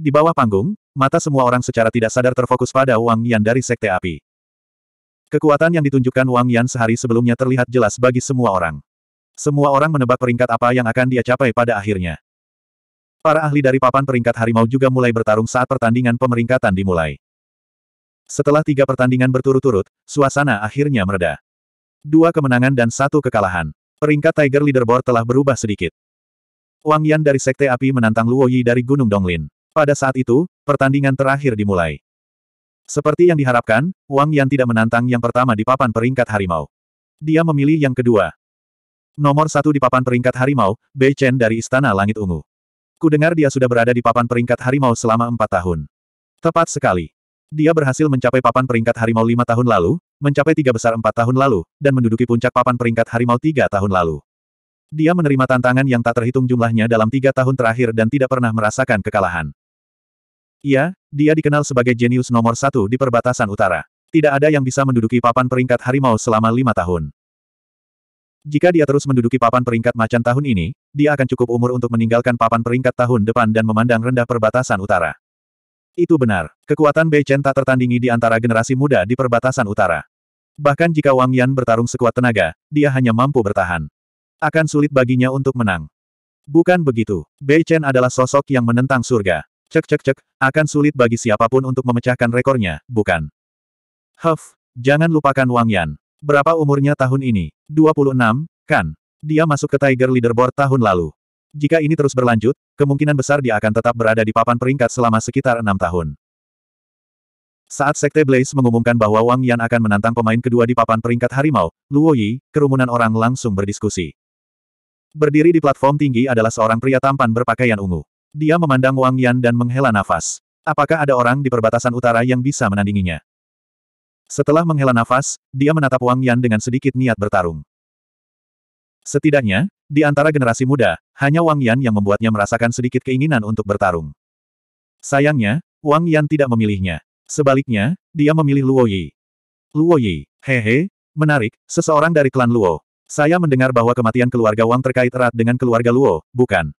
Di bawah panggung, mata semua orang secara tidak sadar terfokus pada Wang Yan dari Sekte Api. Kekuatan yang ditunjukkan Wang Yan sehari sebelumnya terlihat jelas bagi semua orang. Semua orang menebak peringkat apa yang akan dia capai pada akhirnya. Para ahli dari papan peringkat harimau juga mulai bertarung saat pertandingan pemeringkatan dimulai. Setelah tiga pertandingan berturut-turut, suasana akhirnya mereda. Dua kemenangan dan satu kekalahan. Peringkat Tiger Leaderboard telah berubah sedikit. Wang Yan dari Sekte Api menantang Luo Yi dari Gunung Donglin. Pada saat itu, pertandingan terakhir dimulai. Seperti yang diharapkan, Wang Yan tidak menantang yang pertama di papan peringkat harimau. Dia memilih yang kedua. Nomor satu di papan peringkat harimau, Bei Chen dari Istana Langit Ungu. Kudengar dia sudah berada di papan peringkat harimau selama empat tahun. Tepat sekali. Dia berhasil mencapai papan peringkat harimau lima tahun lalu, mencapai tiga besar empat tahun lalu, dan menduduki puncak papan peringkat harimau tiga tahun lalu. Dia menerima tantangan yang tak terhitung jumlahnya dalam tiga tahun terakhir dan tidak pernah merasakan kekalahan. Iya, dia dikenal sebagai jenius nomor satu di perbatasan utara. Tidak ada yang bisa menduduki papan peringkat harimau selama lima tahun. Jika dia terus menduduki papan peringkat macan tahun ini, dia akan cukup umur untuk meninggalkan papan peringkat tahun depan dan memandang rendah perbatasan utara. Itu benar, kekuatan Bei Chen tak tertandingi di antara generasi muda di perbatasan utara. Bahkan jika Wang Yan bertarung sekuat tenaga, dia hanya mampu bertahan. Akan sulit baginya untuk menang. Bukan begitu, Bei Chen adalah sosok yang menentang surga. Cek cek cek, akan sulit bagi siapapun untuk memecahkan rekornya, bukan? Huff, jangan lupakan Wang Yan. Berapa umurnya tahun ini? 26, kan? Dia masuk ke Tiger Leaderboard tahun lalu. Jika ini terus berlanjut, kemungkinan besar dia akan tetap berada di papan peringkat selama sekitar enam tahun. Saat Sekte Blaze mengumumkan bahwa Wang Yan akan menantang pemain kedua di papan peringkat harimau, Luo Yi, kerumunan orang langsung berdiskusi. Berdiri di platform tinggi adalah seorang pria tampan berpakaian ungu. Dia memandang Wang Yan dan menghela nafas. Apakah ada orang di perbatasan utara yang bisa menandinginya? Setelah menghela nafas, dia menatap Wang Yan dengan sedikit niat bertarung. Setidaknya, di antara generasi muda, hanya Wang Yan yang membuatnya merasakan sedikit keinginan untuk bertarung. Sayangnya, Wang Yan tidak memilihnya. Sebaliknya, dia memilih Luo Yi. Luo Yi, hehe, menarik, seseorang dari klan Luo. Saya mendengar bahwa kematian keluarga Wang terkait erat dengan keluarga Luo, bukan?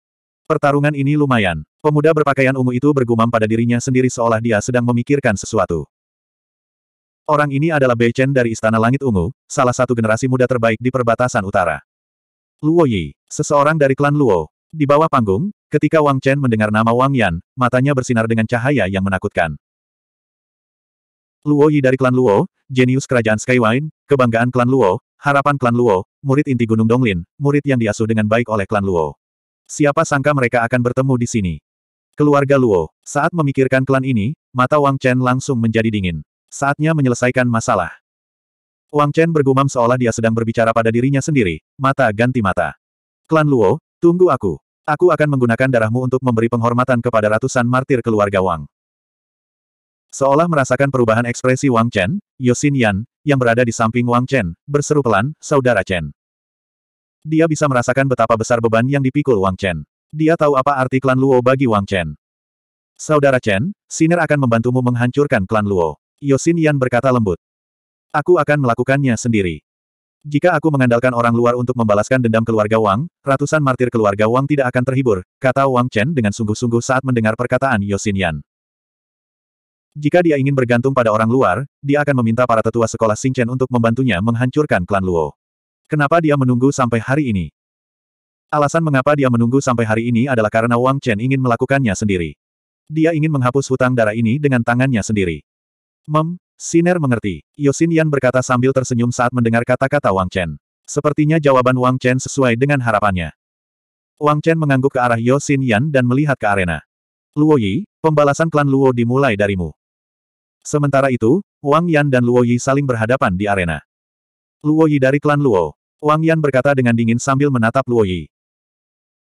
Pertarungan ini lumayan. Pemuda berpakaian ungu itu bergumam pada dirinya sendiri seolah dia sedang memikirkan sesuatu. Orang ini adalah Bei Chen dari Istana Langit Ungu, salah satu generasi muda terbaik di perbatasan utara. Luo Yi, seseorang dari klan Luo. Di bawah panggung, ketika Wang Chen mendengar nama Wang Yan, matanya bersinar dengan cahaya yang menakutkan. Luo Yi dari klan Luo, jenius kerajaan Skywine, kebanggaan klan Luo, harapan klan Luo, murid inti Gunung Donglin, murid yang diasuh dengan baik oleh klan Luo. Siapa sangka mereka akan bertemu di sini. Keluarga Luo, saat memikirkan klan ini, mata Wang Chen langsung menjadi dingin. Saatnya menyelesaikan masalah. Wang Chen bergumam seolah dia sedang berbicara pada dirinya sendiri, mata ganti mata. Klan Luo, tunggu aku. Aku akan menggunakan darahmu untuk memberi penghormatan kepada ratusan martir keluarga Wang. Seolah merasakan perubahan ekspresi Wang Chen, Yosin Yan, yang berada di samping Wang Chen, berseru pelan, Saudara Chen. Dia bisa merasakan betapa besar beban yang dipikul Wang Chen. Dia tahu apa arti klan Luo bagi Wang Chen. Saudara Chen, Siner akan membantumu menghancurkan klan Luo. Yosin Yan berkata lembut. Aku akan melakukannya sendiri. Jika aku mengandalkan orang luar untuk membalaskan dendam keluarga Wang, ratusan martir keluarga Wang tidak akan terhibur, kata Wang Chen dengan sungguh-sungguh saat mendengar perkataan Yosin Yan. Jika dia ingin bergantung pada orang luar, dia akan meminta para tetua sekolah Chen untuk membantunya menghancurkan klan Luo. Kenapa dia menunggu sampai hari ini? Alasan mengapa dia menunggu sampai hari ini adalah karena Wang Chen ingin melakukannya sendiri. Dia ingin menghapus hutang darah ini dengan tangannya sendiri. Mem, Siner mengerti. Yosin Yan berkata sambil tersenyum saat mendengar kata-kata Wang Chen. Sepertinya jawaban Wang Chen sesuai dengan harapannya. Wang Chen mengangguk ke arah Yosin Yan dan melihat ke arena. Luo Yi, pembalasan klan Luo dimulai darimu. Sementara itu, Wang Yan dan Luo Yi saling berhadapan di arena. Luo Yi dari klan Luo, Wang Yan berkata dengan dingin sambil menatap Luo Yi.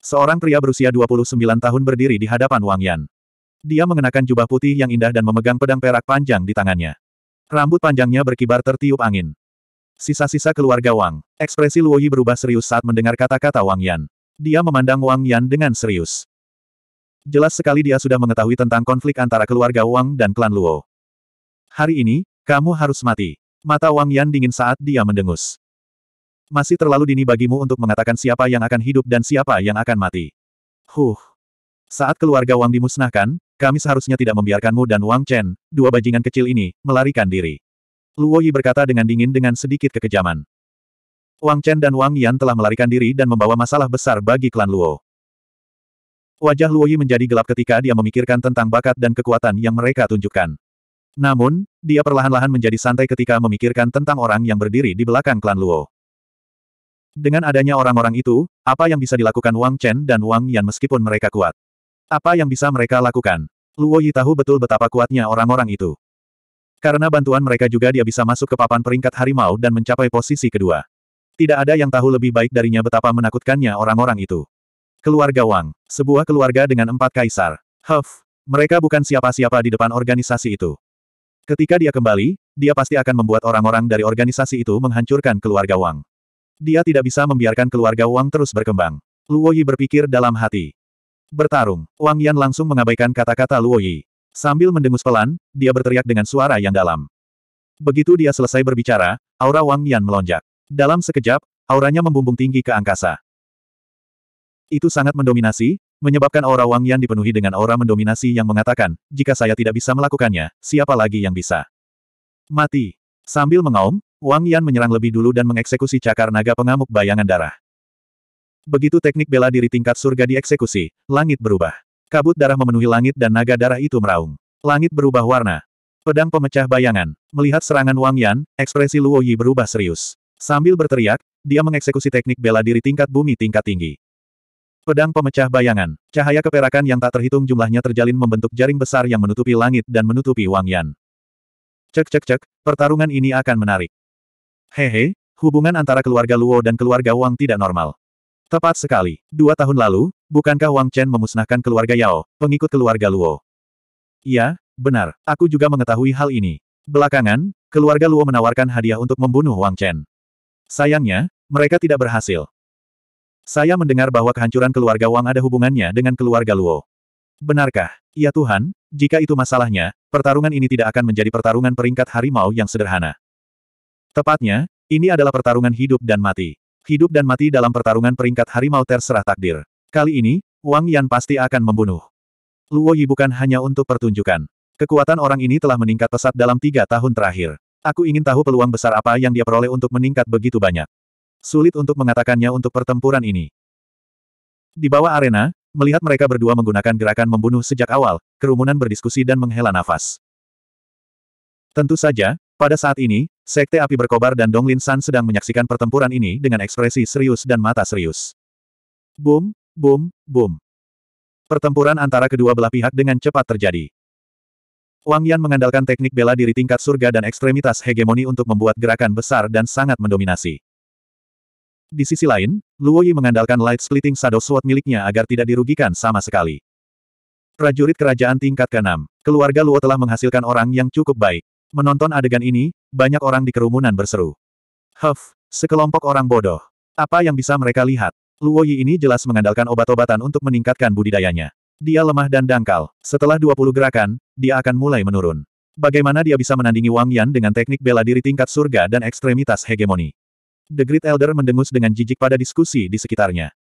Seorang pria berusia 29 tahun berdiri di hadapan Wang Yan. Dia mengenakan jubah putih yang indah dan memegang pedang perak panjang di tangannya. Rambut panjangnya berkibar tertiup angin. Sisa-sisa keluarga Wang, ekspresi Luo Yi berubah serius saat mendengar kata-kata Wang Yan. Dia memandang Wang Yan dengan serius. Jelas sekali dia sudah mengetahui tentang konflik antara keluarga Wang dan klan Luo. Hari ini, kamu harus mati. Mata Wang Yan dingin saat dia mendengus. Masih terlalu dini bagimu untuk mengatakan siapa yang akan hidup dan siapa yang akan mati. Huh. Saat keluarga Wang dimusnahkan, kami seharusnya tidak membiarkanmu dan Wang Chen, dua bajingan kecil ini, melarikan diri. Luo Yi berkata dengan dingin dengan sedikit kekejaman. Wang Chen dan Wang Yan telah melarikan diri dan membawa masalah besar bagi klan Luo. Wajah Luo Yi menjadi gelap ketika dia memikirkan tentang bakat dan kekuatan yang mereka tunjukkan. Namun, dia perlahan-lahan menjadi santai ketika memikirkan tentang orang yang berdiri di belakang klan Luo. Dengan adanya orang-orang itu, apa yang bisa dilakukan Wang Chen dan Wang Yan meskipun mereka kuat? Apa yang bisa mereka lakukan? Luo Yi tahu betul betapa kuatnya orang-orang itu. Karena bantuan mereka juga dia bisa masuk ke papan peringkat harimau dan mencapai posisi kedua. Tidak ada yang tahu lebih baik darinya betapa menakutkannya orang-orang itu. Keluarga Wang, sebuah keluarga dengan empat kaisar. Huff, mereka bukan siapa-siapa di depan organisasi itu. Ketika dia kembali, dia pasti akan membuat orang-orang dari organisasi itu menghancurkan keluarga Wang. Dia tidak bisa membiarkan keluarga Wang terus berkembang. Luo Yi berpikir dalam hati. Bertarung, Wang Yan langsung mengabaikan kata-kata Luo Yi. Sambil mendengus pelan, dia berteriak dengan suara yang dalam. Begitu dia selesai berbicara, aura Wang Yan melonjak. Dalam sekejap, auranya membumbung tinggi ke angkasa. Itu sangat mendominasi, menyebabkan aura Wang Yan dipenuhi dengan aura mendominasi yang mengatakan, jika saya tidak bisa melakukannya, siapa lagi yang bisa? Mati. Sambil mengaum, Wang Yan menyerang lebih dulu dan mengeksekusi cakar naga pengamuk bayangan darah. Begitu teknik bela diri tingkat surga dieksekusi, langit berubah. Kabut darah memenuhi langit dan naga darah itu meraung. Langit berubah warna. Pedang pemecah bayangan. Melihat serangan Wang Yan, ekspresi Luo Yi berubah serius. Sambil berteriak, dia mengeksekusi teknik bela diri tingkat bumi tingkat tinggi. Pedang pemecah bayangan. Cahaya keperakan yang tak terhitung jumlahnya terjalin membentuk jaring besar yang menutupi langit dan menutupi Wang Yan. Cek cek cek, pertarungan ini akan menarik. Hehe, hubungan antara keluarga Luo dan keluarga Wang tidak normal. Tepat sekali, dua tahun lalu, bukankah Wang Chen memusnahkan keluarga Yao, pengikut keluarga Luo? Iya, benar, aku juga mengetahui hal ini. Belakangan, keluarga Luo menawarkan hadiah untuk membunuh Wang Chen. Sayangnya, mereka tidak berhasil. Saya mendengar bahwa kehancuran keluarga Wang ada hubungannya dengan keluarga Luo. Benarkah? Ya Tuhan, jika itu masalahnya, pertarungan ini tidak akan menjadi pertarungan peringkat harimau yang sederhana. Tepatnya, ini adalah pertarungan hidup dan mati. Hidup dan mati dalam pertarungan peringkat harimau terserah takdir. Kali ini, Wang Yan pasti akan membunuh. Luo Yi bukan hanya untuk pertunjukan. Kekuatan orang ini telah meningkat pesat dalam tiga tahun terakhir. Aku ingin tahu peluang besar apa yang dia peroleh untuk meningkat begitu banyak. Sulit untuk mengatakannya untuk pertempuran ini. Di bawah arena, melihat mereka berdua menggunakan gerakan membunuh sejak awal, kerumunan berdiskusi dan menghela nafas. Tentu saja, pada saat ini, Sekte Api Berkobar dan Dong Lin San sedang menyaksikan pertempuran ini dengan ekspresi serius dan mata serius. Boom, boom, boom. Pertempuran antara kedua belah pihak dengan cepat terjadi. Wang Yan mengandalkan teknik bela diri tingkat surga dan ekstremitas hegemoni untuk membuat gerakan besar dan sangat mendominasi. Di sisi lain, Luo Yi mengandalkan light splitting shadow sword miliknya agar tidak dirugikan sama sekali. Prajurit kerajaan tingkat ke-6, keluarga Luo telah menghasilkan orang yang cukup baik. Menonton adegan ini, banyak orang di kerumunan berseru. Huff, sekelompok orang bodoh. Apa yang bisa mereka lihat? Luo Yi ini jelas mengandalkan obat-obatan untuk meningkatkan budidayanya. Dia lemah dan dangkal. Setelah 20 gerakan, dia akan mulai menurun. Bagaimana dia bisa menandingi Wang Yan dengan teknik bela diri tingkat surga dan ekstremitas hegemoni? The Great Elder mendengus dengan jijik pada diskusi di sekitarnya.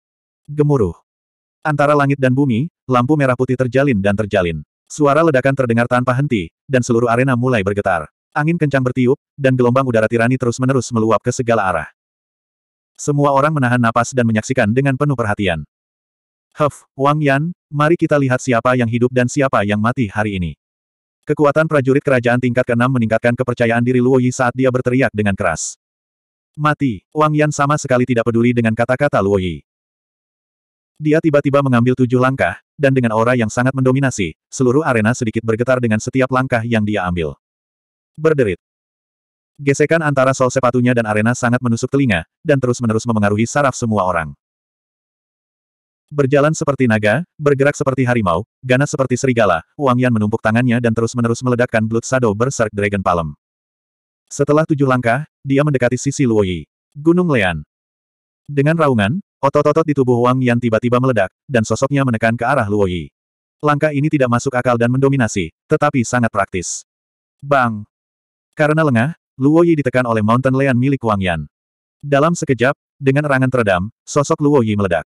Gemuruh. Antara langit dan bumi, lampu merah putih terjalin dan terjalin. Suara ledakan terdengar tanpa henti, dan seluruh arena mulai bergetar. Angin kencang bertiup, dan gelombang udara tirani terus-menerus meluap ke segala arah. Semua orang menahan napas dan menyaksikan dengan penuh perhatian. Huff, Wang Yan, mari kita lihat siapa yang hidup dan siapa yang mati hari ini. Kekuatan prajurit kerajaan tingkat ke-6 meningkatkan kepercayaan diri Luo Yi saat dia berteriak dengan keras. Mati, Wang Yan sama sekali tidak peduli dengan kata-kata Luo Yi. Dia tiba-tiba mengambil tujuh langkah, dan dengan aura yang sangat mendominasi, seluruh arena sedikit bergetar dengan setiap langkah yang dia ambil. Berderit. Gesekan antara sol sepatunya dan arena sangat menusuk telinga, dan terus-menerus memengaruhi saraf semua orang. Berjalan seperti naga, bergerak seperti harimau, ganas seperti serigala, Wang Yan menumpuk tangannya dan terus-menerus meledakkan Blood Shadow Berserk Dragon Palm. Setelah tujuh langkah, dia mendekati sisi Luoyi. Gunung Lean. Dengan raungan, Otot-otot di tubuh Wang Yan tiba-tiba meledak, dan sosoknya menekan ke arah Luo Yi. Langkah ini tidak masuk akal dan mendominasi, tetapi sangat praktis. Bang! Karena lengah, Luo Yi ditekan oleh Mountain Lion milik Wang Yan. Dalam sekejap, dengan erangan teredam, sosok Luo Yi meledak.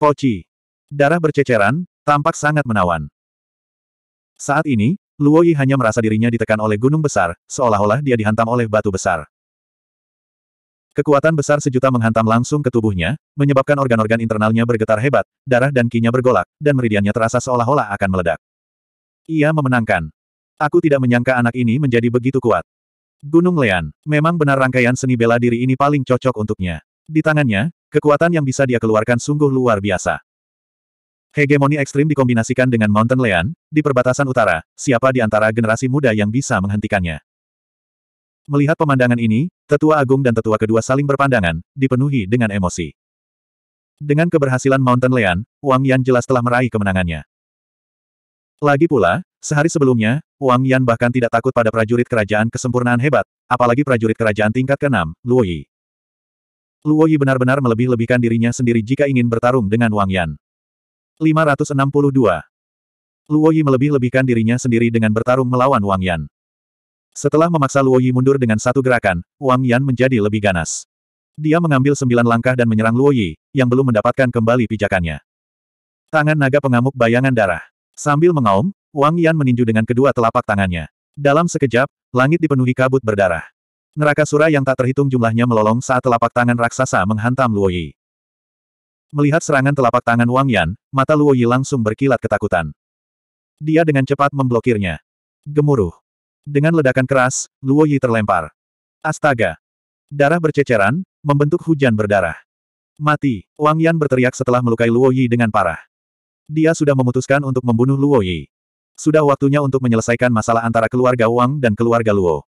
Poci! Darah berceceran, tampak sangat menawan. Saat ini, Luo Yi hanya merasa dirinya ditekan oleh gunung besar, seolah-olah dia dihantam oleh batu besar. Kekuatan besar sejuta menghantam langsung ke tubuhnya, menyebabkan organ-organ internalnya bergetar hebat, darah dan kinya bergolak, dan meridiannya terasa seolah-olah akan meledak. Ia memenangkan. Aku tidak menyangka anak ini menjadi begitu kuat. Gunung Lean, memang benar rangkaian seni bela diri ini paling cocok untuknya. Di tangannya, kekuatan yang bisa dia keluarkan sungguh luar biasa. Hegemoni ekstrim dikombinasikan dengan Mountain Lean, di perbatasan utara, siapa di antara generasi muda yang bisa menghentikannya? Melihat pemandangan ini, tetua agung dan tetua kedua saling berpandangan, dipenuhi dengan emosi. Dengan keberhasilan Mountain Lian, Wang Yan jelas telah meraih kemenangannya. Lagi pula, sehari sebelumnya, Wang Yan bahkan tidak takut pada prajurit kerajaan kesempurnaan hebat, apalagi prajurit kerajaan tingkat ke-6, Luo Yi. Luo Yi benar-benar melebih-lebihkan dirinya sendiri jika ingin bertarung dengan Wang Yan. 562. Luo Yi melebih-lebihkan dirinya sendiri dengan bertarung melawan Wang Yan. Setelah memaksa Luo Yi mundur dengan satu gerakan, Wang Yan menjadi lebih ganas. Dia mengambil sembilan langkah dan menyerang Luo Yi, yang belum mendapatkan kembali pijakannya. Tangan naga pengamuk bayangan darah. Sambil mengaum, Wang Yan meninju dengan kedua telapak tangannya. Dalam sekejap, langit dipenuhi kabut berdarah. Neraka sura yang tak terhitung jumlahnya melolong saat telapak tangan raksasa menghantam Luo Yi. Melihat serangan telapak tangan Wang Yan, mata Luo Yi langsung berkilat ketakutan. Dia dengan cepat memblokirnya. Gemuruh. Dengan ledakan keras, Luo Yi terlempar. Astaga! Darah berceceran, membentuk hujan berdarah. Mati, Wang Yan berteriak setelah melukai Luo Yi dengan parah. Dia sudah memutuskan untuk membunuh Luo Yi. Sudah waktunya untuk menyelesaikan masalah antara keluarga Wang dan keluarga Luo.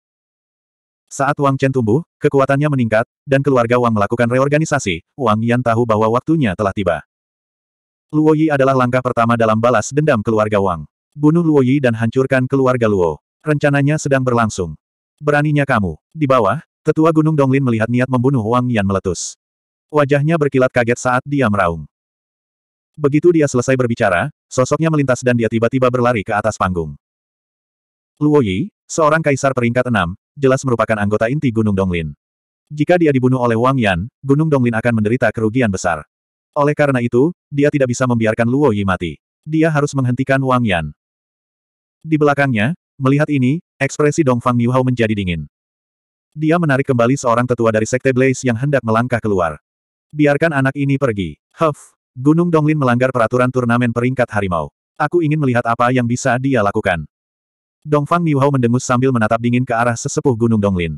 Saat Wang Chen tumbuh, kekuatannya meningkat, dan keluarga Wang melakukan reorganisasi, Wang Yan tahu bahwa waktunya telah tiba. Luo Yi adalah langkah pertama dalam balas dendam keluarga Wang. Bunuh Luo Yi dan hancurkan keluarga Luo. Rencananya sedang berlangsung. Beraninya kamu. Di bawah, tetua Gunung Donglin melihat niat membunuh Wang Yan meletus. Wajahnya berkilat kaget saat dia meraung. Begitu dia selesai berbicara, sosoknya melintas dan dia tiba-tiba berlari ke atas panggung. Luo Yi, seorang kaisar peringkat enam, jelas merupakan anggota inti Gunung Donglin. Jika dia dibunuh oleh Wang Yan, Gunung Donglin akan menderita kerugian besar. Oleh karena itu, dia tidak bisa membiarkan Luo Yi mati. Dia harus menghentikan Wang Yan. Di belakangnya, Melihat ini, ekspresi Dongfang Niuhao menjadi dingin. Dia menarik kembali seorang tetua dari Sekte Blaze yang hendak melangkah keluar. Biarkan anak ini pergi. Huff! Gunung Donglin melanggar peraturan turnamen peringkat harimau. Aku ingin melihat apa yang bisa dia lakukan. Dongfang Niuhao mendengus sambil menatap dingin ke arah sesepuh Gunung Donglin.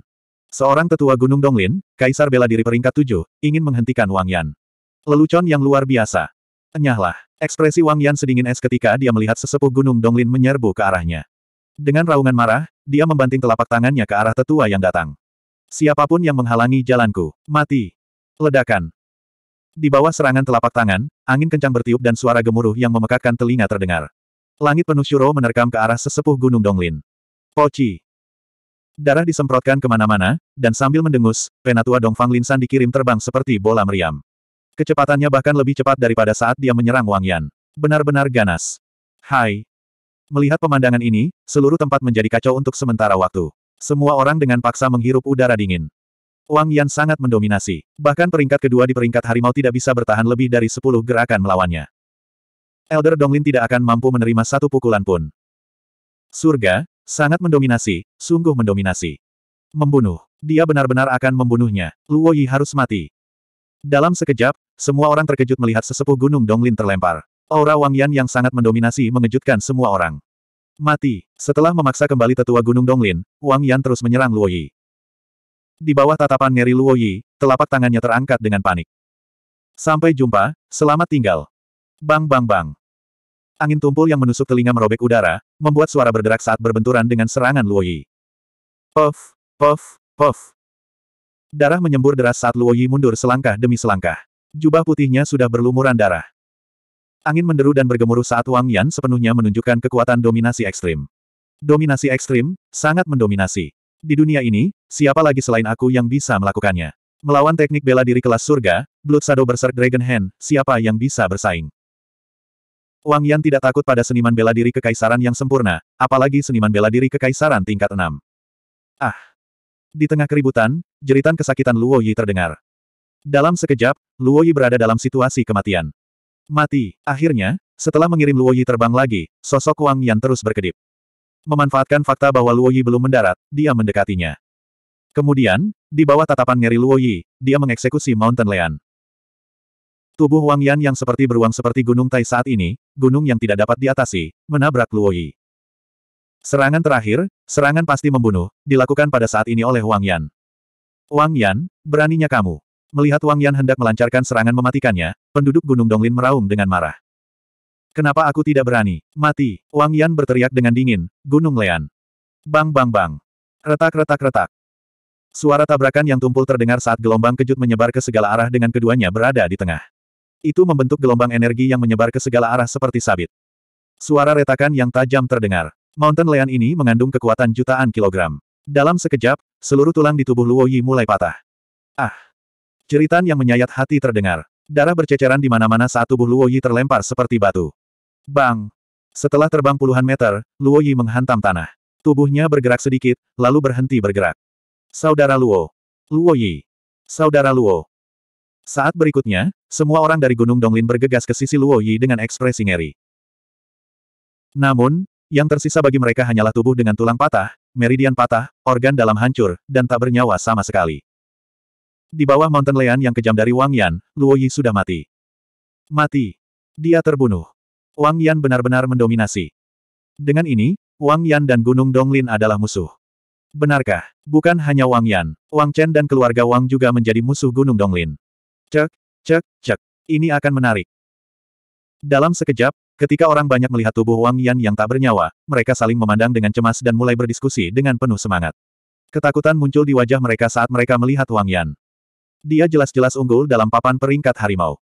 Seorang tetua Gunung Donglin, Kaisar bela diri peringkat tujuh, ingin menghentikan Wang Yan. Lelucon yang luar biasa. Enyahlah. Ekspresi Wang Yan sedingin es ketika dia melihat sesepuh Gunung Donglin menyerbu ke arahnya. Dengan raungan marah, dia membanting telapak tangannya ke arah tetua yang datang. Siapapun yang menghalangi jalanku, mati. Ledakan. Di bawah serangan telapak tangan, angin kencang bertiup dan suara gemuruh yang memekakkan telinga terdengar. Langit penuh syuro menerkam ke arah sesepuh Gunung Donglin. Poci. Darah disemprotkan kemana-mana, dan sambil mendengus, penatua Dongfang Linsan dikirim terbang seperti bola meriam. Kecepatannya bahkan lebih cepat daripada saat dia menyerang Wang Yan. Benar-benar ganas. Hai, Melihat pemandangan ini, seluruh tempat menjadi kacau untuk sementara waktu. Semua orang dengan paksa menghirup udara dingin. Wang Yan sangat mendominasi. Bahkan peringkat kedua di peringkat harimau tidak bisa bertahan lebih dari sepuluh gerakan melawannya. Elder Donglin tidak akan mampu menerima satu pukulan pun. Surga, sangat mendominasi, sungguh mendominasi. Membunuh. Dia benar-benar akan membunuhnya. Luo Yi harus mati. Dalam sekejap, semua orang terkejut melihat sesepuh gunung Donglin terlempar. Aura Wang Yan yang sangat mendominasi mengejutkan semua orang. Mati. Setelah memaksa kembali tetua Gunung Donglin, Wang Yan terus menyerang Luo Yi. Di bawah tatapan Ngeri Luo Yi, telapak tangannya terangkat dengan panik. Sampai jumpa, selamat tinggal. Bang bang bang. Angin tumpul yang menusuk telinga merobek udara, membuat suara berderak saat berbenturan dengan serangan Luo Yi. Puff, puff, puff. Darah menyembur deras saat Luo Yi mundur selangkah demi selangkah. Jubah putihnya sudah berlumuran darah. Angin menderu dan bergemuruh saat Wang Yan sepenuhnya menunjukkan kekuatan dominasi ekstrim. Dominasi ekstrim, sangat mendominasi. Di dunia ini, siapa lagi selain aku yang bisa melakukannya? Melawan teknik bela diri kelas surga, Blood Shadow Berserk Dragon Hand, siapa yang bisa bersaing? Wang Yan tidak takut pada seniman bela diri kekaisaran yang sempurna, apalagi seniman bela diri kekaisaran tingkat 6. Ah! Di tengah keributan, jeritan kesakitan Luo Yi terdengar. Dalam sekejap, Luo Yi berada dalam situasi kematian. Mati. Akhirnya, setelah mengirim Luo Yi terbang lagi, sosok Wang Yan terus berkedip. Memanfaatkan fakta bahwa Luo Yi belum mendarat, dia mendekatinya. Kemudian, di bawah tatapan ngeri Luo Yi, dia mengeksekusi Mountain Lion. Tubuh Wang Yan yang seperti beruang seperti gunung Tai saat ini, gunung yang tidak dapat diatasi, menabrak Luo Yi. Serangan terakhir, serangan pasti membunuh, dilakukan pada saat ini oleh Wang Yan. Wang Yan, beraninya kamu. Melihat Wang Yan hendak melancarkan serangan mematikannya, penduduk Gunung Donglin meraung dengan marah. Kenapa aku tidak berani? Mati! Wang Yan berteriak dengan dingin, Gunung Lean. Bang bang bang! Retak retak retak! Suara tabrakan yang tumpul terdengar saat gelombang kejut menyebar ke segala arah dengan keduanya berada di tengah. Itu membentuk gelombang energi yang menyebar ke segala arah seperti sabit. Suara retakan yang tajam terdengar. Mountain Lian ini mengandung kekuatan jutaan kilogram. Dalam sekejap, seluruh tulang di tubuh Luo Yi mulai patah. Ah! Jeritan yang menyayat hati terdengar. Darah berceceran di mana-mana saat tubuh Luo Yi terlempar seperti batu. Bang! Setelah terbang puluhan meter, Luo Yi menghantam tanah. Tubuhnya bergerak sedikit, lalu berhenti bergerak. Saudara Luo. Luo Yi. Saudara Luo. Saat berikutnya, semua orang dari Gunung Donglin bergegas ke sisi Luo Yi dengan ekspresi ngeri. Namun, yang tersisa bagi mereka hanyalah tubuh dengan tulang patah, meridian patah, organ dalam hancur, dan tak bernyawa sama sekali. Di bawah Mountain Lian yang kejam dari Wang Yan, Luo Yi sudah mati. Mati. Dia terbunuh. Wang Yan benar-benar mendominasi. Dengan ini, Wang Yan dan Gunung Donglin adalah musuh. Benarkah? Bukan hanya Wang Yan, Wang Chen dan keluarga Wang juga menjadi musuh Gunung Donglin. Cek, cek, cek. Ini akan menarik. Dalam sekejap, ketika orang banyak melihat tubuh Wang Yan yang tak bernyawa, mereka saling memandang dengan cemas dan mulai berdiskusi dengan penuh semangat. Ketakutan muncul di wajah mereka saat mereka melihat Wang Yan. Dia jelas-jelas unggul dalam papan peringkat harimau.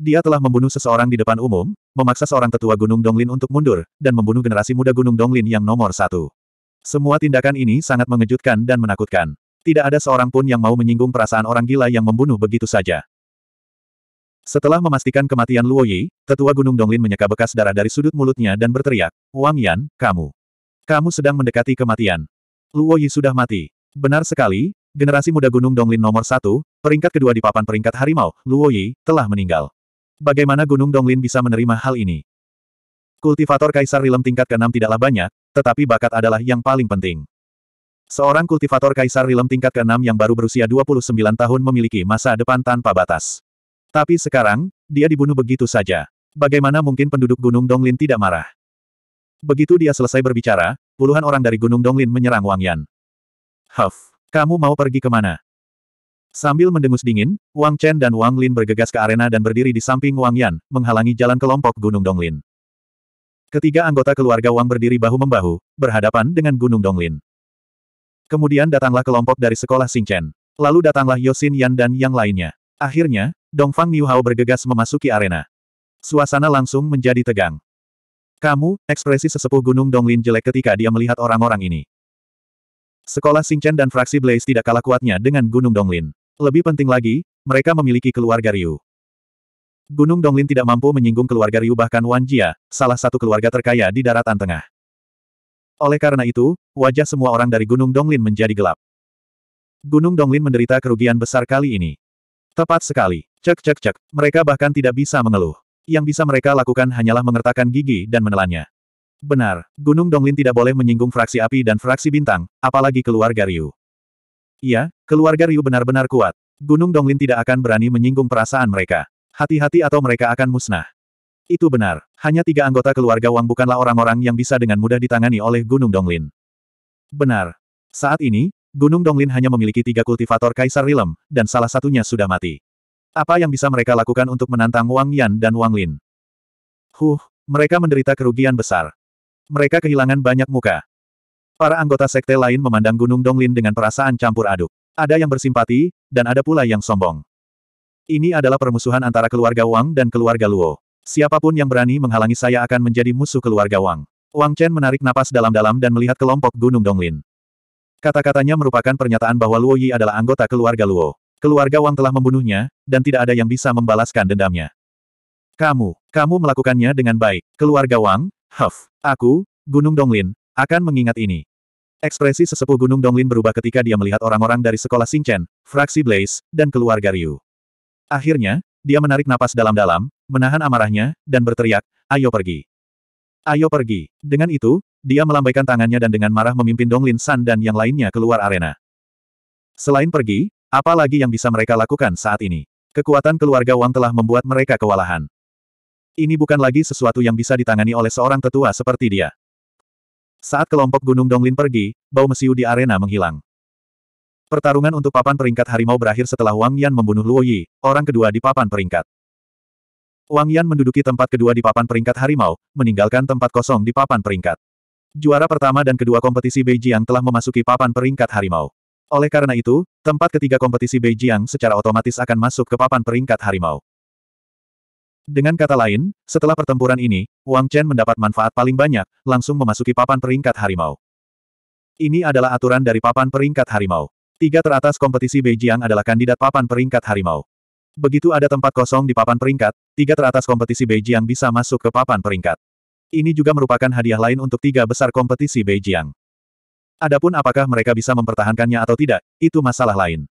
Dia telah membunuh seseorang di depan umum, memaksa seorang tetua Gunung Donglin untuk mundur, dan membunuh generasi muda Gunung Donglin yang nomor satu. Semua tindakan ini sangat mengejutkan dan menakutkan. Tidak ada seorang pun yang mau menyinggung perasaan orang gila yang membunuh begitu saja. Setelah memastikan kematian Luo Yi, tetua Gunung Donglin menyeka bekas darah dari sudut mulutnya dan berteriak, Wang Yan, kamu. Kamu sedang mendekati kematian. Luo Yi sudah mati. Benar sekali, generasi muda Gunung Donglin nomor satu, peringkat kedua di papan peringkat harimau, Luo Yi, telah meninggal. Bagaimana Gunung Donglin bisa menerima hal ini? Kultivator Kaisar Rilem tingkat ke-6 tidaklah banyak, tetapi bakat adalah yang paling penting. Seorang kultivator Kaisar Rilem tingkat ke-6 yang baru berusia 29 tahun memiliki masa depan tanpa batas. Tapi sekarang, dia dibunuh begitu saja. Bagaimana mungkin penduduk Gunung Donglin tidak marah? Begitu dia selesai berbicara, puluhan orang dari Gunung Donglin menyerang Wang Yan. Huff, kamu mau pergi kemana? Sambil mendengus dingin, Wang Chen dan Wang Lin bergegas ke arena dan berdiri di samping Wang Yan, menghalangi jalan kelompok Gunung Donglin. Ketiga anggota keluarga Wang berdiri bahu-membahu, berhadapan dengan Gunung Donglin. Kemudian datanglah kelompok dari sekolah Chen, Lalu datanglah Yosin Yan dan yang lainnya. Akhirnya, Dongfang Niuhao bergegas memasuki arena. Suasana langsung menjadi tegang. Kamu, ekspresi sesepuh Gunung Donglin jelek ketika dia melihat orang-orang ini. Sekolah Chen dan fraksi Blaze tidak kalah kuatnya dengan Gunung Donglin. Lebih penting lagi, mereka memiliki keluarga Ryu. Gunung Donglin tidak mampu menyinggung keluarga Ryu bahkan Wan Jia, salah satu keluarga terkaya di daratan tengah. Oleh karena itu, wajah semua orang dari Gunung Donglin menjadi gelap. Gunung Donglin menderita kerugian besar kali ini. Tepat sekali. Cek cek cek. Mereka bahkan tidak bisa mengeluh. Yang bisa mereka lakukan hanyalah mengertakkan gigi dan menelannya. Benar, Gunung Donglin tidak boleh menyinggung fraksi api dan fraksi bintang, apalagi keluarga Ryu. Iya, keluarga Ryu benar-benar kuat. Gunung Donglin tidak akan berani menyinggung perasaan mereka. Hati-hati atau mereka akan musnah. Itu benar, hanya tiga anggota keluarga Wang bukanlah orang-orang yang bisa dengan mudah ditangani oleh Gunung Donglin. Benar. Saat ini, Gunung Donglin hanya memiliki tiga kultivator Kaisar Rilem, dan salah satunya sudah mati. Apa yang bisa mereka lakukan untuk menantang Wang Yan dan Wang Lin? Huh, mereka menderita kerugian besar. Mereka kehilangan banyak muka. Para anggota sekte lain memandang Gunung Donglin dengan perasaan campur aduk. Ada yang bersimpati, dan ada pula yang sombong. Ini adalah permusuhan antara keluarga Wang dan keluarga Luo. Siapapun yang berani menghalangi saya akan menjadi musuh keluarga Wang. Wang Chen menarik napas dalam-dalam dan melihat kelompok Gunung Donglin. Kata-katanya merupakan pernyataan bahwa Luo Yi adalah anggota keluarga Luo. Keluarga Wang telah membunuhnya, dan tidak ada yang bisa membalaskan dendamnya. Kamu, kamu melakukannya dengan baik. Keluarga Wang, Huff, aku, Gunung Donglin, akan mengingat ini. Ekspresi sesepuh Gunung Donglin berubah ketika dia melihat orang-orang dari sekolah Xingchen, fraksi Blaze, dan keluarga Ryu. Akhirnya, dia menarik napas dalam-dalam, menahan amarahnya, dan berteriak, ayo pergi. Ayo pergi. Dengan itu, dia melambaikan tangannya dan dengan marah memimpin Donglin San dan yang lainnya keluar arena. Selain pergi, apa lagi yang bisa mereka lakukan saat ini? Kekuatan keluarga Wang telah membuat mereka kewalahan. Ini bukan lagi sesuatu yang bisa ditangani oleh seorang tetua seperti dia. Saat kelompok Gunung Donglin pergi, bau mesiu di arena menghilang. Pertarungan untuk papan peringkat harimau berakhir setelah Wang Yan membunuh Luo Yi, orang kedua di papan peringkat. Wang Yan menduduki tempat kedua di papan peringkat harimau, meninggalkan tempat kosong di papan peringkat. Juara pertama dan kedua kompetisi Beijing telah memasuki papan peringkat harimau. Oleh karena itu, tempat ketiga kompetisi Beijing secara otomatis akan masuk ke papan peringkat harimau. Dengan kata lain, setelah pertempuran ini, Wang Chen mendapat manfaat paling banyak, langsung memasuki papan peringkat harimau. Ini adalah aturan dari papan peringkat harimau. Tiga teratas kompetisi Beijing adalah kandidat papan peringkat harimau. Begitu ada tempat kosong di papan peringkat, tiga teratas kompetisi Beijing bisa masuk ke papan peringkat. Ini juga merupakan hadiah lain untuk tiga besar kompetisi Beijing. Adapun apakah mereka bisa mempertahankannya atau tidak, itu masalah lain.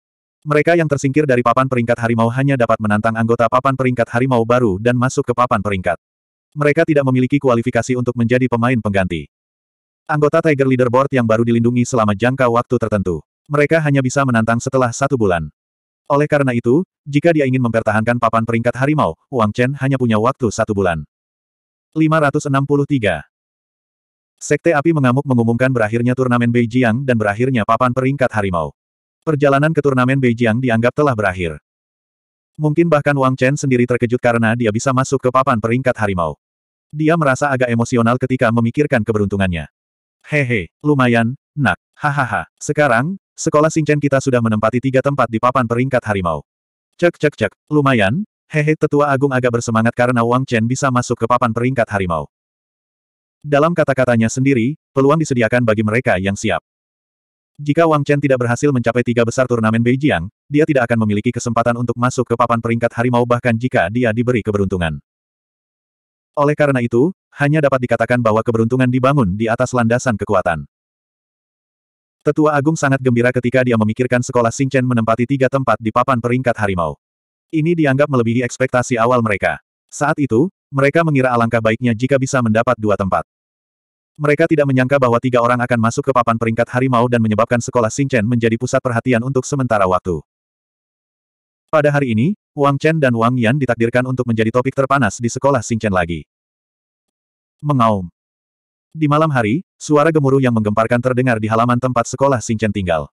Mereka yang tersingkir dari papan peringkat harimau hanya dapat menantang anggota papan peringkat harimau baru dan masuk ke papan peringkat. Mereka tidak memiliki kualifikasi untuk menjadi pemain pengganti. Anggota Tiger Leaderboard yang baru dilindungi selama jangka waktu tertentu. Mereka hanya bisa menantang setelah satu bulan. Oleh karena itu, jika dia ingin mempertahankan papan peringkat harimau, Wang Chen hanya punya waktu satu bulan. 563 Sekte Api Mengamuk mengumumkan berakhirnya turnamen Beijing dan berakhirnya papan peringkat harimau. Perjalanan ke turnamen Beijing dianggap telah berakhir. Mungkin bahkan Wang Chen sendiri terkejut karena dia bisa masuk ke papan peringkat harimau. Dia merasa agak emosional ketika memikirkan keberuntungannya. Hehe, lumayan, nak, hahaha. Sekarang, sekolah Singchen kita sudah menempati tiga tempat di papan peringkat harimau. Cek cek cek, lumayan, hehe tetua agung agak bersemangat karena Wang Chen bisa masuk ke papan peringkat harimau. Dalam kata-katanya sendiri, peluang disediakan bagi mereka yang siap. Jika Wang Chen tidak berhasil mencapai tiga besar turnamen Beijing, dia tidak akan memiliki kesempatan untuk masuk ke papan peringkat harimau bahkan jika dia diberi keberuntungan. Oleh karena itu, hanya dapat dikatakan bahwa keberuntungan dibangun di atas landasan kekuatan. Tetua Agung sangat gembira ketika dia memikirkan sekolah Chen menempati tiga tempat di papan peringkat harimau. Ini dianggap melebihi ekspektasi awal mereka. Saat itu, mereka mengira alangkah baiknya jika bisa mendapat dua tempat. Mereka tidak menyangka bahwa tiga orang akan masuk ke papan peringkat harimau dan menyebabkan sekolah Chen menjadi pusat perhatian untuk sementara waktu. Pada hari ini, Wang Chen dan Wang Yan ditakdirkan untuk menjadi topik terpanas di sekolah Chen lagi. Mengaum. Di malam hari, suara gemuruh yang menggemparkan terdengar di halaman tempat sekolah Chen tinggal.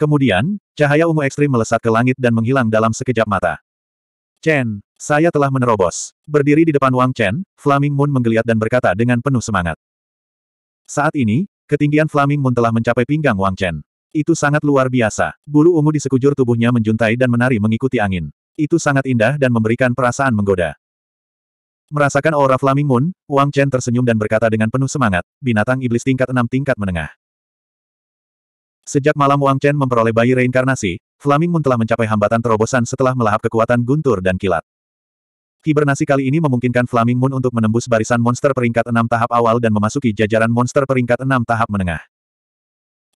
Kemudian, cahaya ungu ekstrim melesat ke langit dan menghilang dalam sekejap mata. Chen, saya telah menerobos. Berdiri di depan Wang Chen, Flaming Moon menggeliat dan berkata dengan penuh semangat. Saat ini, ketinggian Flaming Moon telah mencapai pinggang Wang Chen. Itu sangat luar biasa. Bulu ungu di sekujur tubuhnya menjuntai dan menari mengikuti angin. Itu sangat indah dan memberikan perasaan menggoda. Merasakan aura Flaming Moon, Wang Chen tersenyum dan berkata dengan penuh semangat, binatang iblis tingkat enam tingkat menengah. Sejak malam Wang Chen memperoleh bayi reinkarnasi, Flaming Moon telah mencapai hambatan terobosan setelah melahap kekuatan guntur dan kilat. Hibernasi kali ini memungkinkan Flaming Moon untuk menembus barisan monster peringkat 6 tahap awal dan memasuki jajaran monster peringkat 6 tahap menengah.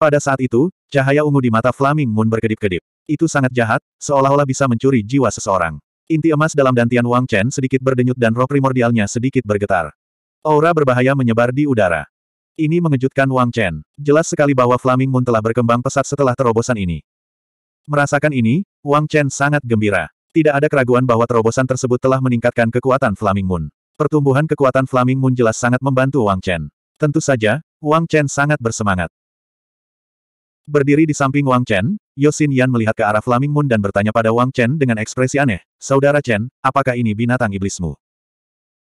Pada saat itu, cahaya ungu di mata Flaming Moon berkedip-kedip. Itu sangat jahat, seolah-olah bisa mencuri jiwa seseorang. Inti emas dalam dantian Wang Chen sedikit berdenyut dan roh primordialnya sedikit bergetar. Aura berbahaya menyebar di udara. Ini mengejutkan Wang Chen. Jelas sekali bahwa Flaming Moon telah berkembang pesat setelah terobosan ini. Merasakan ini, Wang Chen sangat gembira. Tidak ada keraguan bahwa terobosan tersebut telah meningkatkan kekuatan Flaming Moon. Pertumbuhan kekuatan Flaming Moon jelas sangat membantu Wang Chen. Tentu saja, Wang Chen sangat bersemangat. Berdiri di samping Wang Chen, Yosin Yan melihat ke arah Flaming Moon dan bertanya pada Wang Chen dengan ekspresi aneh, Saudara Chen, apakah ini binatang iblismu?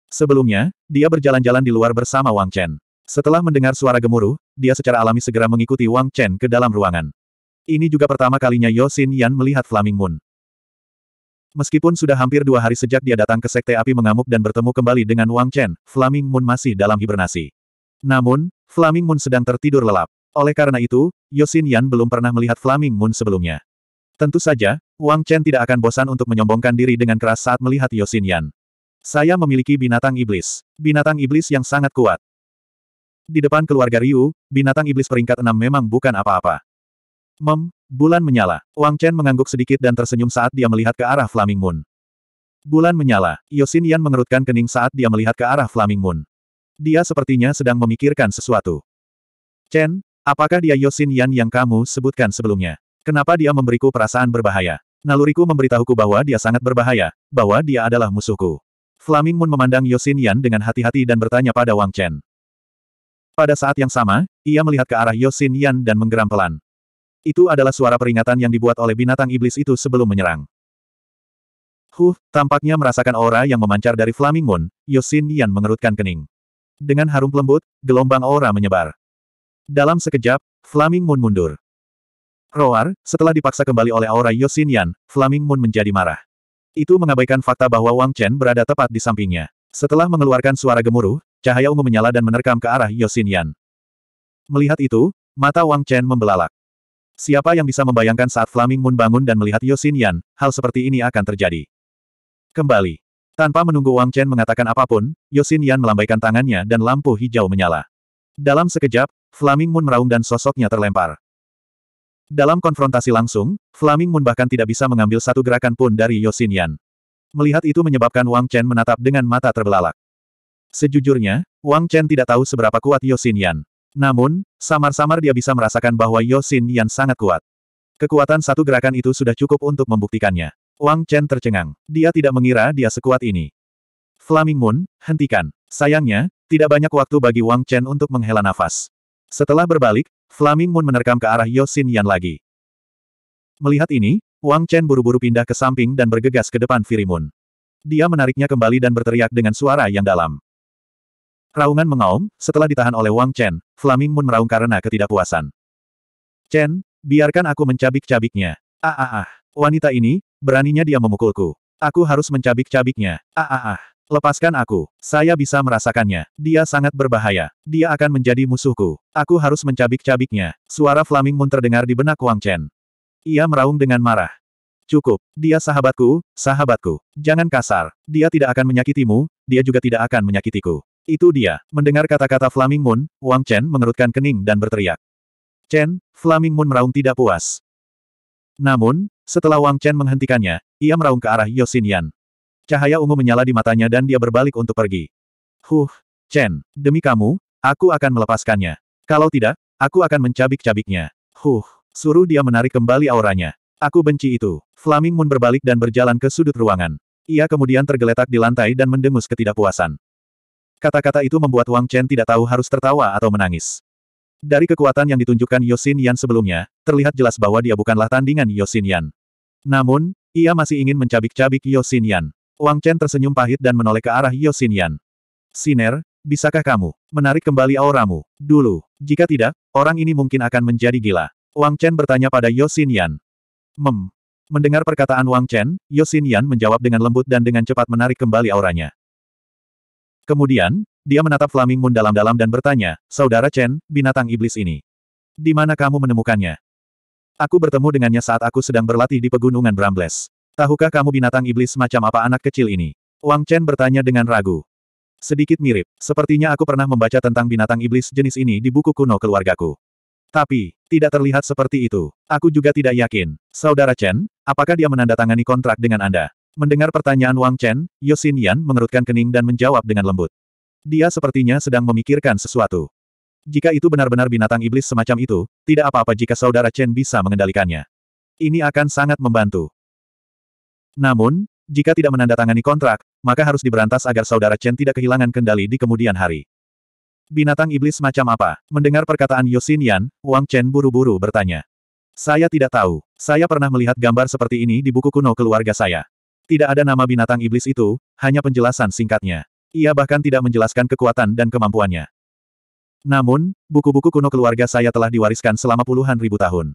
Sebelumnya, dia berjalan-jalan di luar bersama Wang Chen. Setelah mendengar suara gemuruh, dia secara alami segera mengikuti Wang Chen ke dalam ruangan. Ini juga pertama kalinya Yosin Yan melihat Flaming Moon. Meskipun sudah hampir dua hari sejak dia datang ke Sekte Api Mengamuk dan bertemu kembali dengan Wang Chen, Flaming Moon masih dalam hibernasi. Namun, Flaming Moon sedang tertidur lelap. Oleh karena itu, Yosin Yan belum pernah melihat Flaming Moon sebelumnya. Tentu saja, Wang Chen tidak akan bosan untuk menyombongkan diri dengan keras saat melihat Yosin Yan. Saya memiliki binatang iblis. Binatang iblis yang sangat kuat. Di depan keluarga Ryu, binatang iblis peringkat enam memang bukan apa-apa. Mem, bulan menyala. Wang Chen mengangguk sedikit dan tersenyum saat dia melihat ke arah Flaming Moon. Bulan menyala, Yosin Yan mengerutkan kening saat dia melihat ke arah Flaming Moon. Dia sepertinya sedang memikirkan sesuatu. Chen, apakah dia Yosin Yan yang kamu sebutkan sebelumnya? Kenapa dia memberiku perasaan berbahaya? Naluriku memberitahuku bahwa dia sangat berbahaya, bahwa dia adalah musuhku. Flaming Moon memandang Yosin Yan dengan hati-hati dan bertanya pada Wang Chen. Pada saat yang sama, ia melihat ke arah Yosin Yan dan menggeram pelan. Itu adalah suara peringatan yang dibuat oleh binatang iblis itu sebelum menyerang. Huh, tampaknya merasakan aura yang memancar dari Flaming Moon, Yosin Yan mengerutkan kening. Dengan harum lembut, gelombang aura menyebar. Dalam sekejap, Flaming Moon mundur. Roar, setelah dipaksa kembali oleh aura Yosin Yan, Flaming Moon menjadi marah. Itu mengabaikan fakta bahwa Wang Chen berada tepat di sampingnya. Setelah mengeluarkan suara gemuruh, cahaya ungu menyala dan menerkam ke arah Yosin Yan. Melihat itu, mata Wang Chen membelalak. Siapa yang bisa membayangkan saat Flaming Moon bangun dan melihat Yosin Yan, hal seperti ini akan terjadi. Kembali. Tanpa menunggu Wang Chen mengatakan apapun, Yosin Yan melambaikan tangannya dan lampu hijau menyala. Dalam sekejap, Flaming Moon meraung dan sosoknya terlempar. Dalam konfrontasi langsung, Flaming Moon bahkan tidak bisa mengambil satu gerakan pun dari Yosin Yan. Melihat itu menyebabkan Wang Chen menatap dengan mata terbelalak. Sejujurnya, Wang Chen tidak tahu seberapa kuat Yosin Yan. Namun, samar-samar dia bisa merasakan bahwa Yosin Yan sangat kuat. Kekuatan satu gerakan itu sudah cukup untuk membuktikannya. Wang Chen tercengang. Dia tidak mengira dia sekuat ini. Flaming Moon, hentikan. Sayangnya, tidak banyak waktu bagi Wang Chen untuk menghela nafas. Setelah berbalik, Flaming Moon menerkam ke arah Yosin Yan lagi. Melihat ini, Wang Chen buru-buru pindah ke samping dan bergegas ke depan Firimun. Dia menariknya kembali dan berteriak dengan suara yang dalam. Raungan mengaum, setelah ditahan oleh Wang Chen, Flaming Moon meraung karena ketidakpuasan. Chen, biarkan aku mencabik-cabiknya. Ah ah ah, wanita ini, beraninya dia memukulku. Aku harus mencabik-cabiknya. Ah ah ah, lepaskan aku. Saya bisa merasakannya. Dia sangat berbahaya. Dia akan menjadi musuhku. Aku harus mencabik-cabiknya. Suara Flaming Moon terdengar di benak Wang Chen. Ia meraung dengan marah. Cukup, dia sahabatku, sahabatku. Jangan kasar, dia tidak akan menyakitimu, dia juga tidak akan menyakitiku. Itu dia. Mendengar kata-kata Flaming Moon, Wang Chen mengerutkan kening dan berteriak. Chen, Flaming Moon meraung tidak puas. Namun, setelah Wang Chen menghentikannya, ia meraung ke arah Yosin Yan. Cahaya ungu menyala di matanya dan dia berbalik untuk pergi. Huh, Chen, demi kamu, aku akan melepaskannya. Kalau tidak, aku akan mencabik-cabiknya. Huh, suruh dia menarik kembali auranya. Aku benci itu. Flaming Moon berbalik dan berjalan ke sudut ruangan. Ia kemudian tergeletak di lantai dan mendengus ketidakpuasan. Kata-kata itu membuat Wang Chen tidak tahu harus tertawa atau menangis. Dari kekuatan yang ditunjukkan Yosin Yan sebelumnya, terlihat jelas bahwa dia bukanlah tandingan Yosin Yan. Namun, ia masih ingin mencabik-cabik Yosin Yan. Wang Chen tersenyum pahit dan menoleh ke arah Yosin Yan. Siner, bisakah kamu menarik kembali auramu dulu? Jika tidak, orang ini mungkin akan menjadi gila. Wang Chen bertanya pada Yosin Yan. Mem. Mendengar perkataan Wang Chen, Yosin Yan menjawab dengan lembut dan dengan cepat menarik kembali auranya. Kemudian, dia menatap Flaming Moon dalam-dalam dan bertanya, Saudara Chen, binatang iblis ini. Di mana kamu menemukannya? Aku bertemu dengannya saat aku sedang berlatih di pegunungan Brambles. Tahukah kamu binatang iblis macam apa anak kecil ini? Wang Chen bertanya dengan ragu. Sedikit mirip, sepertinya aku pernah membaca tentang binatang iblis jenis ini di buku kuno keluargaku. Tapi, tidak terlihat seperti itu. Aku juga tidak yakin. Saudara Chen, apakah dia menandatangani kontrak dengan Anda? Mendengar pertanyaan Wang Chen, Yosin Yan mengerutkan kening dan menjawab dengan lembut. Dia sepertinya sedang memikirkan sesuatu. Jika itu benar-benar binatang iblis semacam itu, tidak apa-apa jika saudara Chen bisa mengendalikannya. Ini akan sangat membantu. Namun, jika tidak menandatangani kontrak, maka harus diberantas agar saudara Chen tidak kehilangan kendali di kemudian hari. Binatang iblis macam apa? Mendengar perkataan Yosin Yan, Wang Chen buru-buru bertanya. Saya tidak tahu. Saya pernah melihat gambar seperti ini di buku kuno keluarga saya. Tidak ada nama binatang iblis itu, hanya penjelasan singkatnya. Ia bahkan tidak menjelaskan kekuatan dan kemampuannya. Namun, buku-buku kuno keluarga saya telah diwariskan selama puluhan ribu tahun.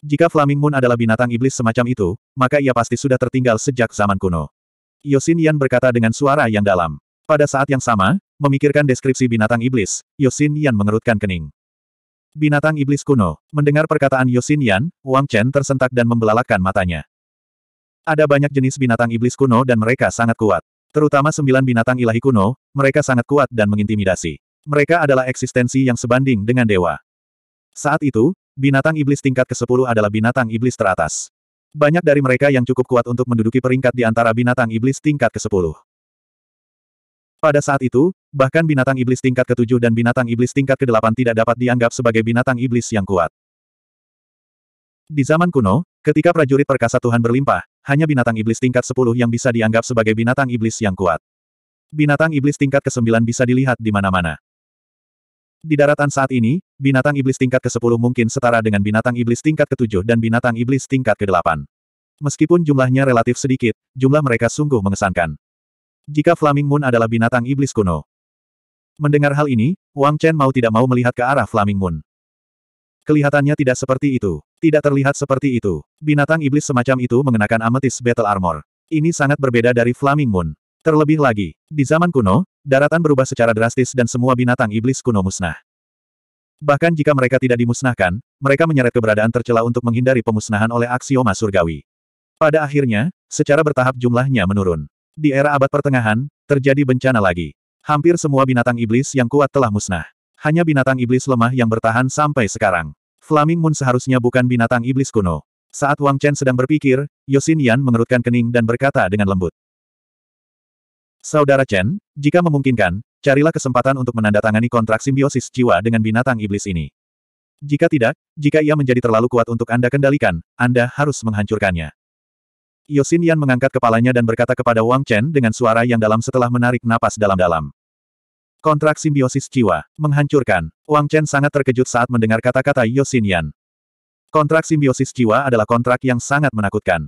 Jika Flaming Moon adalah binatang iblis semacam itu, maka ia pasti sudah tertinggal sejak zaman kuno. Yosin Yan berkata dengan suara yang dalam. Pada saat yang sama, memikirkan deskripsi binatang iblis, Yosin Yan mengerutkan kening. Binatang iblis kuno, mendengar perkataan Yosin Yan, Wang Chen tersentak dan membelalakkan matanya. Ada banyak jenis binatang iblis kuno dan mereka sangat kuat. Terutama sembilan binatang ilahi kuno, mereka sangat kuat dan mengintimidasi. Mereka adalah eksistensi yang sebanding dengan dewa. Saat itu, binatang iblis tingkat ke-10 adalah binatang iblis teratas. Banyak dari mereka yang cukup kuat untuk menduduki peringkat di antara binatang iblis tingkat ke-10. Pada saat itu, bahkan binatang iblis tingkat ke-7 dan binatang iblis tingkat ke-8 tidak dapat dianggap sebagai binatang iblis yang kuat. Di zaman kuno, ketika prajurit perkasa Tuhan berlimpah, hanya binatang iblis tingkat 10 yang bisa dianggap sebagai binatang iblis yang kuat. Binatang iblis tingkat ke-9 bisa dilihat di mana-mana. Di daratan saat ini, binatang iblis tingkat ke-10 mungkin setara dengan binatang iblis tingkat ke-7 dan binatang iblis tingkat ke-8. Meskipun jumlahnya relatif sedikit, jumlah mereka sungguh mengesankan. Jika Flaming Moon adalah binatang iblis kuno. Mendengar hal ini, Wang Chen mau tidak mau melihat ke arah Flaming Moon. Kelihatannya tidak seperti itu. Tidak terlihat seperti itu. Binatang iblis semacam itu mengenakan amethyst battle armor. Ini sangat berbeda dari Flaming Moon. Terlebih lagi, di zaman kuno, daratan berubah secara drastis dan semua binatang iblis kuno musnah. Bahkan jika mereka tidak dimusnahkan, mereka menyeret keberadaan tercela untuk menghindari pemusnahan oleh aksioma surgawi. Pada akhirnya, secara bertahap jumlahnya menurun. Di era abad pertengahan, terjadi bencana lagi. Hampir semua binatang iblis yang kuat telah musnah. Hanya binatang iblis lemah yang bertahan sampai sekarang. Flaming Moon seharusnya bukan binatang iblis kuno. Saat Wang Chen sedang berpikir, Yosin Yan mengerutkan kening dan berkata dengan lembut. Saudara Chen, jika memungkinkan, carilah kesempatan untuk menandatangani kontrak simbiosis jiwa dengan binatang iblis ini. Jika tidak, jika ia menjadi terlalu kuat untuk Anda kendalikan, Anda harus menghancurkannya. Yosin Yan mengangkat kepalanya dan berkata kepada Wang Chen dengan suara yang dalam setelah menarik napas dalam-dalam. Kontrak simbiosis jiwa, menghancurkan. Wang Chen sangat terkejut saat mendengar kata-kata Yosinian. Kontrak simbiosis jiwa adalah kontrak yang sangat menakutkan.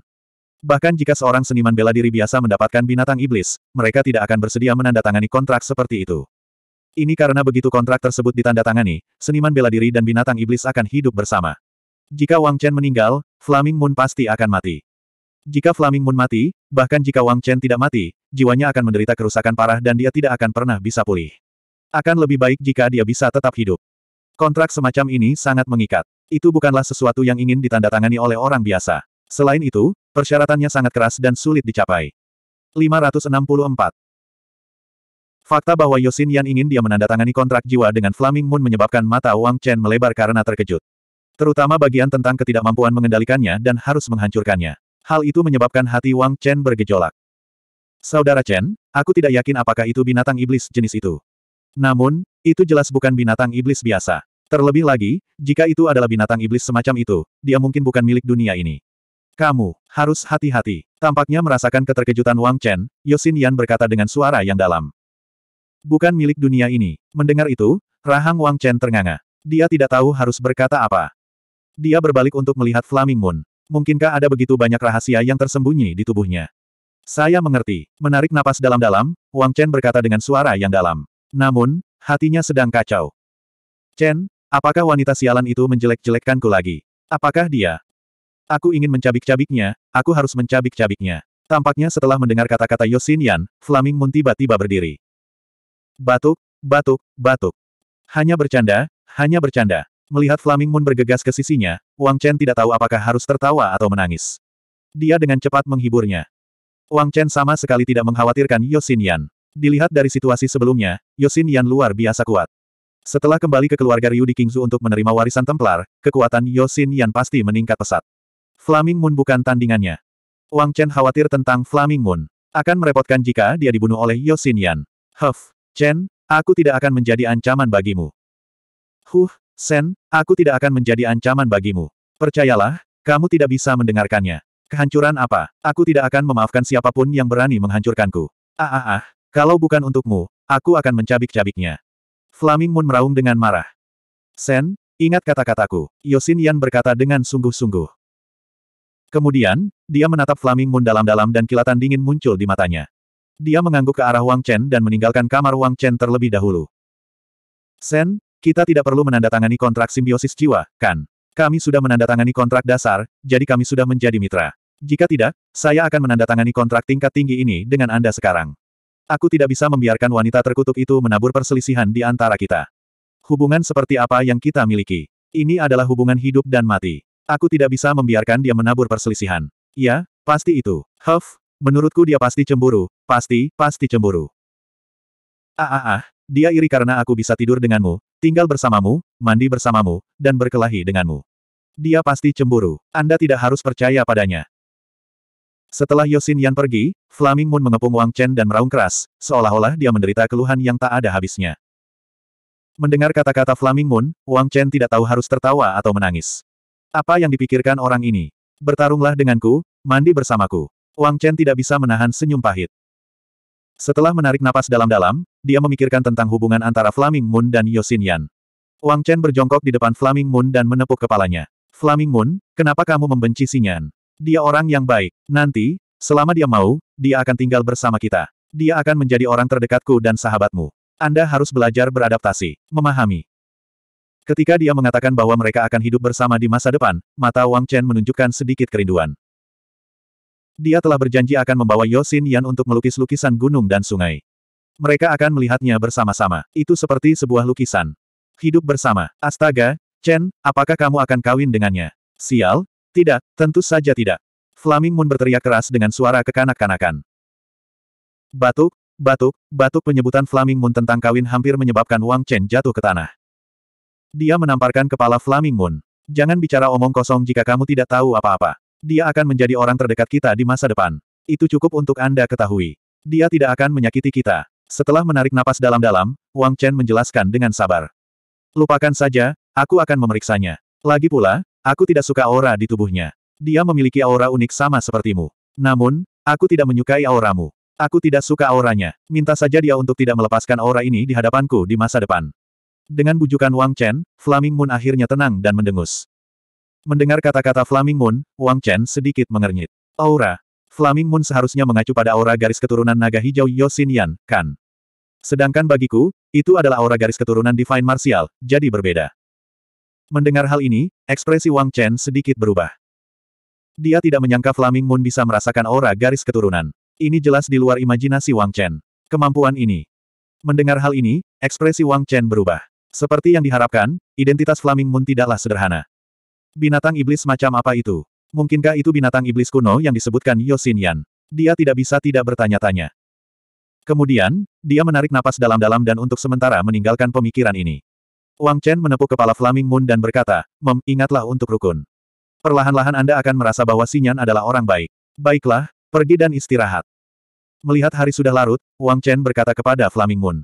Bahkan jika seorang seniman bela diri biasa mendapatkan binatang iblis, mereka tidak akan bersedia menandatangani kontrak seperti itu. Ini karena begitu kontrak tersebut ditandatangani, seniman bela diri dan binatang iblis akan hidup bersama. Jika Wang Chen meninggal, Flaming Moon pasti akan mati. Jika Flaming Moon mati, bahkan jika Wang Chen tidak mati, jiwanya akan menderita kerusakan parah dan dia tidak akan pernah bisa pulih. Akan lebih baik jika dia bisa tetap hidup. Kontrak semacam ini sangat mengikat. Itu bukanlah sesuatu yang ingin ditandatangani oleh orang biasa. Selain itu, persyaratannya sangat keras dan sulit dicapai. 564. Fakta bahwa Yosin Yan ingin dia menandatangani kontrak jiwa dengan Flaming Moon menyebabkan mata Wang Chen melebar karena terkejut. Terutama bagian tentang ketidakmampuan mengendalikannya dan harus menghancurkannya. Hal itu menyebabkan hati Wang Chen bergejolak. Saudara Chen, aku tidak yakin apakah itu binatang iblis jenis itu. Namun, itu jelas bukan binatang iblis biasa. Terlebih lagi, jika itu adalah binatang iblis semacam itu, dia mungkin bukan milik dunia ini. Kamu, harus hati-hati. Tampaknya merasakan keterkejutan Wang Chen, Yosin Yan berkata dengan suara yang dalam. Bukan milik dunia ini. Mendengar itu, rahang Wang Chen ternganga. Dia tidak tahu harus berkata apa. Dia berbalik untuk melihat Flaming Moon mungkinkah ada begitu banyak rahasia yang tersembunyi di tubuhnya? Saya mengerti. Menarik napas dalam-dalam, Wang Chen berkata dengan suara yang dalam. Namun, hatinya sedang kacau. Chen, apakah wanita sialan itu menjelek-jelekkanku lagi? Apakah dia? Aku ingin mencabik-cabiknya, aku harus mencabik-cabiknya. Tampaknya setelah mendengar kata-kata Yosin Yan, Flaming Moon tiba-tiba berdiri. Batuk, batuk, batuk. Hanya bercanda, hanya bercanda. Melihat Flaming Moon bergegas ke sisinya, Wang Chen tidak tahu apakah harus tertawa atau menangis. Dia dengan cepat menghiburnya. Wang Chen sama sekali tidak mengkhawatirkan Yosin Yan. Dilihat dari situasi sebelumnya, Yosin Yan luar biasa kuat. Setelah kembali ke keluarga Ryu di Kingzu untuk menerima warisan Templar, kekuatan Yosin Yan pasti meningkat pesat. Flaming Moon bukan tandingannya. Wang Chen khawatir tentang Flaming Moon. Akan merepotkan jika dia dibunuh oleh Yosin Yan. Huff, Chen, aku tidak akan menjadi ancaman bagimu. Huh, Sen, aku tidak akan menjadi ancaman bagimu. Percayalah, kamu tidak bisa mendengarkannya. Kehancuran apa? Aku tidak akan memaafkan siapapun yang berani menghancurkanku. Ah ah ah, kalau bukan untukmu, aku akan mencabik-cabiknya. Flaming Moon meraung dengan marah. Sen, ingat kata-kataku. Yosin Yan berkata dengan sungguh-sungguh. Kemudian, dia menatap Flaming Moon dalam-dalam dan kilatan dingin muncul di matanya. Dia mengangguk ke arah Wang Chen dan meninggalkan kamar Wang Chen terlebih dahulu. Sen, kita tidak perlu menandatangani kontrak simbiosis jiwa, kan? Kami sudah menandatangani kontrak dasar, jadi kami sudah menjadi mitra. Jika tidak, saya akan menandatangani kontrak tingkat tinggi ini dengan Anda sekarang. Aku tidak bisa membiarkan wanita terkutuk itu menabur perselisihan di antara kita. Hubungan seperti apa yang kita miliki? Ini adalah hubungan hidup dan mati. Aku tidak bisa membiarkan dia menabur perselisihan. Ya, pasti itu. Huff, menurutku dia pasti cemburu, pasti, pasti cemburu. Ah ah ah, dia iri karena aku bisa tidur denganmu, Tinggal bersamamu, mandi bersamamu, dan berkelahi denganmu. Dia pasti cemburu. Anda tidak harus percaya padanya. Setelah Yosin Yan pergi, Flaming Moon mengepung Wang Chen dan meraung keras, seolah-olah dia menderita keluhan yang tak ada habisnya. Mendengar kata-kata Flaming Moon, Wang Chen tidak tahu harus tertawa atau menangis. Apa yang dipikirkan orang ini? Bertarunglah denganku, mandi bersamaku. Wang Chen tidak bisa menahan senyum pahit. Setelah menarik napas dalam-dalam, dia memikirkan tentang hubungan antara Flaming Moon dan Yosin Yan. Wang Chen berjongkok di depan Flaming Moon dan menepuk kepalanya. Flaming Moon, kenapa kamu membenci Sinyan? Dia orang yang baik. Nanti, selama dia mau, dia akan tinggal bersama kita. Dia akan menjadi orang terdekatku dan sahabatmu. Anda harus belajar beradaptasi, memahami. Ketika dia mengatakan bahwa mereka akan hidup bersama di masa depan, mata Wang Chen menunjukkan sedikit kerinduan. Dia telah berjanji akan membawa Yosin Yan untuk melukis lukisan gunung dan sungai. Mereka akan melihatnya bersama-sama. Itu seperti sebuah lukisan. Hidup bersama. Astaga, Chen, apakah kamu akan kawin dengannya? Sial? Tidak, tentu saja tidak. Flaming Moon berteriak keras dengan suara kekanak-kanakan. Batuk, batuk, batuk penyebutan Flaming Moon tentang kawin hampir menyebabkan Wang Chen jatuh ke tanah. Dia menamparkan kepala Flaming Moon. Jangan bicara omong kosong jika kamu tidak tahu apa-apa. Dia akan menjadi orang terdekat kita di masa depan. Itu cukup untuk Anda ketahui. Dia tidak akan menyakiti kita. Setelah menarik napas dalam-dalam, Wang Chen menjelaskan dengan sabar. Lupakan saja, aku akan memeriksanya. Lagi pula, aku tidak suka aura di tubuhnya. Dia memiliki aura unik sama sepertimu. Namun, aku tidak menyukai auramu. Aku tidak suka auranya. Minta saja dia untuk tidak melepaskan aura ini di hadapanku di masa depan. Dengan bujukan Wang Chen, Flaming Moon akhirnya tenang dan mendengus. Mendengar kata-kata Flaming Moon, Wang Chen sedikit mengernyit. Aura. Flaming Moon seharusnya mengacu pada aura garis keturunan naga hijau Yosin Yan, kan? Sedangkan bagiku, itu adalah aura garis keturunan Divine Martial, jadi berbeda. Mendengar hal ini, ekspresi Wang Chen sedikit berubah. Dia tidak menyangka Flaming Moon bisa merasakan aura garis keturunan. Ini jelas di luar imajinasi Wang Chen. Kemampuan ini. Mendengar hal ini, ekspresi Wang Chen berubah. Seperti yang diharapkan, identitas Flaming Moon tidaklah sederhana. Binatang iblis macam apa itu? Mungkinkah itu binatang iblis kuno yang disebutkan Yosin Yan? Dia tidak bisa tidak bertanya-tanya. Kemudian, dia menarik napas dalam-dalam dan untuk sementara meninggalkan pemikiran ini. Wang Chen menepuk kepala Flaming Moon dan berkata, Mem, ingatlah untuk rukun. Perlahan-lahan Anda akan merasa bahwa Sinyan adalah orang baik. Baiklah, pergi dan istirahat. Melihat hari sudah larut, Wang Chen berkata kepada Flaming Moon.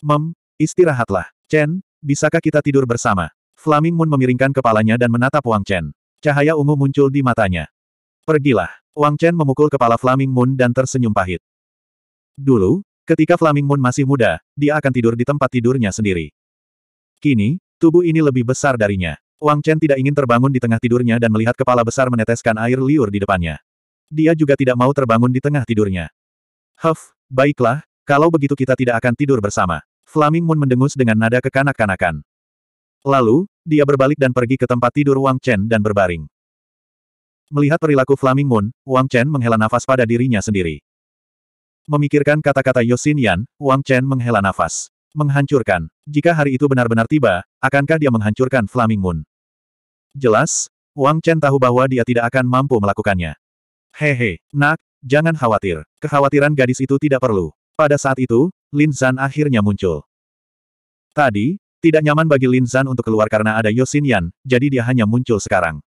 Mem, istirahatlah. Chen, bisakah kita tidur bersama? Flaming Moon memiringkan kepalanya dan menatap Wang Chen. Cahaya ungu muncul di matanya. Pergilah. Wang Chen memukul kepala Flaming Moon dan tersenyum pahit. Dulu, ketika Flaming Moon masih muda, dia akan tidur di tempat tidurnya sendiri. Kini, tubuh ini lebih besar darinya. Wang Chen tidak ingin terbangun di tengah tidurnya dan melihat kepala besar meneteskan air liur di depannya. Dia juga tidak mau terbangun di tengah tidurnya. Huff, baiklah, kalau begitu kita tidak akan tidur bersama. Flaming Moon mendengus dengan nada kekanak-kanakan. Lalu, dia berbalik dan pergi ke tempat tidur Wang Chen dan berbaring. Melihat perilaku Flaming Moon, Wang Chen menghela nafas pada dirinya sendiri. Memikirkan kata-kata Yosin Yan, Wang Chen menghela nafas. Menghancurkan. Jika hari itu benar-benar tiba, akankah dia menghancurkan Flaming Moon? Jelas, Wang Chen tahu bahwa dia tidak akan mampu melakukannya. Hehe, nak, jangan khawatir. Kekhawatiran gadis itu tidak perlu. Pada saat itu, Lin Zan akhirnya muncul. Tadi, tidak nyaman bagi Lin Zan untuk keluar karena ada Yosin Yan, jadi dia hanya muncul sekarang.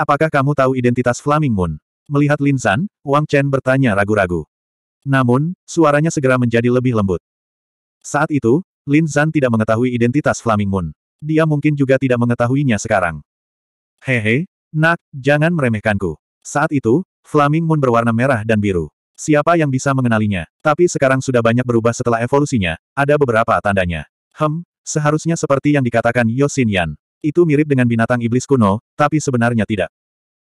Apakah kamu tahu identitas Flaming Moon? Melihat Lin Zan, Wang Chen bertanya ragu-ragu. Namun, suaranya segera menjadi lebih lembut. Saat itu, Lin Zan tidak mengetahui identitas Flaming Moon. Dia mungkin juga tidak mengetahuinya sekarang. Hehe, nak, jangan meremehkanku. Saat itu, Flaming Moon berwarna merah dan biru. Siapa yang bisa mengenalinya? Tapi sekarang sudah banyak berubah setelah evolusinya, ada beberapa tandanya. Hem, seharusnya seperti yang dikatakan Yosin Yan. Itu mirip dengan binatang iblis kuno, tapi sebenarnya tidak.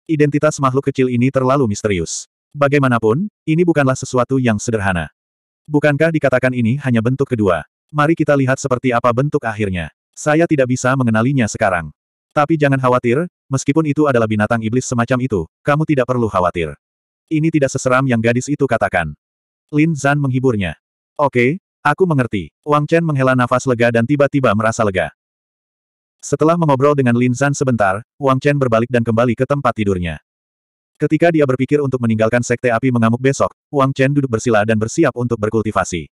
Identitas makhluk kecil ini terlalu misterius. Bagaimanapun, ini bukanlah sesuatu yang sederhana. Bukankah dikatakan ini hanya bentuk kedua? Mari kita lihat seperti apa bentuk akhirnya. Saya tidak bisa mengenalinya sekarang. Tapi jangan khawatir, meskipun itu adalah binatang iblis semacam itu, kamu tidak perlu khawatir. Ini tidak seseram yang gadis itu katakan. Lin Zan menghiburnya. Oke, aku mengerti. Wang Chen menghela nafas lega dan tiba-tiba merasa lega. Setelah mengobrol dengan Lin Zan sebentar, Wang Chen berbalik dan kembali ke tempat tidurnya. Ketika dia berpikir untuk meninggalkan sekte api mengamuk besok, Wang Chen duduk bersila dan bersiap untuk berkultivasi.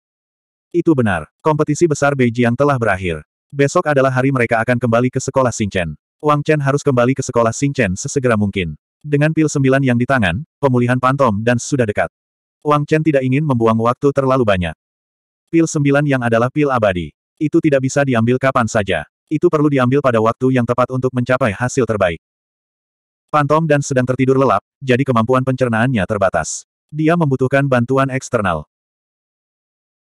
Itu benar, kompetisi besar Beijing telah berakhir. Besok adalah hari mereka akan kembali ke sekolah Xingchen. Wang Chen harus kembali ke sekolah Xingchen sesegera mungkin. Dengan pil sembilan yang di tangan, pemulihan pantom dan sudah dekat. Wang Chen tidak ingin membuang waktu terlalu banyak. Pil sembilan yang adalah pil abadi. Itu tidak bisa diambil kapan saja. Itu perlu diambil pada waktu yang tepat untuk mencapai hasil terbaik. Pantom dan sedang tertidur lelap, jadi kemampuan pencernaannya terbatas. Dia membutuhkan bantuan eksternal.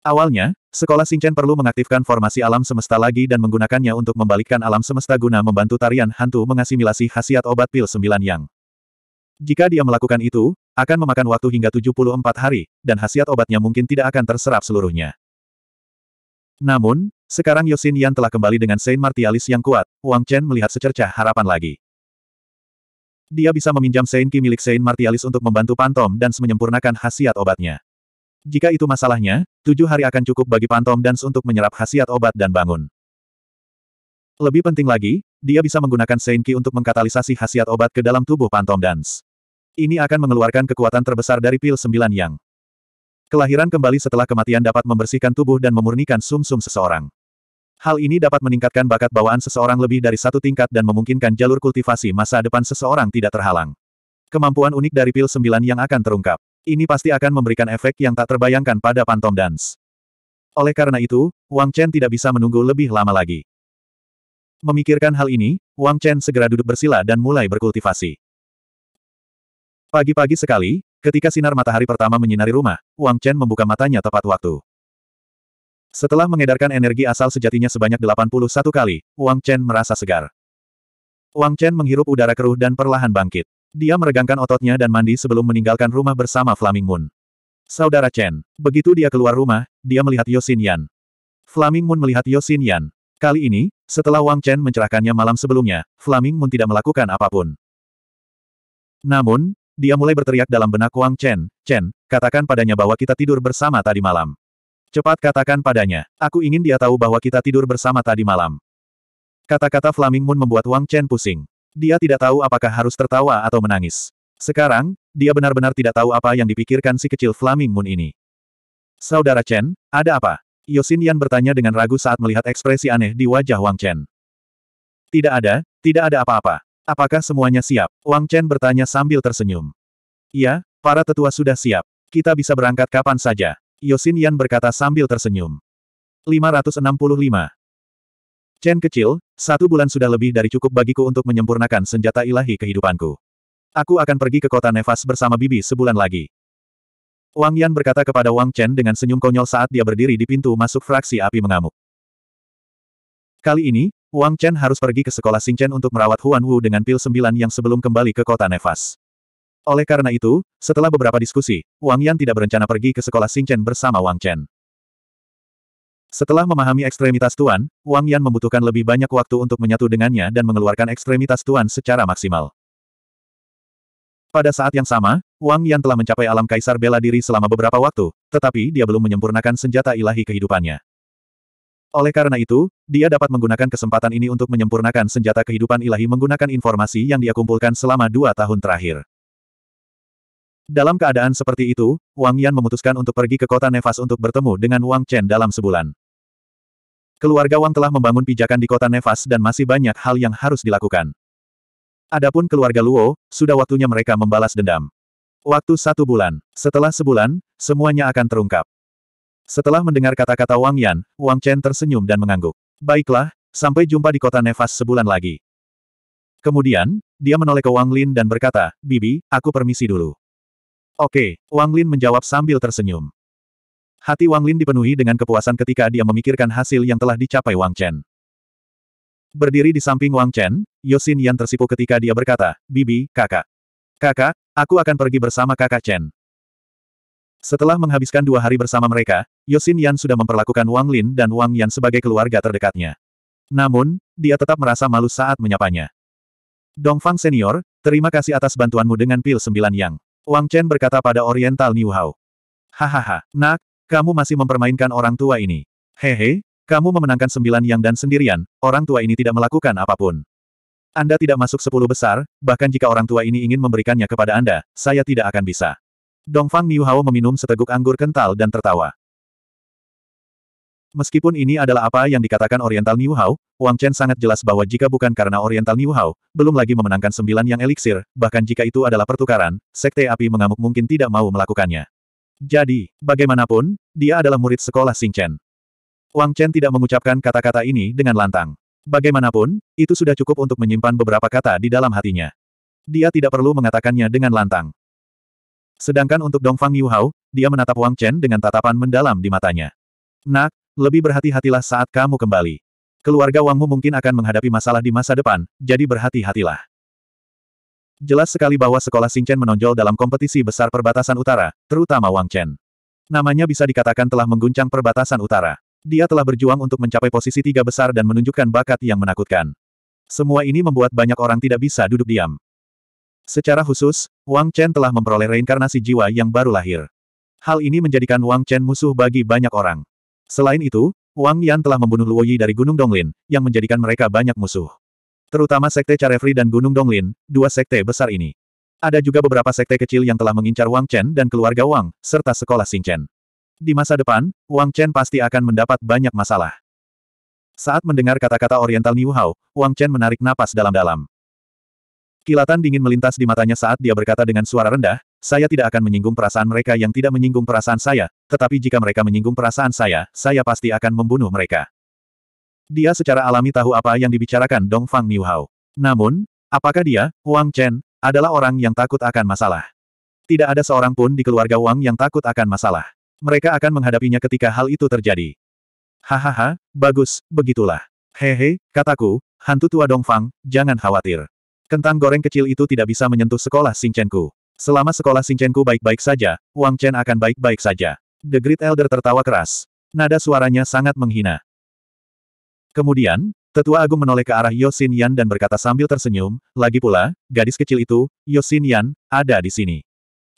Awalnya, sekolah Singchen perlu mengaktifkan formasi alam semesta lagi dan menggunakannya untuk membalikkan alam semesta guna membantu tarian hantu mengasimilasi khasiat obat pil sembilan yang. Jika dia melakukan itu, akan memakan waktu hingga 74 hari, dan khasiat obatnya mungkin tidak akan terserap seluruhnya. Namun, sekarang Yosin Yan telah kembali dengan Saint Martialis yang kuat, Wang Chen melihat secercah harapan lagi. Dia bisa meminjam Sein Ki milik Sein Martialis untuk membantu Pantom dan menyempurnakan khasiat obatnya. Jika itu masalahnya, tujuh hari akan cukup bagi Pantom dan untuk menyerap khasiat obat dan bangun. Lebih penting lagi, dia bisa menggunakan Sein Ki untuk mengkatalisasi khasiat obat ke dalam tubuh Pantom Dance. Ini akan mengeluarkan kekuatan terbesar dari pil sembilan yang. Kelahiran kembali setelah kematian dapat membersihkan tubuh dan memurnikan sumsum sum seseorang. Hal ini dapat meningkatkan bakat bawaan seseorang lebih dari satu tingkat dan memungkinkan jalur kultivasi masa depan seseorang tidak terhalang. Kemampuan unik dari pil sembilan yang akan terungkap. Ini pasti akan memberikan efek yang tak terbayangkan pada Phantom Dance. Oleh karena itu, Wang Chen tidak bisa menunggu lebih lama lagi. Memikirkan hal ini, Wang Chen segera duduk bersila dan mulai berkultivasi. Pagi-pagi sekali, ketika sinar matahari pertama menyinari rumah, Wang Chen membuka matanya tepat waktu. Setelah mengedarkan energi asal sejatinya sebanyak 81 kali, Wang Chen merasa segar. Wang Chen menghirup udara keruh dan perlahan bangkit. Dia meregangkan ototnya dan mandi sebelum meninggalkan rumah bersama Flaming Moon. Saudara Chen, begitu dia keluar rumah, dia melihat Yosin Yan. Flaming Moon melihat Yosin Yan. Kali ini, setelah Wang Chen mencerahkannya malam sebelumnya, Flaming Moon tidak melakukan apapun. Namun, dia mulai berteriak dalam benak Wang Chen, Chen, katakan padanya bahwa kita tidur bersama tadi malam. Cepat katakan padanya, aku ingin dia tahu bahwa kita tidur bersama tadi malam. Kata-kata Flaming Moon membuat Wang Chen pusing. Dia tidak tahu apakah harus tertawa atau menangis. Sekarang, dia benar-benar tidak tahu apa yang dipikirkan si kecil Flaming Moon ini. Saudara Chen, ada apa? Yosin Yan bertanya dengan ragu saat melihat ekspresi aneh di wajah Wang Chen. Tidak ada, tidak ada apa-apa. Apakah semuanya siap? Wang Chen bertanya sambil tersenyum. Ya, para tetua sudah siap. Kita bisa berangkat kapan saja. Yosin Yan berkata sambil tersenyum. 565. Chen kecil, satu bulan sudah lebih dari cukup bagiku untuk menyempurnakan senjata ilahi kehidupanku. Aku akan pergi ke kota Nevas bersama Bibi sebulan lagi. Wang Yan berkata kepada Wang Chen dengan senyum konyol saat dia berdiri di pintu masuk fraksi api mengamuk. Kali ini, Wang Chen harus pergi ke sekolah Singchen untuk merawat Huan Wu dengan pil sembilan yang sebelum kembali ke kota Nevas. Oleh karena itu, setelah beberapa diskusi, Wang Yan tidak berencana pergi ke sekolah Xingchen bersama Wang Chen. Setelah memahami ekstremitas Tuan, Wang Yan membutuhkan lebih banyak waktu untuk menyatu dengannya dan mengeluarkan ekstremitas Tuan secara maksimal. Pada saat yang sama, Wang Yan telah mencapai alam kaisar bela diri selama beberapa waktu, tetapi dia belum menyempurnakan senjata ilahi kehidupannya. Oleh karena itu, dia dapat menggunakan kesempatan ini untuk menyempurnakan senjata kehidupan ilahi menggunakan informasi yang dia kumpulkan selama dua tahun terakhir. Dalam keadaan seperti itu, Wang Yan memutuskan untuk pergi ke kota Nevas untuk bertemu dengan Wang Chen dalam sebulan. Keluarga Wang telah membangun pijakan di kota Nevas dan masih banyak hal yang harus dilakukan. Adapun keluarga Luo, sudah waktunya mereka membalas dendam. Waktu satu bulan. Setelah sebulan, semuanya akan terungkap. Setelah mendengar kata-kata Wang Yan, Wang Chen tersenyum dan mengangguk. Baiklah, sampai jumpa di kota Nevas sebulan lagi. Kemudian, dia menoleh ke Wang Lin dan berkata, Bibi, aku permisi dulu. Oke, Wang Lin menjawab sambil tersenyum. Hati Wang Lin dipenuhi dengan kepuasan ketika dia memikirkan hasil yang telah dicapai Wang Chen. Berdiri di samping Wang Chen, Yosin Yan tersipu ketika dia berkata, Bibi, kakak. Kakak, aku akan pergi bersama kakak Chen. Setelah menghabiskan dua hari bersama mereka, Yosin Yan sudah memperlakukan Wang Lin dan Wang Yan sebagai keluarga terdekatnya. Namun, dia tetap merasa malu saat menyapanya. Dongfang Senior, terima kasih atas bantuanmu dengan pil sembilan yang. Wang Chen berkata pada Oriental New Hao. Hahaha, nak, kamu masih mempermainkan orang tua ini. Hehe, kamu memenangkan sembilan yang dan sendirian, orang tua ini tidak melakukan apapun. Anda tidak masuk sepuluh besar, bahkan jika orang tua ini ingin memberikannya kepada Anda, saya tidak akan bisa. Dongfang Niu Hao meminum seteguk anggur kental dan tertawa. Meskipun ini adalah apa yang dikatakan Oriental New Hao, Wang Chen sangat jelas bahwa jika bukan karena Oriental New Hao, belum lagi memenangkan sembilan yang eliksir, bahkan jika itu adalah pertukaran, Sekte Api Mengamuk mungkin tidak mau melakukannya. Jadi, bagaimanapun, dia adalah murid sekolah Xing Chen. Wang Chen tidak mengucapkan kata-kata ini dengan lantang. Bagaimanapun, itu sudah cukup untuk menyimpan beberapa kata di dalam hatinya. Dia tidak perlu mengatakannya dengan lantang. Sedangkan untuk Dongfang Yuhao, dia menatap Wang Chen dengan tatapan mendalam di matanya. Nak, lebih berhati-hatilah saat kamu kembali. Keluarga Wangmu mungkin akan menghadapi masalah di masa depan, jadi berhati-hatilah. Jelas sekali bahwa sekolah Singchen menonjol dalam kompetisi besar perbatasan utara, terutama Wang Chen. Namanya bisa dikatakan telah mengguncang perbatasan utara. Dia telah berjuang untuk mencapai posisi tiga besar dan menunjukkan bakat yang menakutkan. Semua ini membuat banyak orang tidak bisa duduk diam. Secara khusus, Wang Chen telah memperoleh reinkarnasi jiwa yang baru lahir. Hal ini menjadikan Wang Chen musuh bagi banyak orang. Selain itu, Wang Yan telah membunuh Luo Yi dari Gunung Donglin, yang menjadikan mereka banyak musuh. Terutama Sekte Carefree dan Gunung Donglin, dua sekte besar ini. Ada juga beberapa sekte kecil yang telah mengincar Wang Chen dan keluarga Wang, serta sekolah Chen. Di masa depan, Wang Chen pasti akan mendapat banyak masalah. Saat mendengar kata-kata Oriental New Hao, Wang Chen menarik napas dalam-dalam. Kilatan dingin melintas di matanya saat dia berkata dengan suara rendah, saya tidak akan menyinggung perasaan mereka yang tidak menyinggung perasaan saya, tetapi jika mereka menyinggung perasaan saya, saya pasti akan membunuh mereka. Dia secara alami tahu apa yang dibicarakan Dong Fang Miuhao. Namun, apakah dia, Wang Chen, adalah orang yang takut akan masalah? Tidak ada seorang pun di keluarga Wang yang takut akan masalah. Mereka akan menghadapinya ketika hal itu terjadi. Hahaha, bagus, begitulah. Hehe, kataku, hantu tua Dong Fang, jangan khawatir. Kentang goreng kecil itu tidak bisa menyentuh sekolah Singchenku. Selama sekolah Singchenku baik-baik saja, Wang Chen akan baik-baik saja. The Great Elder tertawa keras. Nada suaranya sangat menghina. Kemudian, Tetua Agung menoleh ke arah Yosin Yan dan berkata sambil tersenyum, lagi pula, gadis kecil itu, Yosin Yan, ada di sini.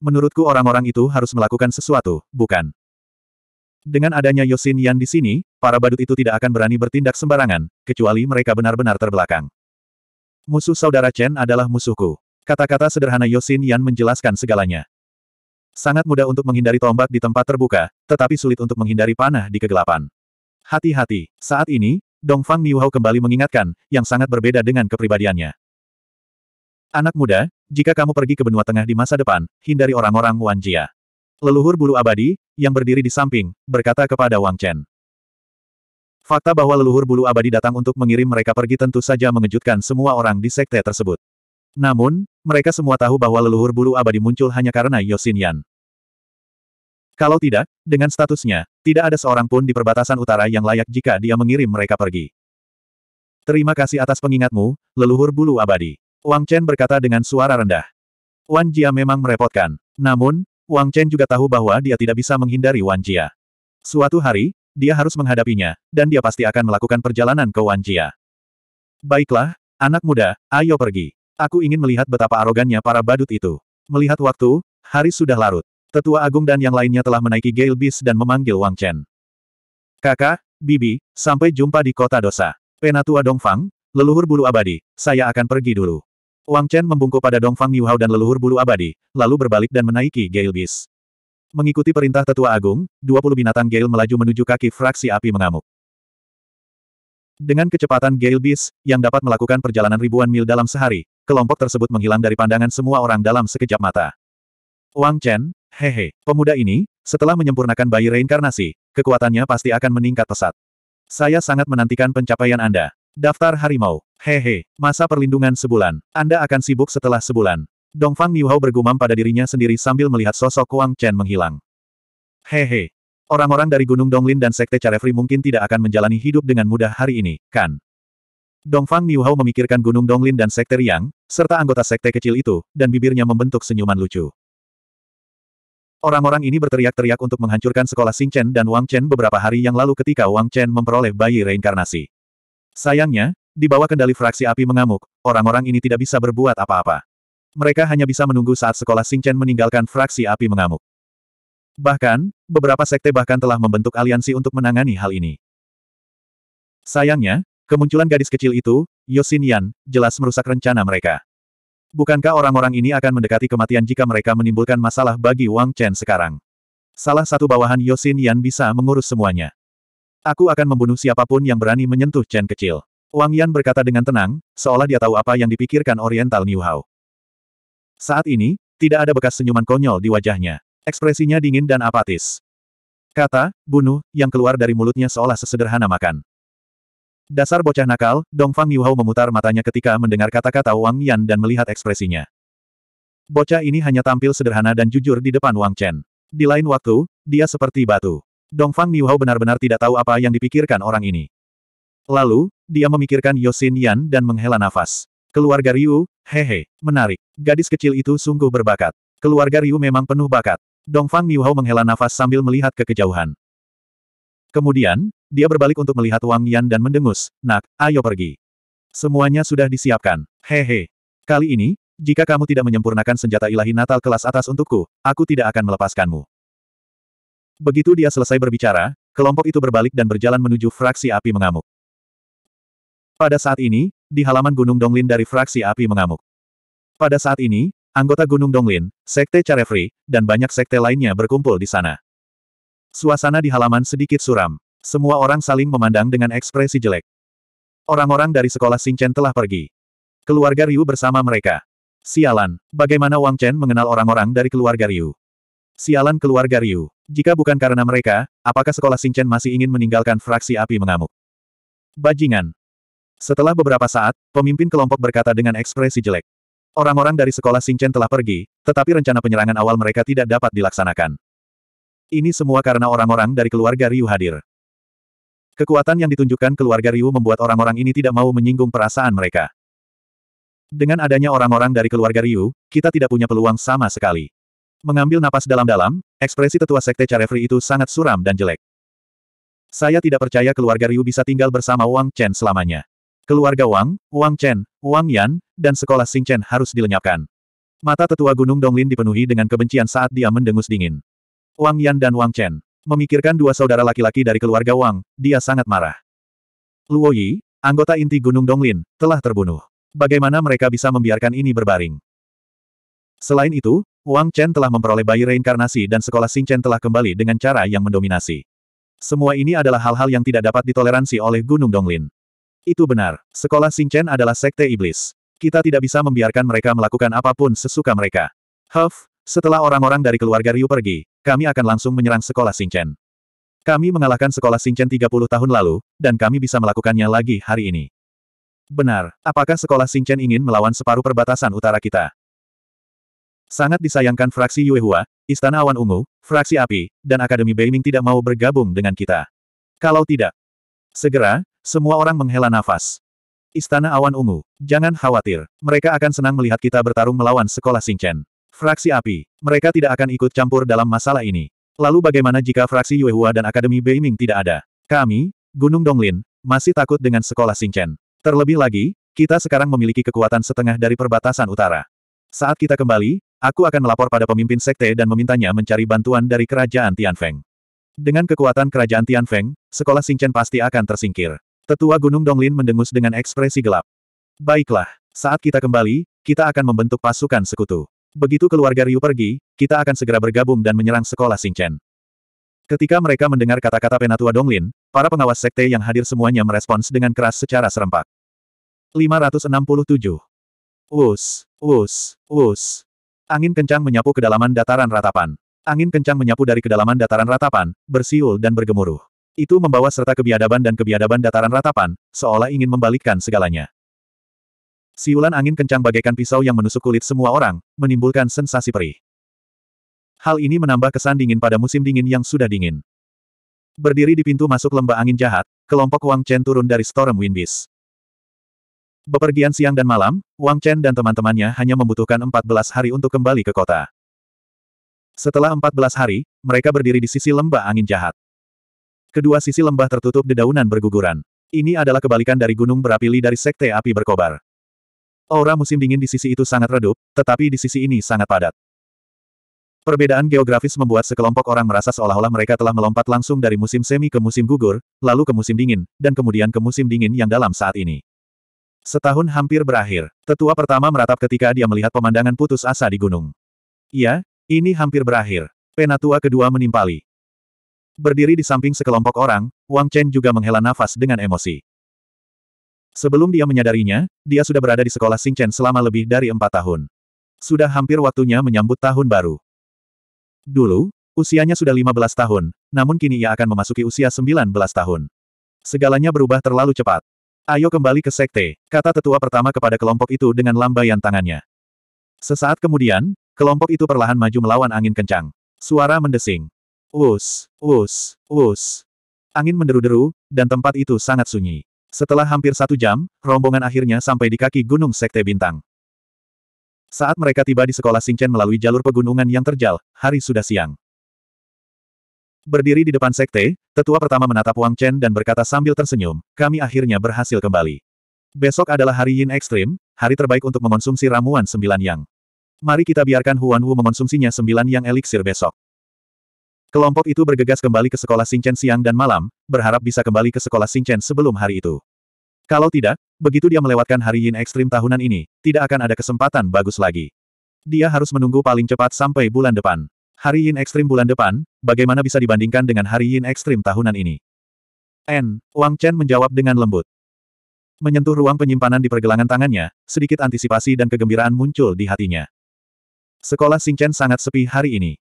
Menurutku orang-orang itu harus melakukan sesuatu, bukan? Dengan adanya Yosin Yan di sini, para badut itu tidak akan berani bertindak sembarangan, kecuali mereka benar-benar terbelakang. Musuh saudara Chen adalah musuhku. Kata-kata sederhana Yosin Yan menjelaskan segalanya. Sangat mudah untuk menghindari tombak di tempat terbuka, tetapi sulit untuk menghindari panah di kegelapan. Hati-hati, saat ini, Dongfang Niuhao kembali mengingatkan, yang sangat berbeda dengan kepribadiannya. Anak muda, jika kamu pergi ke benua tengah di masa depan, hindari orang-orang Wan Jia. Leluhur bulu abadi, yang berdiri di samping, berkata kepada Wang Chen. Fakta bahwa leluhur bulu abadi datang untuk mengirim mereka pergi tentu saja mengejutkan semua orang di sekte tersebut. Namun, mereka semua tahu bahwa leluhur bulu abadi muncul hanya karena Yosin Yan. Kalau tidak, dengan statusnya, tidak ada seorang pun di perbatasan utara yang layak jika dia mengirim mereka pergi. Terima kasih atas pengingatmu, leluhur bulu abadi. Wang Chen berkata dengan suara rendah. Wan Jia memang merepotkan. Namun, Wang Chen juga tahu bahwa dia tidak bisa menghindari Wan Jia. Suatu hari, dia harus menghadapinya, dan dia pasti akan melakukan perjalanan ke Wanjia. Baiklah, anak muda, ayo pergi. Aku ingin melihat betapa arogannya para badut itu. Melihat waktu, hari sudah larut. Tetua Agung dan yang lainnya telah menaiki Gale Beast dan memanggil Wang Chen. Kakak, Bibi, sampai jumpa di kota dosa. Penatua Dongfang, leluhur bulu abadi, saya akan pergi dulu. Wang Chen membungkuk pada Dongfang Niuhao dan leluhur bulu abadi, lalu berbalik dan menaiki Gale Beast. Mengikuti perintah tetua agung, 20 binatang Gale melaju menuju kaki fraksi api mengamuk. Dengan kecepatan Gale Beast, yang dapat melakukan perjalanan ribuan mil dalam sehari, kelompok tersebut menghilang dari pandangan semua orang dalam sekejap mata. Wang Chen, hehe, pemuda ini, setelah menyempurnakan bayi reinkarnasi, kekuatannya pasti akan meningkat pesat. Saya sangat menantikan pencapaian Anda. Daftar harimau. Hehe, masa perlindungan sebulan. Anda akan sibuk setelah sebulan. Dongfang Niuhao bergumam pada dirinya sendiri sambil melihat sosok Wang Chen menghilang. Hehe. Orang-orang dari Gunung Donglin dan Sekte Carefree mungkin tidak akan menjalani hidup dengan mudah hari ini, kan? Dongfang Niuhao memikirkan Gunung Donglin dan Sekte Riang, serta anggota sekte kecil itu, dan bibirnya membentuk senyuman lucu. Orang-orang ini berteriak-teriak untuk menghancurkan sekolah Xing Chen dan Wang Chen beberapa hari yang lalu ketika Wang Chen memperoleh bayi reinkarnasi. Sayangnya, di bawah kendali fraksi api mengamuk, orang-orang ini tidak bisa berbuat apa-apa mereka hanya bisa menunggu saat sekolah Singchen meninggalkan fraksi api mengamuk. Bahkan, beberapa sekte bahkan telah membentuk aliansi untuk menangani hal ini. Sayangnya, kemunculan gadis kecil itu, Yosin Yan, jelas merusak rencana mereka. Bukankah orang-orang ini akan mendekati kematian jika mereka menimbulkan masalah bagi Wang Chen sekarang? Salah satu bawahan Yosin Yan bisa mengurus semuanya. Aku akan membunuh siapapun yang berani menyentuh Chen kecil. Wang Yan berkata dengan tenang, seolah dia tahu apa yang dipikirkan Oriental New House. Saat ini, tidak ada bekas senyuman konyol di wajahnya. Ekspresinya dingin dan apatis. Kata, bunuh, yang keluar dari mulutnya seolah sesederhana makan. Dasar bocah nakal, Dongfang Yuhao memutar matanya ketika mendengar kata-kata Wang Yan dan melihat ekspresinya. Bocah ini hanya tampil sederhana dan jujur di depan Wang Chen. Di lain waktu, dia seperti batu. Dongfang Yuhao benar-benar tidak tahu apa yang dipikirkan orang ini. Lalu, dia memikirkan Yosin Yan dan menghela nafas. Keluarga Ryu, hehe, menarik. Gadis kecil itu sungguh berbakat. Keluarga Ryu memang penuh bakat. Dongfang Hao menghela nafas sambil melihat ke kejauhan. Kemudian, dia berbalik untuk melihat Wang Yan dan mendengus, nak, ayo pergi. Semuanya sudah disiapkan. Hehe. Kali ini, jika kamu tidak menyempurnakan senjata ilahi natal kelas atas untukku, aku tidak akan melepaskanmu. Begitu dia selesai berbicara, kelompok itu berbalik dan berjalan menuju fraksi api mengamuk. Pada saat ini, di halaman Gunung Donglin dari fraksi api mengamuk. Pada saat ini, anggota Gunung Donglin, Sekte Carefree, dan banyak sekte lainnya berkumpul di sana. Suasana di halaman sedikit suram. Semua orang saling memandang dengan ekspresi jelek. Orang-orang dari sekolah Singchen telah pergi. Keluarga Ryu bersama mereka. Sialan, bagaimana Wang Chen mengenal orang-orang dari keluarga Ryu? Sialan keluarga Ryu. Jika bukan karena mereka, apakah sekolah Singchen masih ingin meninggalkan fraksi api mengamuk? Bajingan, setelah beberapa saat, pemimpin kelompok berkata dengan ekspresi jelek. Orang-orang dari sekolah Singchen telah pergi, tetapi rencana penyerangan awal mereka tidak dapat dilaksanakan. Ini semua karena orang-orang dari keluarga Ryu hadir. Kekuatan yang ditunjukkan keluarga Ryu membuat orang-orang ini tidak mau menyinggung perasaan mereka. Dengan adanya orang-orang dari keluarga Ryu, kita tidak punya peluang sama sekali. Mengambil napas dalam-dalam, ekspresi tetua sekte Carefree itu sangat suram dan jelek. Saya tidak percaya keluarga Ryu bisa tinggal bersama Wang Chen selamanya. Keluarga Wang, Wang Chen, Wang Yan, dan sekolah Xing Chen harus dilenyapkan. Mata tetua Gunung Donglin dipenuhi dengan kebencian saat dia mendengus dingin. Wang Yan dan Wang Chen. Memikirkan dua saudara laki-laki dari keluarga Wang, dia sangat marah. Luo Yi, anggota inti Gunung Donglin, telah terbunuh. Bagaimana mereka bisa membiarkan ini berbaring? Selain itu, Wang Chen telah memperoleh bayi reinkarnasi dan sekolah Xing Chen telah kembali dengan cara yang mendominasi. Semua ini adalah hal-hal yang tidak dapat ditoleransi oleh Gunung Donglin. Itu benar, sekolah Chen adalah sekte iblis. Kita tidak bisa membiarkan mereka melakukan apapun sesuka mereka. Huff, setelah orang-orang dari keluarga Ryu pergi, kami akan langsung menyerang sekolah Chen. Kami mengalahkan sekolah Chen 30 tahun lalu, dan kami bisa melakukannya lagi hari ini. Benar, apakah sekolah Chen ingin melawan separuh perbatasan utara kita? Sangat disayangkan fraksi Yuehua, Istana Awan Ungu, fraksi api, dan Akademi Beiming tidak mau bergabung dengan kita. Kalau tidak, segera, semua orang menghela nafas. Istana Awan Ungu, jangan khawatir, mereka akan senang melihat kita bertarung melawan sekolah Singchen. Fraksi api, mereka tidak akan ikut campur dalam masalah ini. Lalu bagaimana jika fraksi Yuehua dan Akademi Beiming tidak ada? Kami, Gunung Donglin, masih takut dengan sekolah Singchen. Terlebih lagi, kita sekarang memiliki kekuatan setengah dari perbatasan utara. Saat kita kembali, aku akan melapor pada pemimpin sekte dan memintanya mencari bantuan dari kerajaan Tianfeng. Dengan kekuatan kerajaan Tianfeng, sekolah Singchen pasti akan tersingkir. Tetua Gunung Donglin mendengus dengan ekspresi gelap. Baiklah, saat kita kembali, kita akan membentuk pasukan sekutu. Begitu keluarga Ryu pergi, kita akan segera bergabung dan menyerang sekolah Singchen. Ketika mereka mendengar kata-kata Penatua Donglin, para pengawas sekte yang hadir semuanya merespons dengan keras secara serempak. 567. Us, us, us. Angin kencang menyapu kedalaman dataran ratapan. Angin kencang menyapu dari kedalaman dataran ratapan, bersiul dan bergemuruh. Itu membawa serta kebiadaban dan kebiadaban dataran ratapan, seolah ingin membalikkan segalanya. Siulan angin kencang bagaikan pisau yang menusuk kulit semua orang, menimbulkan sensasi perih. Hal ini menambah kesan dingin pada musim dingin yang sudah dingin. Berdiri di pintu masuk lembah angin jahat, kelompok Wang Chen turun dari Storm Wind Bepergian siang dan malam, Wang Chen dan teman-temannya hanya membutuhkan 14 hari untuk kembali ke kota. Setelah 14 hari, mereka berdiri di sisi lembah angin jahat. Kedua sisi lembah tertutup dedaunan berguguran. Ini adalah kebalikan dari gunung berapi Li dari sekte api berkobar. Aura musim dingin di sisi itu sangat redup, tetapi di sisi ini sangat padat. Perbedaan geografis membuat sekelompok orang merasa seolah-olah mereka telah melompat langsung dari musim semi ke musim gugur, lalu ke musim dingin, dan kemudian ke musim dingin yang dalam saat ini. Setahun hampir berakhir, tetua pertama meratap ketika dia melihat pemandangan putus asa di gunung. Iya, ini hampir berakhir. Penatua kedua menimpali. Berdiri di samping sekelompok orang, Wang Chen juga menghela nafas dengan emosi. Sebelum dia menyadarinya, dia sudah berada di sekolah Chen selama lebih dari empat tahun. Sudah hampir waktunya menyambut tahun baru. Dulu, usianya sudah 15 tahun, namun kini ia akan memasuki usia 19 tahun. Segalanya berubah terlalu cepat. Ayo kembali ke sekte, kata tetua pertama kepada kelompok itu dengan lambaian tangannya. Sesaat kemudian, kelompok itu perlahan maju melawan angin kencang. Suara mendesing. Us, us, us. Angin menderu-deru, dan tempat itu sangat sunyi. Setelah hampir satu jam, rombongan akhirnya sampai di kaki Gunung Sekte Bintang. Saat mereka tiba di sekolah Singchen melalui jalur pegunungan yang terjal, hari sudah siang. Berdiri di depan sekte, tetua pertama menatap Wang Chen dan berkata sambil tersenyum, kami akhirnya berhasil kembali. Besok adalah hari Yin Ekstrim, hari terbaik untuk mengonsumsi ramuan sembilan yang. Mari kita biarkan Huan Hu mengonsumsinya sembilan yang eliksir besok. Kelompok itu bergegas kembali ke sekolah Singchen siang dan malam, berharap bisa kembali ke sekolah Singchen sebelum hari itu. Kalau tidak, begitu dia melewatkan hari Yin Ekstrim tahunan ini, tidak akan ada kesempatan bagus lagi. Dia harus menunggu paling cepat sampai bulan depan. Hari Yin Ekstrim bulan depan, bagaimana bisa dibandingkan dengan hari Yin Ekstrim tahunan ini? N. Wang Chen menjawab dengan lembut. Menyentuh ruang penyimpanan di pergelangan tangannya, sedikit antisipasi dan kegembiraan muncul di hatinya. Sekolah Singchen sangat sepi hari ini.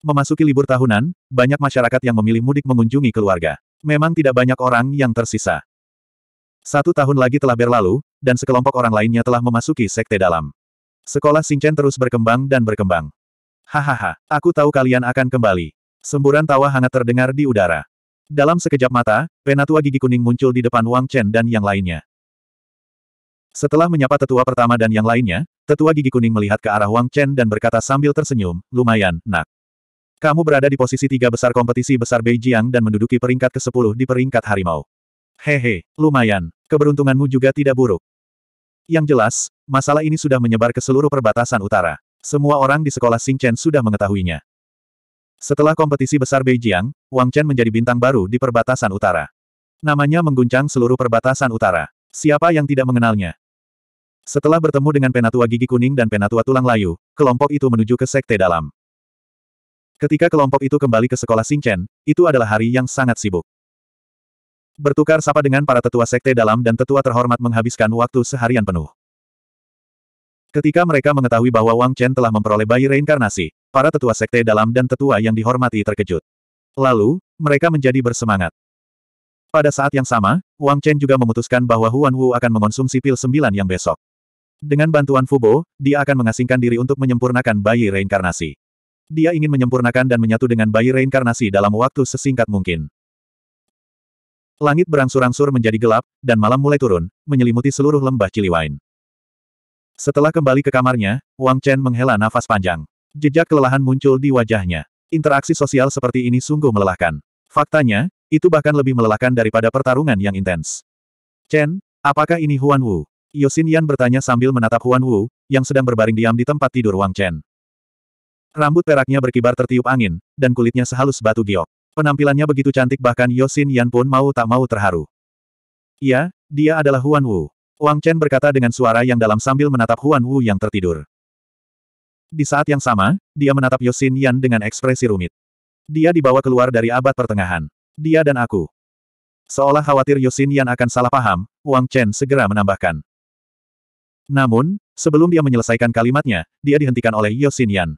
Memasuki libur tahunan, banyak masyarakat yang memilih mudik mengunjungi keluarga. Memang tidak banyak orang yang tersisa. Satu tahun lagi telah berlalu, dan sekelompok orang lainnya telah memasuki sekte dalam. Sekolah Singchen terus berkembang dan berkembang. Hahaha, aku tahu kalian akan kembali. Semburan tawa hangat terdengar di udara. Dalam sekejap mata, penatua gigi kuning muncul di depan Wang Chen dan yang lainnya. Setelah menyapa tetua pertama dan yang lainnya, tetua gigi kuning melihat ke arah Wang Chen dan berkata sambil tersenyum, lumayan, nak. Kamu berada di posisi tiga besar kompetisi besar Beijing dan menduduki peringkat ke-10 di peringkat harimau. Hehe, lumayan. Keberuntunganmu juga tidak buruk. Yang jelas, masalah ini sudah menyebar ke seluruh perbatasan utara. Semua orang di sekolah Chen sudah mengetahuinya. Setelah kompetisi besar Beijing, Wang Chen menjadi bintang baru di perbatasan utara. Namanya mengguncang seluruh perbatasan utara. Siapa yang tidak mengenalnya? Setelah bertemu dengan penatua gigi kuning dan penatua tulang layu, kelompok itu menuju ke sekte dalam. Ketika kelompok itu kembali ke sekolah Chen, itu adalah hari yang sangat sibuk. Bertukar sapa dengan para tetua sekte dalam dan tetua terhormat menghabiskan waktu seharian penuh. Ketika mereka mengetahui bahwa Wang Chen telah memperoleh bayi reinkarnasi, para tetua sekte dalam dan tetua yang dihormati terkejut. Lalu, mereka menjadi bersemangat. Pada saat yang sama, Wang Chen juga memutuskan bahwa Huan Wu akan mengonsumsi pil sembilan yang besok. Dengan bantuan Fubo, dia akan mengasingkan diri untuk menyempurnakan bayi reinkarnasi. Dia ingin menyempurnakan dan menyatu dengan bayi reinkarnasi dalam waktu sesingkat mungkin. Langit berangsur-angsur menjadi gelap, dan malam mulai turun, menyelimuti seluruh lembah Ciliwain. Setelah kembali ke kamarnya, Wang Chen menghela nafas panjang. Jejak kelelahan muncul di wajahnya. Interaksi sosial seperti ini sungguh melelahkan. Faktanya, itu bahkan lebih melelahkan daripada pertarungan yang intens. Chen, apakah ini Huan Wu? Yosin Yan bertanya sambil menatap Huan Wu, yang sedang berbaring diam di tempat tidur Wang Chen. Rambut peraknya berkibar tertiup angin, dan kulitnya sehalus batu giok. Penampilannya begitu cantik bahkan Yosin Yan pun mau tak mau terharu. Iya, dia adalah Huan Wu. Wang Chen berkata dengan suara yang dalam sambil menatap Huan Wu yang tertidur. Di saat yang sama, dia menatap Yosin Yan dengan ekspresi rumit. Dia dibawa keluar dari abad pertengahan. Dia dan aku. Seolah khawatir Yosin Yan akan salah paham, Wang Chen segera menambahkan. Namun, sebelum dia menyelesaikan kalimatnya, dia dihentikan oleh Yosin Yan.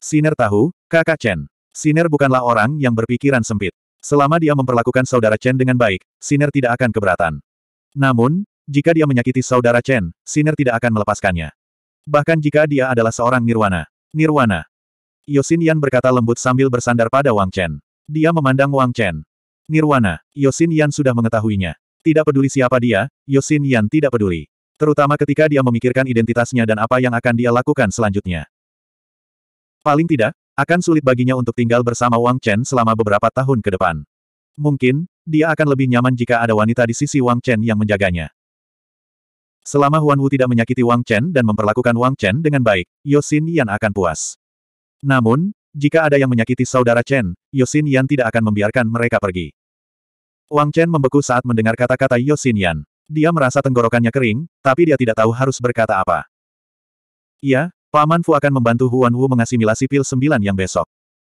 Siner tahu, kakak Chen. Siner bukanlah orang yang berpikiran sempit. Selama dia memperlakukan saudara Chen dengan baik, Siner tidak akan keberatan. Namun, jika dia menyakiti saudara Chen, Siner tidak akan melepaskannya. Bahkan jika dia adalah seorang Nirwana. Nirwana. Yosin Yan berkata lembut sambil bersandar pada Wang Chen. Dia memandang Wang Chen. Nirwana, Yosin Yan sudah mengetahuinya. Tidak peduli siapa dia, Yosin Yan tidak peduli. Terutama ketika dia memikirkan identitasnya dan apa yang akan dia lakukan selanjutnya. Paling tidak, akan sulit baginya untuk tinggal bersama Wang Chen selama beberapa tahun ke depan. Mungkin, dia akan lebih nyaman jika ada wanita di sisi Wang Chen yang menjaganya. Selama Huan Wu tidak menyakiti Wang Chen dan memperlakukan Wang Chen dengan baik, Yosin Yan akan puas. Namun, jika ada yang menyakiti saudara Chen, Yosin Yan tidak akan membiarkan mereka pergi. Wang Chen membeku saat mendengar kata-kata Yosin Yan. Dia merasa tenggorokannya kering, tapi dia tidak tahu harus berkata apa. Iya, Paman Fu akan membantu Huan Wu mengasimilasi pil sembilan yang besok.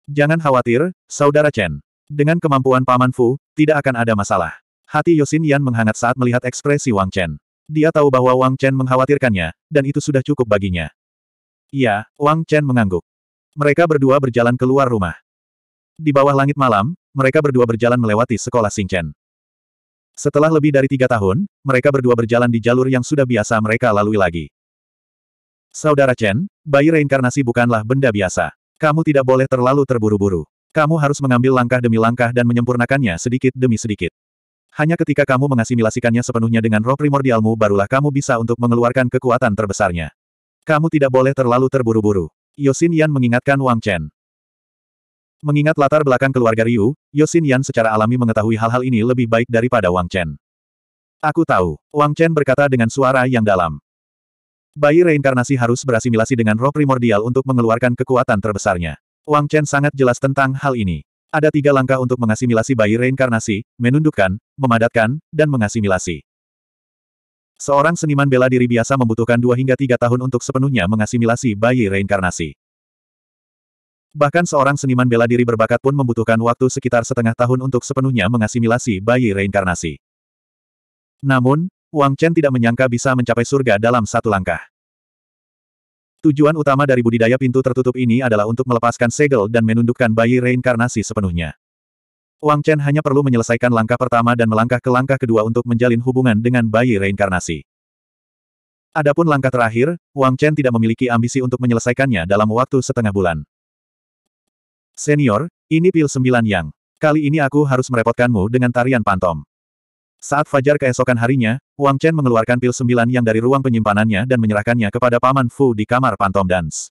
Jangan khawatir, Saudara Chen. Dengan kemampuan Paman Fu, tidak akan ada masalah. Hati Yosin Yan menghangat saat melihat ekspresi Wang Chen. Dia tahu bahwa Wang Chen mengkhawatirkannya, dan itu sudah cukup baginya. Iya, Wang Chen mengangguk. Mereka berdua berjalan keluar rumah. Di bawah langit malam, mereka berdua berjalan melewati sekolah Chen. Setelah lebih dari tiga tahun, mereka berdua berjalan di jalur yang sudah biasa mereka lalui lagi. Saudara Chen, bayi reinkarnasi bukanlah benda biasa. Kamu tidak boleh terlalu terburu-buru. Kamu harus mengambil langkah demi langkah dan menyempurnakannya sedikit demi sedikit. Hanya ketika kamu mengasimilasikannya sepenuhnya dengan roh primordialmu barulah kamu bisa untuk mengeluarkan kekuatan terbesarnya. Kamu tidak boleh terlalu terburu-buru. Yosin Yan mengingatkan Wang Chen. Mengingat latar belakang keluarga Ryu, Yosin Yan secara alami mengetahui hal-hal ini lebih baik daripada Wang Chen. Aku tahu, Wang Chen berkata dengan suara yang dalam. Bayi reinkarnasi harus berasimilasi dengan roh primordial untuk mengeluarkan kekuatan terbesarnya. Wang Chen sangat jelas tentang hal ini. Ada tiga langkah untuk mengasimilasi bayi reinkarnasi, menundukkan, memadatkan, dan mengasimilasi. Seorang seniman bela diri biasa membutuhkan dua hingga tiga tahun untuk sepenuhnya mengasimilasi bayi reinkarnasi. Bahkan seorang seniman bela diri berbakat pun membutuhkan waktu sekitar setengah tahun untuk sepenuhnya mengasimilasi bayi reinkarnasi. Namun, Wang Chen tidak menyangka bisa mencapai surga dalam satu langkah. Tujuan utama dari budidaya pintu tertutup ini adalah untuk melepaskan segel dan menundukkan bayi reinkarnasi sepenuhnya. Wang Chen hanya perlu menyelesaikan langkah pertama dan melangkah ke langkah kedua untuk menjalin hubungan dengan bayi reinkarnasi. Adapun langkah terakhir, Wang Chen tidak memiliki ambisi untuk menyelesaikannya dalam waktu setengah bulan. Senior, ini pil sembilan yang. Kali ini aku harus merepotkanmu dengan tarian pantom. Saat fajar keesokan harinya, Wang Chen mengeluarkan pil sembilan yang dari ruang penyimpanannya dan menyerahkannya kepada Paman Fu di kamar Pantom Dance.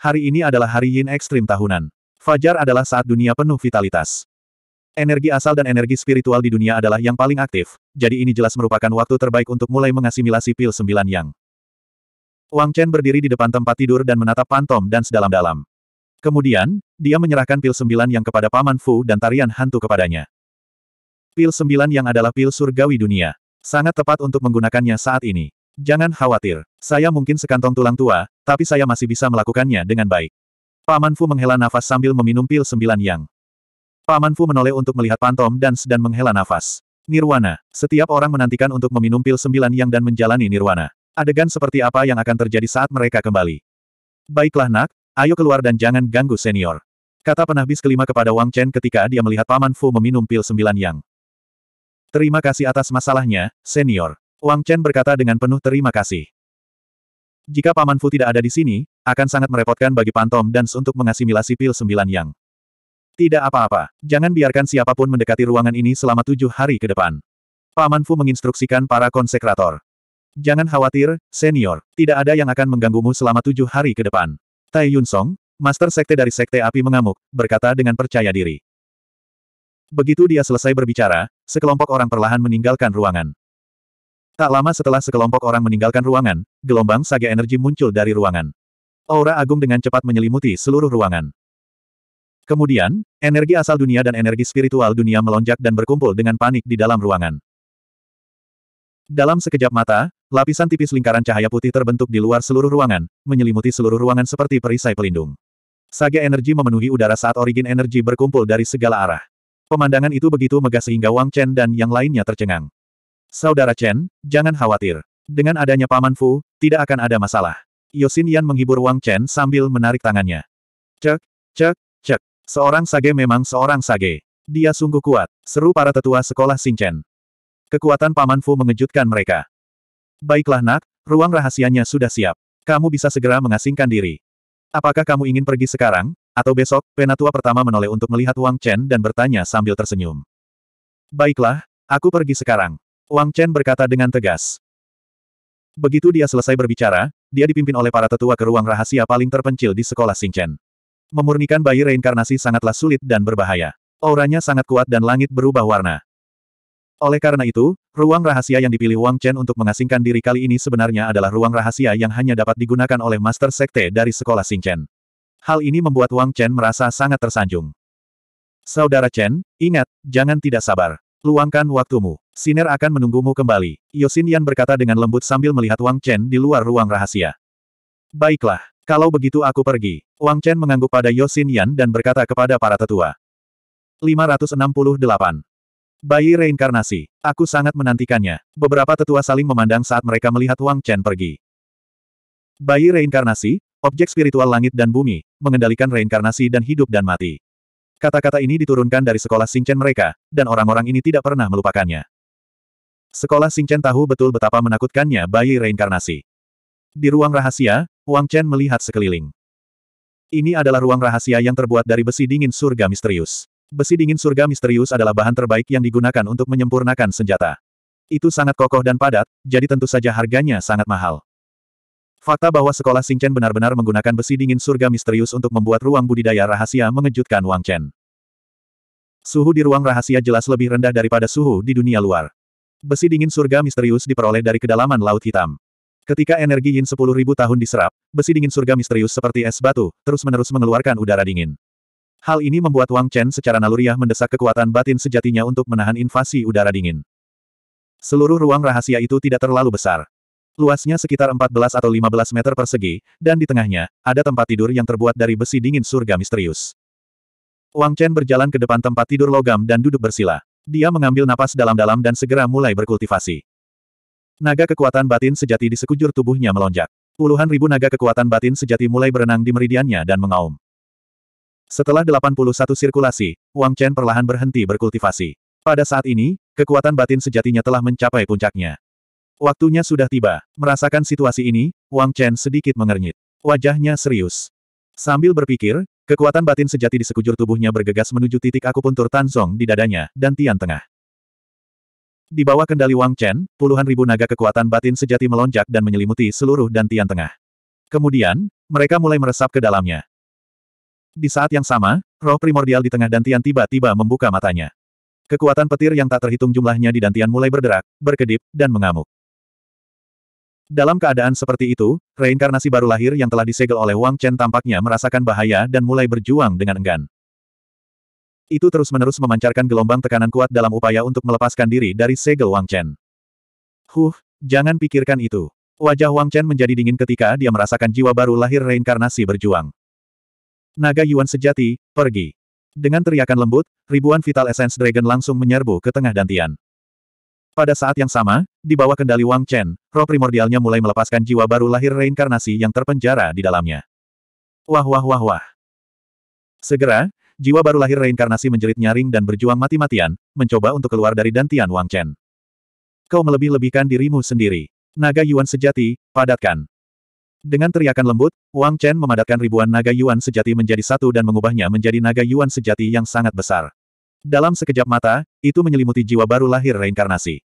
Hari ini adalah hari Yin Ekstrim tahunan. Fajar adalah saat dunia penuh vitalitas. Energi asal dan energi spiritual di dunia adalah yang paling aktif, jadi ini jelas merupakan waktu terbaik untuk mulai mengasimilasi pil sembilan yang. Wang Chen berdiri di depan tempat tidur dan menatap Pantom Dance dalam-dalam. Kemudian, dia menyerahkan pil sembilan yang kepada Paman Fu dan tarian hantu kepadanya. Pil sembilan yang adalah pil surgawi dunia. Sangat tepat untuk menggunakannya saat ini. Jangan khawatir, saya mungkin sekantong tulang tua, tapi saya masih bisa melakukannya dengan baik. Paman Fu menghela nafas sambil meminum pil sembilan yang. Paman Fu menoleh untuk melihat Pantom dan dan menghela nafas. Nirwana. Setiap orang menantikan untuk meminum pil sembilan yang dan menjalani nirwana. Adegan seperti apa yang akan terjadi saat mereka kembali. Baiklah nak, ayo keluar dan jangan ganggu senior. Kata penahbis kelima kepada Wang Chen ketika dia melihat Paman Fu meminum pil sembilan yang. Terima kasih atas masalahnya, senior. Wang Chen berkata dengan penuh terima kasih. Jika Paman Fu tidak ada di sini, akan sangat merepotkan bagi Pantom dan untuk mengasimilasi pil sembilan yang. Tidak apa-apa, jangan biarkan siapapun mendekati ruangan ini selama tujuh hari ke depan. Paman Fu menginstruksikan para konsekrator. Jangan khawatir, senior, tidak ada yang akan mengganggumu selama tujuh hari ke depan. Tai Yun Song, Master Sekte dari Sekte Api mengamuk, berkata dengan percaya diri. Begitu dia selesai berbicara, sekelompok orang perlahan meninggalkan ruangan. Tak lama setelah sekelompok orang meninggalkan ruangan, gelombang saga energi muncul dari ruangan. Aura agung dengan cepat menyelimuti seluruh ruangan. Kemudian, energi asal dunia dan energi spiritual dunia melonjak dan berkumpul dengan panik di dalam ruangan. Dalam sekejap mata, lapisan tipis lingkaran cahaya putih terbentuk di luar seluruh ruangan, menyelimuti seluruh ruangan seperti perisai pelindung. Saga energi memenuhi udara saat origin energi berkumpul dari segala arah. Pemandangan itu begitu megah sehingga Wang Chen dan yang lainnya tercengang. Saudara Chen, jangan khawatir. Dengan adanya Paman Fu, tidak akan ada masalah. Yosin Yan menghibur Wang Chen sambil menarik tangannya. Cek, cek, cek. Seorang sage memang seorang sage. Dia sungguh kuat, seru para tetua sekolah Chen. Kekuatan Paman Fu mengejutkan mereka. Baiklah nak, ruang rahasianya sudah siap. Kamu bisa segera mengasingkan diri. Apakah kamu ingin pergi sekarang? Atau besok, penatua pertama menoleh untuk melihat Wang Chen dan bertanya sambil tersenyum. Baiklah, aku pergi sekarang. Wang Chen berkata dengan tegas. Begitu dia selesai berbicara, dia dipimpin oleh para tetua ke ruang rahasia paling terpencil di sekolah Xingchen. Memurnikan bayi reinkarnasi sangatlah sulit dan berbahaya. Auranya sangat kuat dan langit berubah warna. Oleh karena itu, ruang rahasia yang dipilih Wang Chen untuk mengasingkan diri kali ini sebenarnya adalah ruang rahasia yang hanya dapat digunakan oleh Master Sekte dari sekolah Xingchen. Hal ini membuat Wang Chen merasa sangat tersanjung. Saudara Chen, ingat, jangan tidak sabar. Luangkan waktumu. Siner akan menunggumu kembali. Yosin Yan berkata dengan lembut sambil melihat Wang Chen di luar ruang rahasia. Baiklah, kalau begitu aku pergi. Wang Chen mengangguk pada Yosin Yan dan berkata kepada para tetua. 568. Bayi reinkarnasi. Aku sangat menantikannya. Beberapa tetua saling memandang saat mereka melihat Wang Chen pergi. Bayi reinkarnasi, Objek spiritual langit dan bumi, mengendalikan reinkarnasi dan hidup dan mati. Kata-kata ini diturunkan dari sekolah Singchen mereka, dan orang-orang ini tidak pernah melupakannya. Sekolah Singchen tahu betul betapa menakutkannya bayi reinkarnasi. Di ruang rahasia, Wang Chen melihat sekeliling. Ini adalah ruang rahasia yang terbuat dari besi dingin surga misterius. Besi dingin surga misterius adalah bahan terbaik yang digunakan untuk menyempurnakan senjata. Itu sangat kokoh dan padat, jadi tentu saja harganya sangat mahal. Fakta bahwa sekolah Sing Chen benar-benar menggunakan besi dingin surga misterius untuk membuat ruang budidaya rahasia mengejutkan Wang Chen. Suhu di ruang rahasia jelas lebih rendah daripada suhu di dunia luar. Besi dingin surga misterius diperoleh dari kedalaman Laut Hitam. Ketika energi yin 10.000 tahun diserap, besi dingin surga misterius seperti es batu, terus-menerus mengeluarkan udara dingin. Hal ini membuat Wang Chen secara naluriah mendesak kekuatan batin sejatinya untuk menahan invasi udara dingin. Seluruh ruang rahasia itu tidak terlalu besar. Luasnya sekitar 14 atau 15 meter persegi, dan di tengahnya, ada tempat tidur yang terbuat dari besi dingin surga misterius. Wang Chen berjalan ke depan tempat tidur logam dan duduk bersila. Dia mengambil napas dalam-dalam dan segera mulai berkultivasi. Naga kekuatan batin sejati di sekujur tubuhnya melonjak. Puluhan ribu naga kekuatan batin sejati mulai berenang di meridiannya dan mengaum. Setelah 81 sirkulasi, Wang Chen perlahan berhenti berkultivasi. Pada saat ini, kekuatan batin sejatinya telah mencapai puncaknya. Waktunya sudah tiba. Merasakan situasi ini, Wang Chen sedikit mengernyit. Wajahnya serius. Sambil berpikir, kekuatan batin sejati di sekujur tubuhnya bergegas menuju titik akupuntur Tanzong di dadanya dan tian tengah. Di bawah kendali Wang Chen, puluhan ribu naga kekuatan batin sejati melonjak dan menyelimuti seluruh dan tian tengah. Kemudian, mereka mulai meresap ke dalamnya. Di saat yang sama, roh primordial di tengah dantian tiba-tiba membuka matanya. Kekuatan petir yang tak terhitung jumlahnya di dantian mulai berderak, berkedip, dan mengamuk. Dalam keadaan seperti itu, reinkarnasi baru lahir yang telah disegel oleh Wang Chen tampaknya merasakan bahaya dan mulai berjuang dengan enggan. Itu terus-menerus memancarkan gelombang tekanan kuat dalam upaya untuk melepaskan diri dari segel Wang Chen. Huh, jangan pikirkan itu. Wajah Wang Chen menjadi dingin ketika dia merasakan jiwa baru lahir reinkarnasi berjuang. Naga Yuan sejati, pergi. Dengan teriakan lembut, ribuan vital essence dragon langsung menyerbu ke tengah dantian. Pada saat yang sama, di bawah kendali Wang Chen, roh primordialnya mulai melepaskan jiwa baru lahir reinkarnasi yang terpenjara di dalamnya. Wah wah wah wah. Segera, jiwa baru lahir reinkarnasi menjerit nyaring dan berjuang mati-matian, mencoba untuk keluar dari dantian Wang Chen. Kau melebih-lebihkan dirimu sendiri. Naga Yuan sejati, padatkan. Dengan teriakan lembut, Wang Chen memadatkan ribuan naga Yuan sejati menjadi satu dan mengubahnya menjadi naga Yuan sejati yang sangat besar. Dalam sekejap mata, itu menyelimuti jiwa baru lahir reinkarnasi.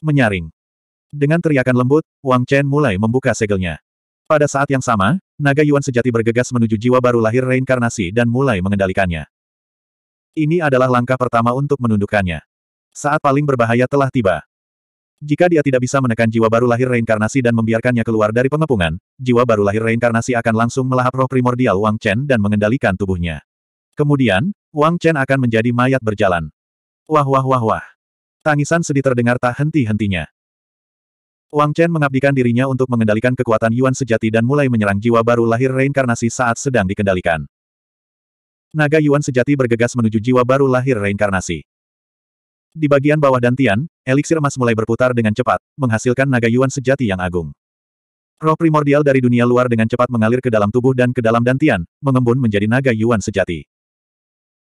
Menyaring. Dengan teriakan lembut, Wang Chen mulai membuka segelnya. Pada saat yang sama, naga Yuan sejati bergegas menuju jiwa baru lahir reinkarnasi dan mulai mengendalikannya. Ini adalah langkah pertama untuk menundukkannya. Saat paling berbahaya telah tiba. Jika dia tidak bisa menekan jiwa baru lahir reinkarnasi dan membiarkannya keluar dari pengepungan, jiwa baru lahir reinkarnasi akan langsung melahap roh primordial Wang Chen dan mengendalikan tubuhnya. Kemudian, Wang Chen akan menjadi mayat berjalan. Wah wah wah wah. Tangisan sedih terdengar tak henti-hentinya. Wang Chen mengabdikan dirinya untuk mengendalikan kekuatan Yuan sejati dan mulai menyerang jiwa baru lahir reinkarnasi saat sedang dikendalikan. Naga Yuan sejati bergegas menuju jiwa baru lahir reinkarnasi. Di bagian bawah dantian, eliksir emas mulai berputar dengan cepat, menghasilkan naga Yuan sejati yang agung. Roh primordial dari dunia luar dengan cepat mengalir ke dalam tubuh dan ke dalam dantian, mengembun menjadi naga Yuan sejati.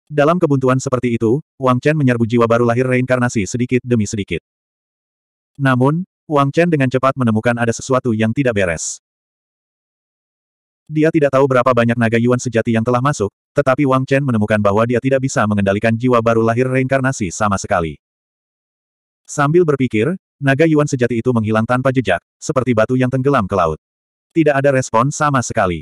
Dalam kebuntuan seperti itu, Wang Chen menyerbu jiwa baru lahir reinkarnasi sedikit demi sedikit. Namun, Wang Chen dengan cepat menemukan ada sesuatu yang tidak beres. Dia tidak tahu berapa banyak naga Yuan sejati yang telah masuk, tetapi Wang Chen menemukan bahwa dia tidak bisa mengendalikan jiwa baru lahir reinkarnasi sama sekali. Sambil berpikir, naga Yuan sejati itu menghilang tanpa jejak, seperti batu yang tenggelam ke laut. Tidak ada respon sama sekali.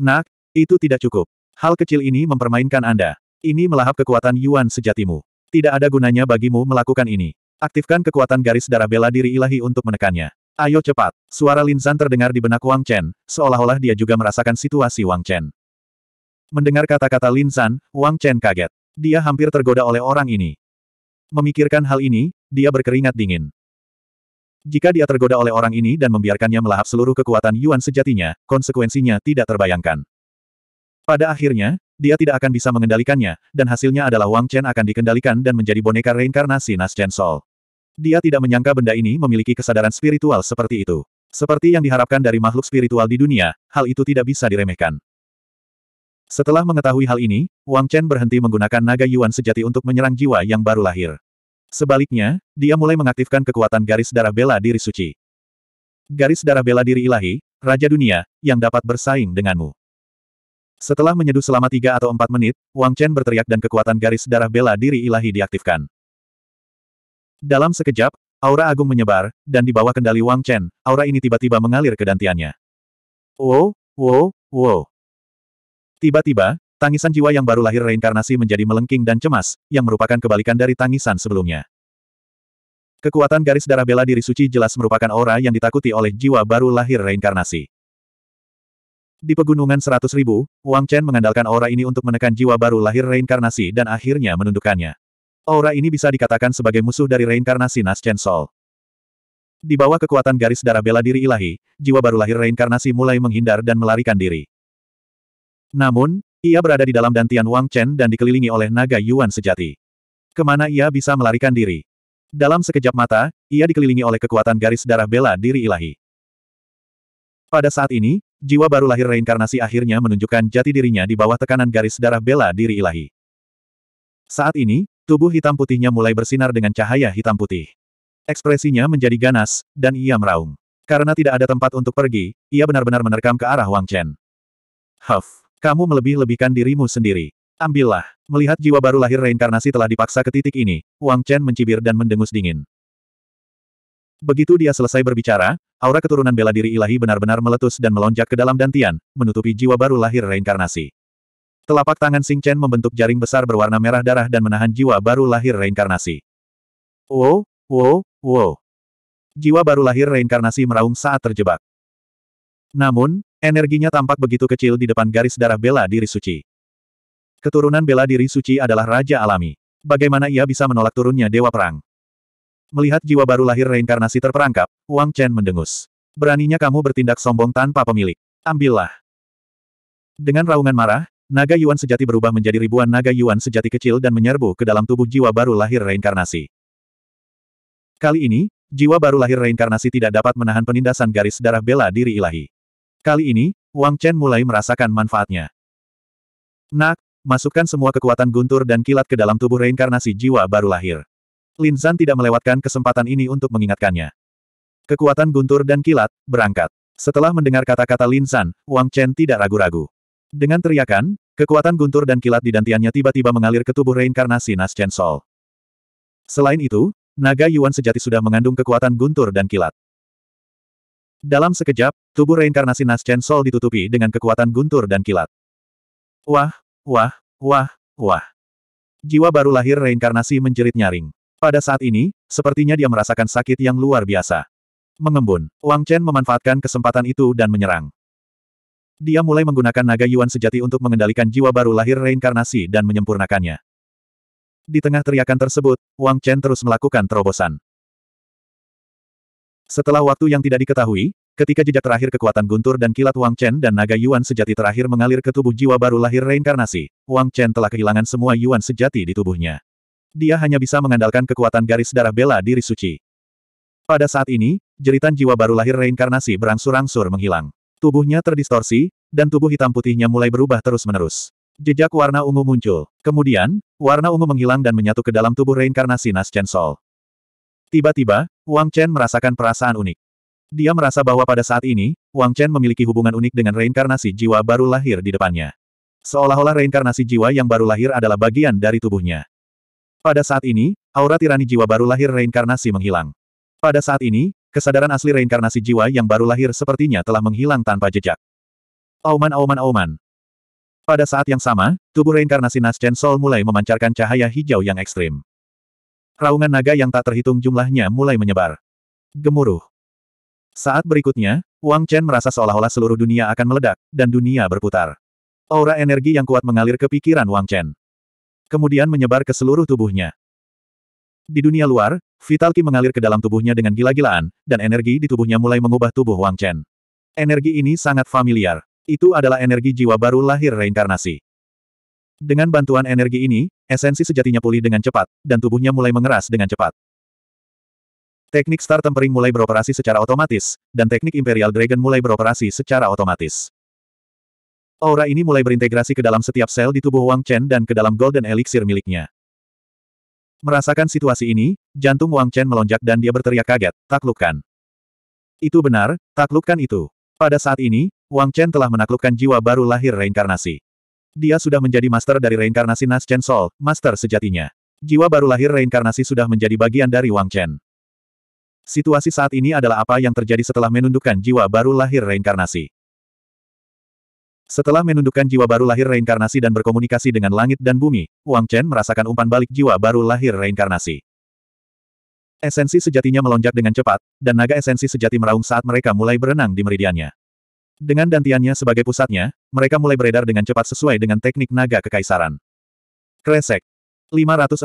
Nak, itu tidak cukup. Hal kecil ini mempermainkan Anda. Ini melahap kekuatan Yuan sejatimu. Tidak ada gunanya bagimu melakukan ini. Aktifkan kekuatan garis darah bela diri ilahi untuk menekannya. Ayo cepat. Suara Linsan terdengar di benak Wang Chen, seolah-olah dia juga merasakan situasi Wang Chen. Mendengar kata-kata Linsan, Wang Chen kaget. Dia hampir tergoda oleh orang ini. Memikirkan hal ini, dia berkeringat dingin. Jika dia tergoda oleh orang ini dan membiarkannya melahap seluruh kekuatan Yuan sejatinya, konsekuensinya tidak terbayangkan. Pada akhirnya, dia tidak akan bisa mengendalikannya, dan hasilnya adalah Wang Chen akan dikendalikan dan menjadi boneka reinkarnasi Nas Chen Sol. Dia tidak menyangka benda ini memiliki kesadaran spiritual seperti itu. Seperti yang diharapkan dari makhluk spiritual di dunia, hal itu tidak bisa diremehkan. Setelah mengetahui hal ini, Wang Chen berhenti menggunakan naga Yuan sejati untuk menyerang jiwa yang baru lahir. Sebaliknya, dia mulai mengaktifkan kekuatan garis darah bela diri suci. Garis darah bela diri ilahi, Raja Dunia, yang dapat bersaing denganmu. Setelah menyeduh selama tiga atau empat menit, Wang Chen berteriak dan kekuatan garis darah bela diri ilahi diaktifkan. Dalam sekejap, aura agung menyebar, dan di bawah kendali Wang Chen, aura ini tiba-tiba mengalir ke dantiannya. Wow, wow, wow. Tiba-tiba, tangisan jiwa yang baru lahir reinkarnasi menjadi melengking dan cemas, yang merupakan kebalikan dari tangisan sebelumnya. Kekuatan garis darah bela diri suci jelas merupakan aura yang ditakuti oleh jiwa baru lahir reinkarnasi. Di Pegunungan Seratus Ribu, Wang Chen mengandalkan aura ini untuk menekan jiwa baru lahir reinkarnasi dan akhirnya menundukkannya. Aura ini bisa dikatakan sebagai musuh dari reinkarnasi Nas Chen Sol. Di bawah kekuatan garis darah bela diri ilahi, jiwa baru lahir reinkarnasi mulai menghindar dan melarikan diri. Namun, ia berada di dalam dantian Wang Chen dan dikelilingi oleh naga Yuan sejati. Kemana ia bisa melarikan diri? Dalam sekejap mata, ia dikelilingi oleh kekuatan garis darah bela diri ilahi. Pada saat ini, Jiwa baru lahir reinkarnasi akhirnya menunjukkan jati dirinya di bawah tekanan garis darah bela diri ilahi. Saat ini, tubuh hitam putihnya mulai bersinar dengan cahaya hitam putih. Ekspresinya menjadi ganas, dan ia meraung. Karena tidak ada tempat untuk pergi, ia benar-benar menerkam ke arah Wang Chen. Huff, kamu melebih-lebihkan dirimu sendiri. Ambillah. Melihat jiwa baru lahir reinkarnasi telah dipaksa ke titik ini, Wang Chen mencibir dan mendengus dingin. Begitu dia selesai berbicara, aura keturunan bela diri ilahi benar-benar meletus dan melonjak ke dalam dantian, menutupi jiwa baru lahir reinkarnasi. Telapak tangan Sing Chen membentuk jaring besar berwarna merah darah dan menahan jiwa baru lahir reinkarnasi. Wow, oh, wow, oh, wow. Oh. Jiwa baru lahir reinkarnasi meraung saat terjebak. Namun, energinya tampak begitu kecil di depan garis darah bela diri suci. Keturunan bela diri suci adalah Raja Alami. Bagaimana ia bisa menolak turunnya Dewa Perang? Melihat jiwa baru lahir reinkarnasi terperangkap, Wang Chen mendengus. Beraninya kamu bertindak sombong tanpa pemilik. Ambillah. Dengan raungan marah, naga Yuan sejati berubah menjadi ribuan naga Yuan sejati kecil dan menyerbu ke dalam tubuh jiwa baru lahir reinkarnasi. Kali ini, jiwa baru lahir reinkarnasi tidak dapat menahan penindasan garis darah bela diri ilahi. Kali ini, Wang Chen mulai merasakan manfaatnya. Nak, masukkan semua kekuatan guntur dan kilat ke dalam tubuh reinkarnasi jiwa baru lahir. Lin Zan tidak melewatkan kesempatan ini untuk mengingatkannya. Kekuatan guntur dan kilat, berangkat. Setelah mendengar kata-kata Lin Zan, Wang Chen tidak ragu-ragu. Dengan teriakan, kekuatan guntur dan kilat di dantiannya tiba-tiba mengalir ke tubuh reinkarnasi Nas Chen Sol. Selain itu, naga Yuan sejati sudah mengandung kekuatan guntur dan kilat. Dalam sekejap, tubuh reinkarnasi Nas Chen Sol ditutupi dengan kekuatan guntur dan kilat. Wah, wah, wah, wah. Jiwa baru lahir reinkarnasi menjerit nyaring. Pada saat ini, sepertinya dia merasakan sakit yang luar biasa. Mengembun, Wang Chen memanfaatkan kesempatan itu dan menyerang. Dia mulai menggunakan naga Yuan sejati untuk mengendalikan jiwa baru lahir reinkarnasi dan menyempurnakannya. Di tengah teriakan tersebut, Wang Chen terus melakukan terobosan. Setelah waktu yang tidak diketahui, Ketika jejak terakhir kekuatan guntur dan kilat Wang Chen dan naga Yuan sejati terakhir mengalir ke tubuh jiwa baru lahir reinkarnasi, Wang Chen telah kehilangan semua Yuan sejati di tubuhnya dia hanya bisa mengandalkan kekuatan garis darah bela diri suci. Pada saat ini, jeritan jiwa baru lahir reinkarnasi berangsur-angsur menghilang. Tubuhnya terdistorsi, dan tubuh hitam putihnya mulai berubah terus-menerus. Jejak warna ungu muncul. Kemudian, warna ungu menghilang dan menyatu ke dalam tubuh reinkarnasi Nas Chen Sol. Tiba-tiba, Wang Chen merasakan perasaan unik. Dia merasa bahwa pada saat ini, Wang Chen memiliki hubungan unik dengan reinkarnasi jiwa baru lahir di depannya. Seolah-olah reinkarnasi jiwa yang baru lahir adalah bagian dari tubuhnya. Pada saat ini, aura tirani jiwa baru lahir reinkarnasi menghilang. Pada saat ini, kesadaran asli reinkarnasi jiwa yang baru lahir sepertinya telah menghilang tanpa jejak. Auman auman auman. Pada saat yang sama, tubuh reinkarnasi Naschen Sol mulai memancarkan cahaya hijau yang ekstrim. Raungan naga yang tak terhitung jumlahnya mulai menyebar. Gemuruh. Saat berikutnya, Wang Chen merasa seolah-olah seluruh dunia akan meledak, dan dunia berputar. Aura energi yang kuat mengalir ke pikiran Wang Chen kemudian menyebar ke seluruh tubuhnya. Di dunia luar, vitalki mengalir ke dalam tubuhnya dengan gila-gilaan, dan energi di tubuhnya mulai mengubah tubuh Wang Chen. Energi ini sangat familiar. Itu adalah energi jiwa baru lahir reinkarnasi. Dengan bantuan energi ini, esensi sejatinya pulih dengan cepat, dan tubuhnya mulai mengeras dengan cepat. Teknik Star Tempering mulai beroperasi secara otomatis, dan teknik Imperial Dragon mulai beroperasi secara otomatis. Aura ini mulai berintegrasi ke dalam setiap sel di tubuh Wang Chen dan ke dalam Golden Elixir miliknya. Merasakan situasi ini, jantung Wang Chen melonjak dan dia berteriak kaget, taklukkan. Itu benar, taklukkan itu. Pada saat ini, Wang Chen telah menaklukkan jiwa baru lahir reinkarnasi. Dia sudah menjadi master dari reinkarnasi Nas Chen Sol, master sejatinya. Jiwa baru lahir reinkarnasi sudah menjadi bagian dari Wang Chen. Situasi saat ini adalah apa yang terjadi setelah menundukkan jiwa baru lahir reinkarnasi. Setelah menundukkan jiwa baru lahir reinkarnasi dan berkomunikasi dengan langit dan bumi, Wang Chen merasakan umpan balik jiwa baru lahir reinkarnasi. Esensi sejatinya melonjak dengan cepat, dan naga esensi sejati meraung saat mereka mulai berenang di meridiannya. Dengan dantiannya sebagai pusatnya, mereka mulai beredar dengan cepat sesuai dengan teknik naga kekaisaran. Kresek. 569.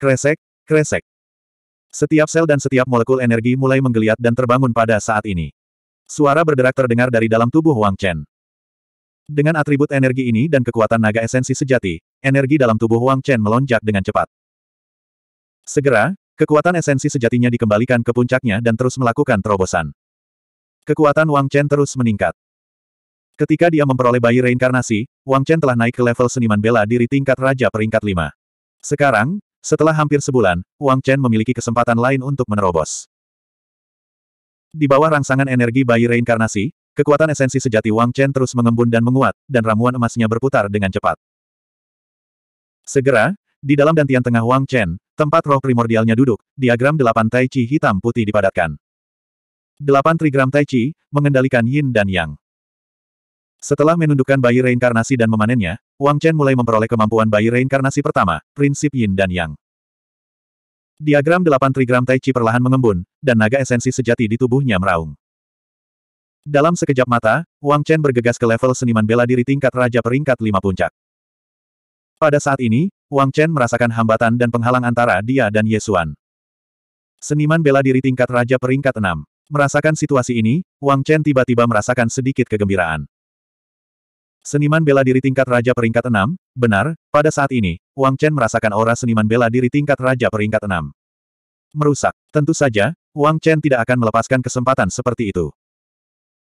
Kresek, kresek. Setiap sel dan setiap molekul energi mulai menggeliat dan terbangun pada saat ini. Suara berderak terdengar dari dalam tubuh Wang Chen. Dengan atribut energi ini dan kekuatan naga esensi sejati, energi dalam tubuh Wang Chen melonjak dengan cepat. Segera, kekuatan esensi sejatinya dikembalikan ke puncaknya dan terus melakukan terobosan. Kekuatan Wang Chen terus meningkat. Ketika dia memperoleh bayi reinkarnasi, Wang Chen telah naik ke level seniman bela diri tingkat raja peringkat 5. Sekarang, setelah hampir sebulan, Wang Chen memiliki kesempatan lain untuk menerobos. Di bawah rangsangan energi bayi reinkarnasi, kekuatan esensi sejati Wang Chen terus mengembun dan menguat, dan ramuan emasnya berputar dengan cepat. Segera, di dalam dantian tengah Wang Chen, tempat roh primordialnya duduk, diagram delapan tai chi hitam putih dipadatkan. Delapan trigram tai chi, mengendalikan yin dan yang. Setelah menundukkan bayi reinkarnasi dan memanennya, Wang Chen mulai memperoleh kemampuan bayi reinkarnasi pertama, prinsip yin dan yang. Diagram delapan trigram Tai Chi perlahan mengembun, dan naga esensi sejati di tubuhnya meraung. Dalam sekejap mata, Wang Chen bergegas ke level seniman bela diri tingkat Raja peringkat lima puncak. Pada saat ini, Wang Chen merasakan hambatan dan penghalang antara dia dan Yesuan. Seniman bela diri tingkat Raja peringkat enam. Merasakan situasi ini, Wang Chen tiba-tiba merasakan sedikit kegembiraan. Seniman bela diri tingkat Raja peringkat 6, benar, pada saat ini, Wang Chen merasakan aura seniman bela diri tingkat Raja peringkat 6. Merusak. Tentu saja, Wang Chen tidak akan melepaskan kesempatan seperti itu.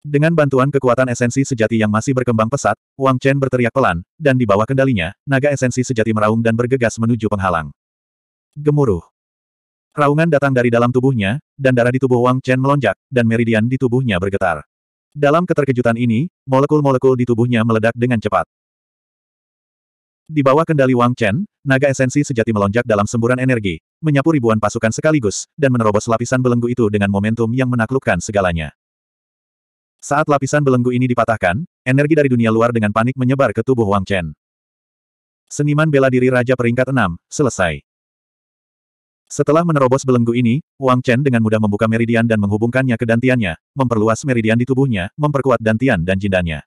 Dengan bantuan kekuatan esensi sejati yang masih berkembang pesat, Wang Chen berteriak pelan, dan di bawah kendalinya, naga esensi sejati meraung dan bergegas menuju penghalang. Gemuruh. Raungan datang dari dalam tubuhnya, dan darah di tubuh Wang Chen melonjak, dan meridian di tubuhnya bergetar. Dalam keterkejutan ini, molekul-molekul di tubuhnya meledak dengan cepat. Di bawah kendali Wang Chen, naga esensi sejati melonjak dalam semburan energi, menyapu ribuan pasukan sekaligus, dan menerobos lapisan belenggu itu dengan momentum yang menaklukkan segalanya. Saat lapisan belenggu ini dipatahkan, energi dari dunia luar dengan panik menyebar ke tubuh Wang Chen. Seniman bela diri Raja Peringkat 6, selesai. Setelah menerobos belenggu ini, Wang Chen dengan mudah membuka meridian dan menghubungkannya ke dantiannya, memperluas meridian di tubuhnya, memperkuat dantian dan jindannya.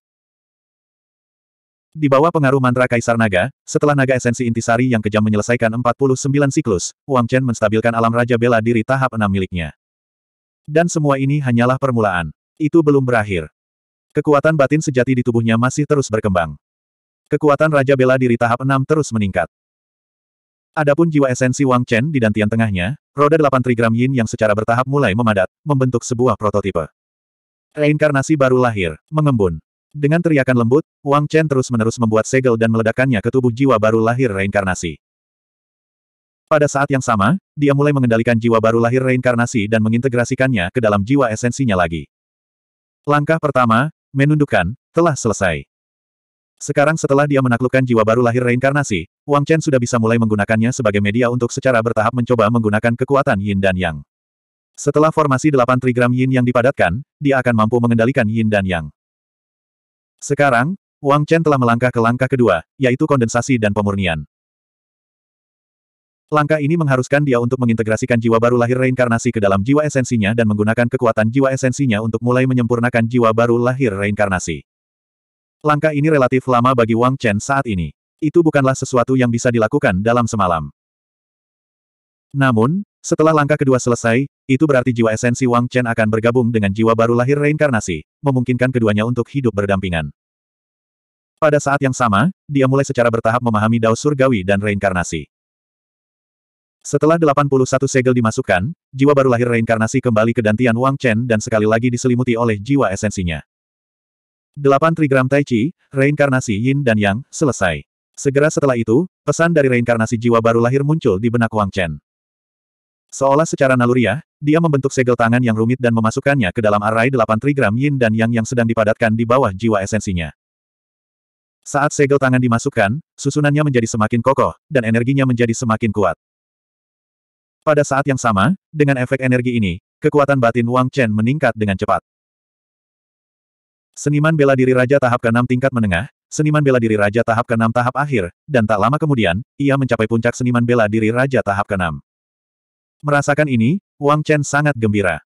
Di bawah pengaruh mantra Kaisar Naga, setelah naga esensi intisari yang kejam menyelesaikan 49 siklus, Wang Chen menstabilkan alam Raja Bela Diri tahap enam miliknya. Dan semua ini hanyalah permulaan. Itu belum berakhir. Kekuatan batin sejati di tubuhnya masih terus berkembang. Kekuatan Raja Bela Diri tahap enam terus meningkat. Adapun jiwa esensi Wang Chen di dantian tengahnya, roda delapan trigram yin yang secara bertahap mulai memadat, membentuk sebuah prototipe. Reinkarnasi baru lahir, mengembun. Dengan teriakan lembut, Wang Chen terus-menerus membuat segel dan meledakkannya ke tubuh jiwa baru lahir reinkarnasi. Pada saat yang sama, dia mulai mengendalikan jiwa baru lahir reinkarnasi dan mengintegrasikannya ke dalam jiwa esensinya lagi. Langkah pertama, menundukkan, telah selesai. Sekarang setelah dia menaklukkan jiwa baru lahir reinkarnasi, Wang Chen sudah bisa mulai menggunakannya sebagai media untuk secara bertahap mencoba menggunakan kekuatan yin dan yang. Setelah formasi delapan trigram yin yang dipadatkan, dia akan mampu mengendalikan yin dan yang. Sekarang, Wang Chen telah melangkah ke langkah kedua, yaitu kondensasi dan pemurnian. Langkah ini mengharuskan dia untuk mengintegrasikan jiwa baru lahir reinkarnasi ke dalam jiwa esensinya dan menggunakan kekuatan jiwa esensinya untuk mulai menyempurnakan jiwa baru lahir reinkarnasi. Langkah ini relatif lama bagi Wang Chen saat ini. Itu bukanlah sesuatu yang bisa dilakukan dalam semalam. Namun, setelah langkah kedua selesai, itu berarti jiwa esensi Wang Chen akan bergabung dengan jiwa baru lahir reinkarnasi, memungkinkan keduanya untuk hidup berdampingan. Pada saat yang sama, dia mulai secara bertahap memahami Dao Surgawi dan reinkarnasi. Setelah 81 segel dimasukkan, jiwa baru lahir reinkarnasi kembali ke dantian Wang Chen dan sekali lagi diselimuti oleh jiwa esensinya. 8 trigram Tai Chi, reinkarnasi Yin dan Yang, selesai. Segera setelah itu, pesan dari reinkarnasi jiwa baru lahir muncul di benak Wang Chen. Seolah secara naluriah, dia membentuk segel tangan yang rumit dan memasukkannya ke dalam array 8 trigram Yin dan Yang yang sedang dipadatkan di bawah jiwa esensinya. Saat segel tangan dimasukkan, susunannya menjadi semakin kokoh, dan energinya menjadi semakin kuat. Pada saat yang sama, dengan efek energi ini, kekuatan batin Wang Chen meningkat dengan cepat. Seniman bela diri Raja tahap ke-6 tingkat menengah, seniman bela diri Raja tahap ke-6 tahap akhir, dan tak lama kemudian, ia mencapai puncak seniman bela diri Raja tahap ke-6. Merasakan ini, Wang Chen sangat gembira.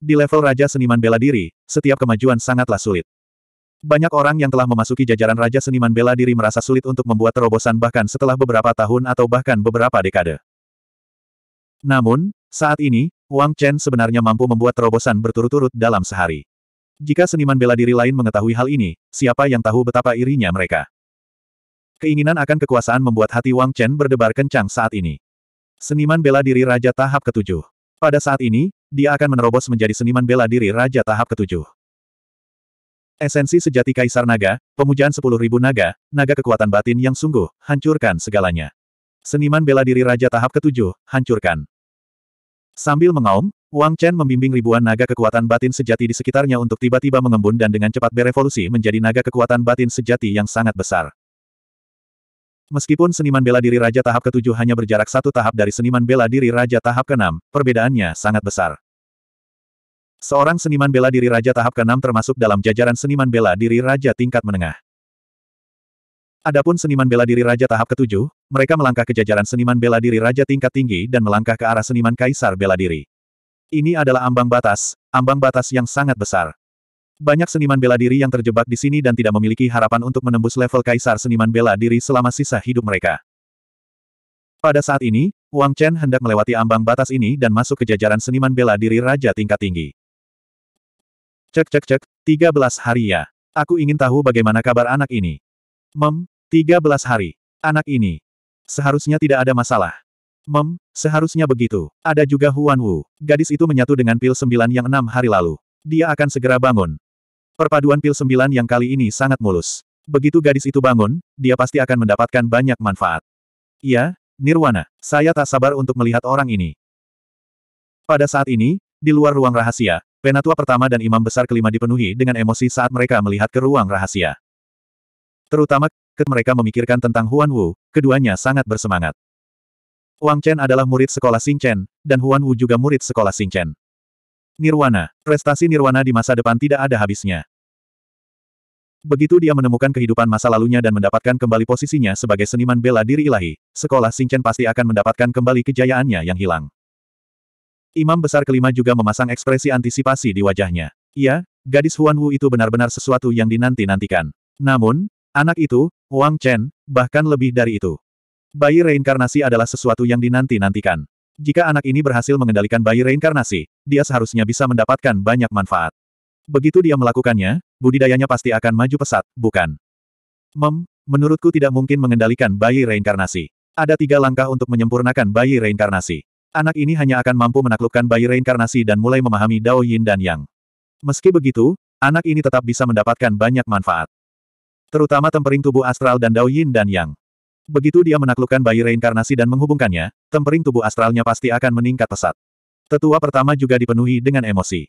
Di level Raja Seniman Bela Diri, setiap kemajuan sangatlah sulit. Banyak orang yang telah memasuki jajaran Raja Seniman Bela Diri merasa sulit untuk membuat terobosan bahkan setelah beberapa tahun atau bahkan beberapa dekade. Namun, saat ini, Wang Chen sebenarnya mampu membuat terobosan berturut-turut dalam sehari. Jika seniman bela diri lain mengetahui hal ini, siapa yang tahu betapa irinya mereka. Keinginan akan kekuasaan membuat hati Wang Chen berdebar kencang saat ini. Seniman bela diri Raja Tahap Ketujuh. Pada saat ini, dia akan menerobos menjadi seniman bela diri Raja Tahap Ketujuh. Esensi sejati Kaisar Naga, pemujaan ribu naga, naga kekuatan batin yang sungguh, hancurkan segalanya. Seniman bela diri Raja Tahap Ketujuh, hancurkan. Sambil mengaum, Wang Chen membimbing ribuan naga kekuatan batin sejati di sekitarnya untuk tiba-tiba mengembun dan dengan cepat berevolusi menjadi naga kekuatan batin sejati yang sangat besar. Meskipun seniman bela diri Raja tahap ketujuh hanya berjarak satu tahap dari seniman bela diri Raja tahap keenam, perbedaannya sangat besar. Seorang seniman bela diri Raja tahap keenam termasuk dalam jajaran seniman bela diri Raja tingkat menengah. Adapun seniman bela diri Raja tahap ketujuh, mereka melangkah ke jajaran seniman bela diri Raja tingkat tinggi dan melangkah ke arah seniman Kaisar bela diri. Ini adalah ambang batas, ambang batas yang sangat besar. Banyak seniman bela diri yang terjebak di sini dan tidak memiliki harapan untuk menembus level kaisar seniman bela diri selama sisa hidup mereka. Pada saat ini, Wang Chen hendak melewati ambang batas ini dan masuk ke jajaran seniman bela diri raja tingkat tinggi. Cek cek cek, 13 hari ya. Aku ingin tahu bagaimana kabar anak ini. Mem, 13 hari. Anak ini. Seharusnya tidak ada masalah. Mem, seharusnya begitu. Ada juga Huan Wu. Gadis itu menyatu dengan pil sembilan yang enam hari lalu. Dia akan segera bangun. Perpaduan pil sembilan yang kali ini sangat mulus. Begitu gadis itu bangun, dia pasti akan mendapatkan banyak manfaat. Iya, Nirwana, saya tak sabar untuk melihat orang ini. Pada saat ini, di luar ruang rahasia, Penatua pertama dan imam besar kelima dipenuhi dengan emosi saat mereka melihat ke ruang rahasia. Terutama, ketika mereka memikirkan tentang Huan Wu, keduanya sangat bersemangat. Wang Chen adalah murid sekolah Xing Chen, dan Huan Wu juga murid sekolah Xing Chen. Nirwana, prestasi Nirwana di masa depan tidak ada habisnya. Begitu dia menemukan kehidupan masa lalunya dan mendapatkan kembali posisinya sebagai seniman bela diri ilahi, sekolah Chen pasti akan mendapatkan kembali kejayaannya yang hilang. Imam besar kelima juga memasang ekspresi antisipasi di wajahnya. Iya, gadis Huan Wu itu benar-benar sesuatu yang dinanti-nantikan. Namun, anak itu, Wang Chen, bahkan lebih dari itu. Bayi reinkarnasi adalah sesuatu yang dinanti-nantikan. Jika anak ini berhasil mengendalikan bayi reinkarnasi, dia seharusnya bisa mendapatkan banyak manfaat. Begitu dia melakukannya, budidayanya pasti akan maju pesat, bukan? Mem, menurutku tidak mungkin mengendalikan bayi reinkarnasi. Ada tiga langkah untuk menyempurnakan bayi reinkarnasi. Anak ini hanya akan mampu menaklukkan bayi reinkarnasi dan mulai memahami Dao Yin dan Yang. Meski begitu, anak ini tetap bisa mendapatkan banyak manfaat. Terutama tempering tubuh astral dan Dao Yin dan Yang. Begitu dia menaklukkan bayi reinkarnasi dan menghubungkannya, tempering tubuh astralnya pasti akan meningkat pesat. Tetua pertama juga dipenuhi dengan emosi.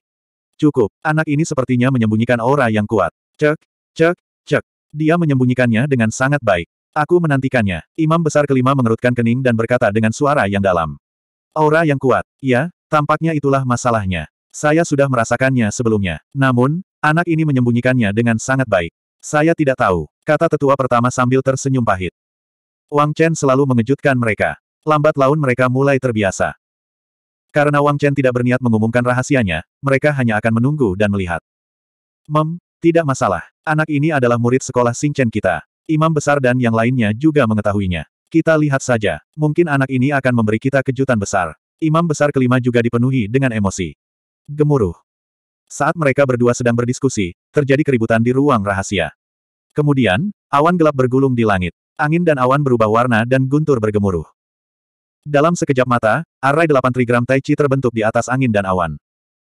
Cukup, anak ini sepertinya menyembunyikan aura yang kuat. Cek, cek, cek. Dia menyembunyikannya dengan sangat baik. Aku menantikannya. Imam besar kelima mengerutkan kening dan berkata dengan suara yang dalam. Aura yang kuat, ya, tampaknya itulah masalahnya. Saya sudah merasakannya sebelumnya. Namun, anak ini menyembunyikannya dengan sangat baik. Saya tidak tahu, kata tetua pertama sambil tersenyum pahit. Wang Chen selalu mengejutkan mereka. Lambat laun mereka mulai terbiasa. Karena Wang Chen tidak berniat mengumumkan rahasianya, mereka hanya akan menunggu dan melihat. Mem, tidak masalah. Anak ini adalah murid sekolah Chen kita. Imam besar dan yang lainnya juga mengetahuinya. Kita lihat saja, mungkin anak ini akan memberi kita kejutan besar. Imam besar kelima juga dipenuhi dengan emosi. Gemuruh. Saat mereka berdua sedang berdiskusi, terjadi keributan di ruang rahasia. Kemudian, awan gelap bergulung di langit. Angin dan awan berubah warna dan guntur bergemuruh. Dalam sekejap mata, array 8 trigram tai chi terbentuk di atas angin dan awan.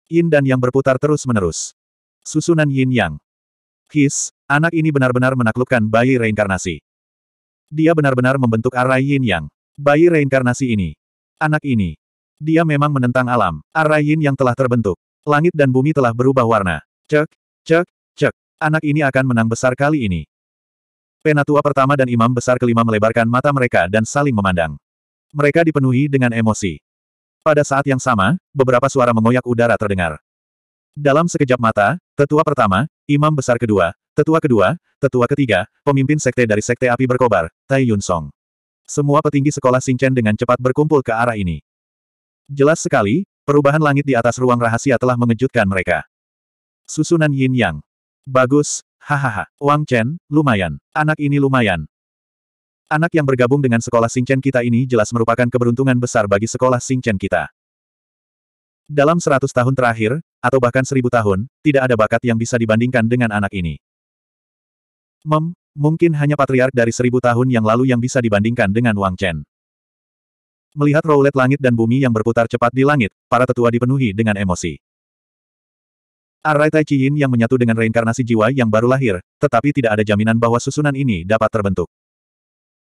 Yin dan yang berputar terus-menerus. Susunan yin yang. His, anak ini benar-benar menaklukkan bayi reinkarnasi. Dia benar-benar membentuk array yin yang. Bayi reinkarnasi ini. Anak ini. Dia memang menentang alam, Array yin yang telah terbentuk. Langit dan bumi telah berubah warna. Cek, cek, cek. Anak ini akan menang besar kali ini. Penatua pertama dan imam besar kelima melebarkan mata mereka dan saling memandang. Mereka dipenuhi dengan emosi. Pada saat yang sama, beberapa suara mengoyak udara terdengar. Dalam sekejap mata, tetua pertama, imam besar kedua, tetua kedua, tetua ketiga, pemimpin sekte dari sekte api berkobar, Tai Yun Song. Semua petinggi sekolah Singchen dengan cepat berkumpul ke arah ini. Jelas sekali, perubahan langit di atas ruang rahasia telah mengejutkan mereka. Susunan Yin Yang. Bagus, Hahaha, Wang Chen, lumayan. Anak ini lumayan. Anak yang bergabung dengan sekolah Singchen kita ini jelas merupakan keberuntungan besar bagi sekolah Singchen kita. Dalam seratus tahun terakhir, atau bahkan seribu tahun, tidak ada bakat yang bisa dibandingkan dengan anak ini. Mem, mungkin hanya patriark dari seribu tahun yang lalu yang bisa dibandingkan dengan Wang Chen. Melihat roulette langit dan bumi yang berputar cepat di langit, para tetua dipenuhi dengan emosi. Arai Tai Chi Yin yang menyatu dengan reinkarnasi jiwa yang baru lahir, tetapi tidak ada jaminan bahwa susunan ini dapat terbentuk.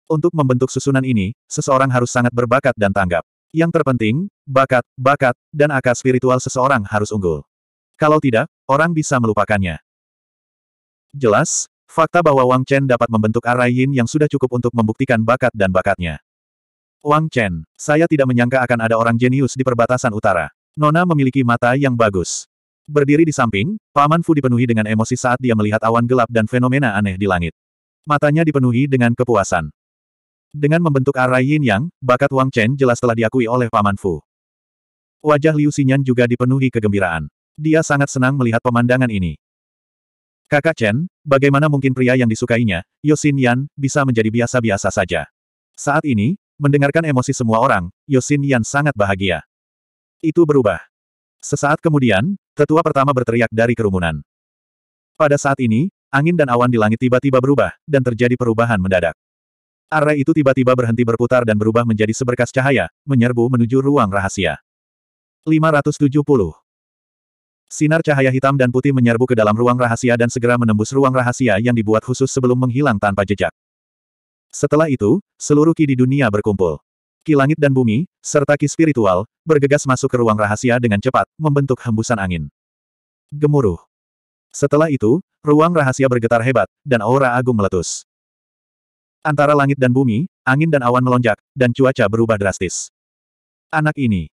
Untuk membentuk susunan ini, seseorang harus sangat berbakat dan tanggap. Yang terpenting, bakat, bakat, dan akal spiritual seseorang harus unggul. Kalau tidak, orang bisa melupakannya. Jelas, fakta bahwa Wang Chen dapat membentuk arai yin yang sudah cukup untuk membuktikan bakat dan bakatnya. Wang Chen, saya tidak menyangka akan ada orang jenius di perbatasan utara. Nona memiliki mata yang bagus. Berdiri di samping, Paman Fu dipenuhi dengan emosi saat dia melihat awan gelap dan fenomena aneh di langit. Matanya dipenuhi dengan kepuasan. Dengan membentuk arai yin yang, bakat Wang Chen jelas telah diakui oleh Paman Fu. Wajah Liu Xinyan juga dipenuhi kegembiraan. Dia sangat senang melihat pemandangan ini. Kakak Chen, bagaimana mungkin pria yang disukainya, Yosin Yan, bisa menjadi biasa-biasa saja. Saat ini, mendengarkan emosi semua orang, Yosin Yan sangat bahagia. Itu berubah. Sesaat kemudian, Tetua pertama berteriak dari kerumunan. Pada saat ini, angin dan awan di langit tiba-tiba berubah, dan terjadi perubahan mendadak. Array itu tiba-tiba berhenti berputar dan berubah menjadi seberkas cahaya, menyerbu menuju ruang rahasia. 570. Sinar cahaya hitam dan putih menyerbu ke dalam ruang rahasia dan segera menembus ruang rahasia yang dibuat khusus sebelum menghilang tanpa jejak. Setelah itu, seluruh ki di dunia berkumpul. Ki langit dan bumi, serta ki spiritual, bergegas masuk ke ruang rahasia dengan cepat, membentuk hembusan angin. Gemuruh. Setelah itu, ruang rahasia bergetar hebat, dan aura agung meletus. Antara langit dan bumi, angin dan awan melonjak, dan cuaca berubah drastis. Anak ini.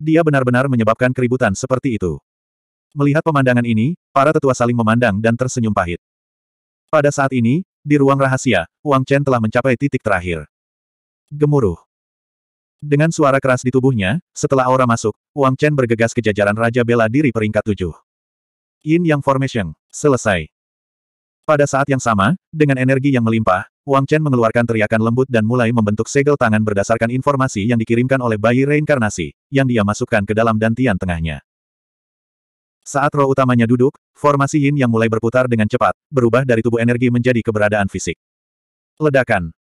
Dia benar-benar menyebabkan keributan seperti itu. Melihat pemandangan ini, para tetua saling memandang dan tersenyum pahit. Pada saat ini, di ruang rahasia, Wang Chen telah mencapai titik terakhir. Gemuruh. Dengan suara keras di tubuhnya, setelah aura masuk, Wang Chen bergegas ke jajaran Raja Bela Diri peringkat tujuh. Yin Yang Formation, selesai. Pada saat yang sama, dengan energi yang melimpah, Wang Chen mengeluarkan teriakan lembut dan mulai membentuk segel tangan berdasarkan informasi yang dikirimkan oleh bayi reinkarnasi, yang dia masukkan ke dalam dantian tengahnya. Saat roh utamanya duduk, formasi Yin yang mulai berputar dengan cepat, berubah dari tubuh energi menjadi keberadaan fisik. Ledakan.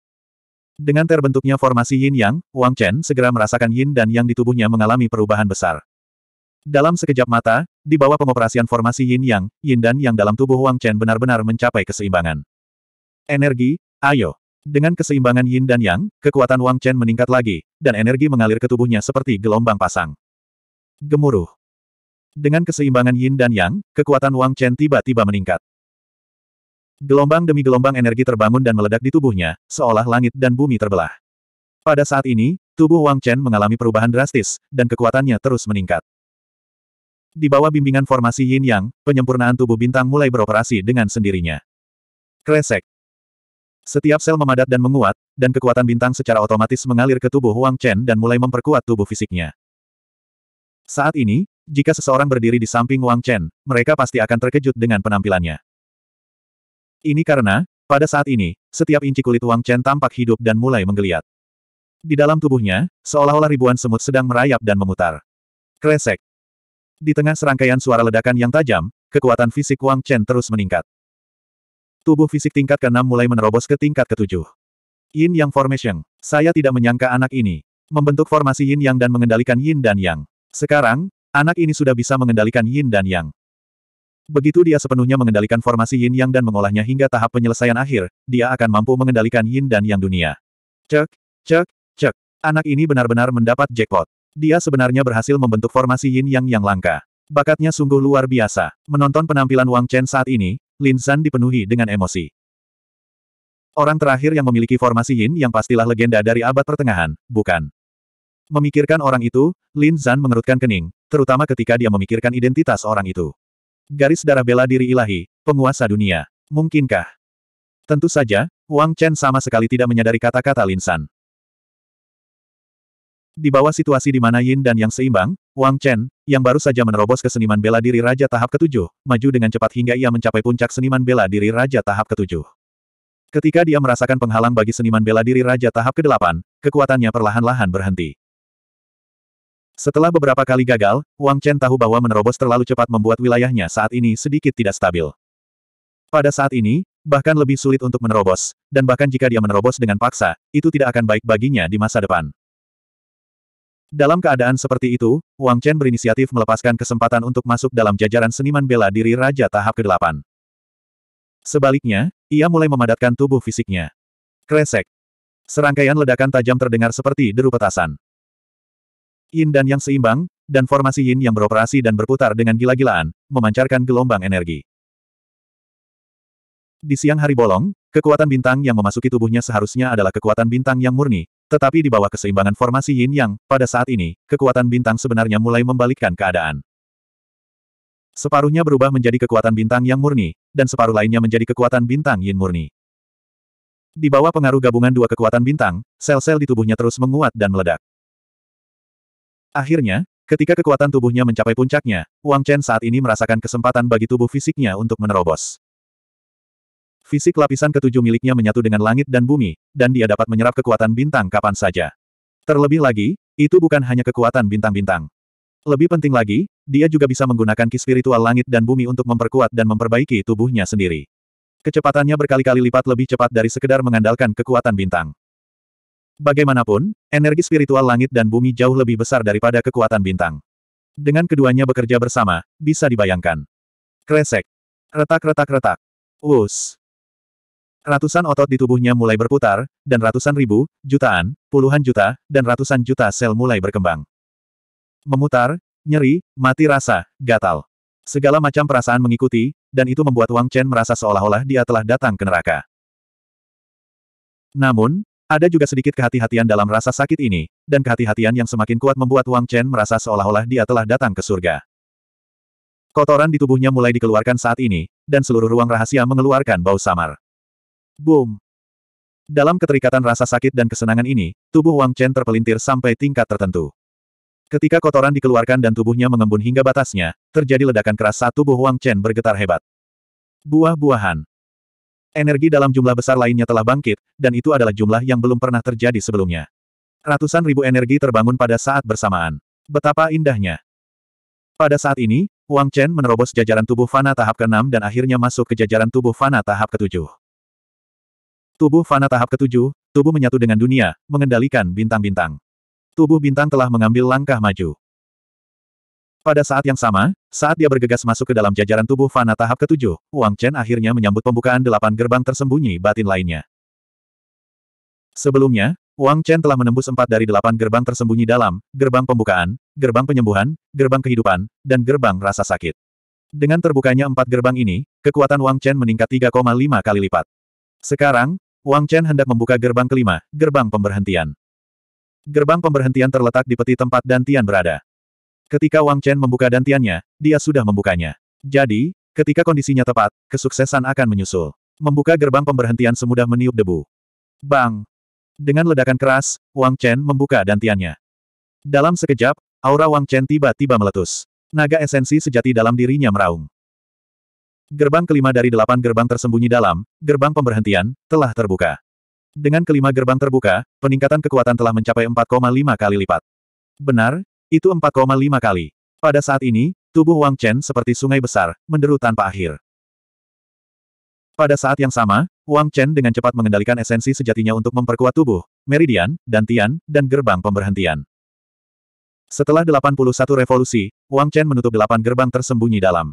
Dengan terbentuknya formasi Yin Yang, Wang Chen segera merasakan Yin dan Yang di tubuhnya mengalami perubahan besar. Dalam sekejap mata, di bawah pengoperasian formasi Yin Yang, Yin dan Yang dalam tubuh Wang Chen benar-benar mencapai keseimbangan. Energi, ayo! Dengan keseimbangan Yin dan Yang, kekuatan Wang Chen meningkat lagi, dan energi mengalir ke tubuhnya seperti gelombang pasang. Gemuruh. Dengan keseimbangan Yin dan Yang, kekuatan Wang Chen tiba-tiba meningkat. Gelombang demi gelombang energi terbangun dan meledak di tubuhnya, seolah langit dan bumi terbelah. Pada saat ini, tubuh Wang Chen mengalami perubahan drastis, dan kekuatannya terus meningkat. Di bawah bimbingan formasi Yin Yang, penyempurnaan tubuh bintang mulai beroperasi dengan sendirinya. Kresek. Setiap sel memadat dan menguat, dan kekuatan bintang secara otomatis mengalir ke tubuh Wang Chen dan mulai memperkuat tubuh fisiknya. Saat ini, jika seseorang berdiri di samping Wang Chen, mereka pasti akan terkejut dengan penampilannya. Ini karena, pada saat ini, setiap inci kulit Wang Chen tampak hidup dan mulai menggeliat. Di dalam tubuhnya, seolah-olah ribuan semut sedang merayap dan memutar. Kresek. Di tengah serangkaian suara ledakan yang tajam, kekuatan fisik Wang Chen terus meningkat. Tubuh fisik tingkat ke-6 mulai menerobos ke tingkat ke-7. Yin Yang Formation. Saya tidak menyangka anak ini membentuk formasi Yin Yang dan mengendalikan Yin dan Yang. Sekarang, anak ini sudah bisa mengendalikan Yin dan Yang. Begitu dia sepenuhnya mengendalikan formasi yin yang dan mengolahnya hingga tahap penyelesaian akhir, dia akan mampu mengendalikan yin dan yang dunia. Cek, cek, cek. Anak ini benar-benar mendapat jackpot. Dia sebenarnya berhasil membentuk formasi yin yang yang langka. Bakatnya sungguh luar biasa. Menonton penampilan Wang Chen saat ini, Lin San dipenuhi dengan emosi. Orang terakhir yang memiliki formasi yin yang pastilah legenda dari abad pertengahan, bukan? Memikirkan orang itu, Lin Zan mengerutkan kening, terutama ketika dia memikirkan identitas orang itu garis darah bela diri ilahi, penguasa dunia. Mungkinkah? Tentu saja, Wang Chen sama sekali tidak menyadari kata-kata Linsan. Di bawah situasi di mana Yin dan Yang seimbang, Wang Chen, yang baru saja menerobos ke seniman bela diri Raja tahap ketujuh, maju dengan cepat hingga ia mencapai puncak seniman bela diri Raja tahap ketujuh. Ketika dia merasakan penghalang bagi seniman bela diri Raja tahap kedelapan, kekuatannya perlahan-lahan berhenti. Setelah beberapa kali gagal, Wang Chen tahu bahwa menerobos terlalu cepat membuat wilayahnya saat ini sedikit tidak stabil. Pada saat ini, bahkan lebih sulit untuk menerobos, dan bahkan jika dia menerobos dengan paksa, itu tidak akan baik baginya di masa depan. Dalam keadaan seperti itu, Wang Chen berinisiatif melepaskan kesempatan untuk masuk dalam jajaran seniman bela diri Raja Tahap ke-8. Sebaliknya, ia mulai memadatkan tubuh fisiknya. Kresek. Serangkaian ledakan tajam terdengar seperti deru petasan. Yin dan Yang seimbang, dan formasi Yin yang beroperasi dan berputar dengan gila-gilaan, memancarkan gelombang energi. Di siang hari bolong, kekuatan bintang yang memasuki tubuhnya seharusnya adalah kekuatan bintang yang murni, tetapi di bawah keseimbangan formasi Yin Yang, pada saat ini, kekuatan bintang sebenarnya mulai membalikkan keadaan. Separuhnya berubah menjadi kekuatan bintang yang murni, dan separuh lainnya menjadi kekuatan bintang Yin murni. Di bawah pengaruh gabungan dua kekuatan bintang, sel-sel di tubuhnya terus menguat dan meledak. Akhirnya, ketika kekuatan tubuhnya mencapai puncaknya, Wang Chen saat ini merasakan kesempatan bagi tubuh fisiknya untuk menerobos. Fisik lapisan ketujuh miliknya menyatu dengan langit dan bumi, dan dia dapat menyerap kekuatan bintang kapan saja. Terlebih lagi, itu bukan hanya kekuatan bintang-bintang. Lebih penting lagi, dia juga bisa menggunakan ki spiritual langit dan bumi untuk memperkuat dan memperbaiki tubuhnya sendiri. Kecepatannya berkali-kali lipat lebih cepat dari sekedar mengandalkan kekuatan bintang. Bagaimanapun, energi spiritual langit dan bumi jauh lebih besar daripada kekuatan bintang. Dengan keduanya bekerja bersama, bisa dibayangkan. Kresek. Retak-retak-retak. Us. Ratusan otot di tubuhnya mulai berputar, dan ratusan ribu, jutaan, puluhan juta, dan ratusan juta sel mulai berkembang. Memutar, nyeri, mati rasa, gatal. Segala macam perasaan mengikuti, dan itu membuat Wang Chen merasa seolah-olah dia telah datang ke neraka. Namun, ada juga sedikit kehati-hatian dalam rasa sakit ini, dan kehati-hatian yang semakin kuat membuat Wang Chen merasa seolah-olah dia telah datang ke surga. Kotoran di tubuhnya mulai dikeluarkan saat ini, dan seluruh ruang rahasia mengeluarkan bau samar. Boom! Dalam keterikatan rasa sakit dan kesenangan ini, tubuh Wang Chen terpelintir sampai tingkat tertentu. Ketika kotoran dikeluarkan dan tubuhnya mengembun hingga batasnya, terjadi ledakan keras saat tubuh Wang Chen bergetar hebat. Buah-buahan. Energi dalam jumlah besar lainnya telah bangkit, dan itu adalah jumlah yang belum pernah terjadi sebelumnya. Ratusan ribu energi terbangun pada saat bersamaan. Betapa indahnya. Pada saat ini, Wang Chen menerobos jajaran tubuh Fana tahap ke-6 dan akhirnya masuk ke jajaran tubuh Fana tahap ke-7. Tubuh Fana tahap ke-7, tubuh menyatu dengan dunia, mengendalikan bintang-bintang. Tubuh bintang telah mengambil langkah maju. Pada saat yang sama, saat dia bergegas masuk ke dalam jajaran tubuh Fana tahap ketujuh, Wang Chen akhirnya menyambut pembukaan delapan gerbang tersembunyi batin lainnya. Sebelumnya, Wang Chen telah menembus empat dari delapan gerbang tersembunyi dalam, gerbang pembukaan, gerbang penyembuhan, gerbang kehidupan, dan gerbang rasa sakit. Dengan terbukanya empat gerbang ini, kekuatan Wang Chen meningkat 3,5 kali lipat. Sekarang, Wang Chen hendak membuka gerbang kelima, gerbang pemberhentian. Gerbang pemberhentian terletak di peti tempat dan Tian berada. Ketika Wang Chen membuka dantiannya, dia sudah membukanya. Jadi, ketika kondisinya tepat, kesuksesan akan menyusul. Membuka gerbang pemberhentian semudah meniup debu. Bang! Dengan ledakan keras, Wang Chen membuka dantiannya. Dalam sekejap, aura Wang Chen tiba-tiba meletus. Naga esensi sejati dalam dirinya meraung. Gerbang kelima dari delapan gerbang tersembunyi dalam, gerbang pemberhentian, telah terbuka. Dengan kelima gerbang terbuka, peningkatan kekuatan telah mencapai 4,5 kali lipat. Benar, itu 4,5 kali. Pada saat ini, tubuh Wang Chen seperti sungai besar, menderu tanpa akhir. Pada saat yang sama, Wang Chen dengan cepat mengendalikan esensi sejatinya untuk memperkuat tubuh, meridian, dan tian, dan gerbang pemberhentian. Setelah 81 revolusi, Wang Chen menutup delapan gerbang tersembunyi dalam.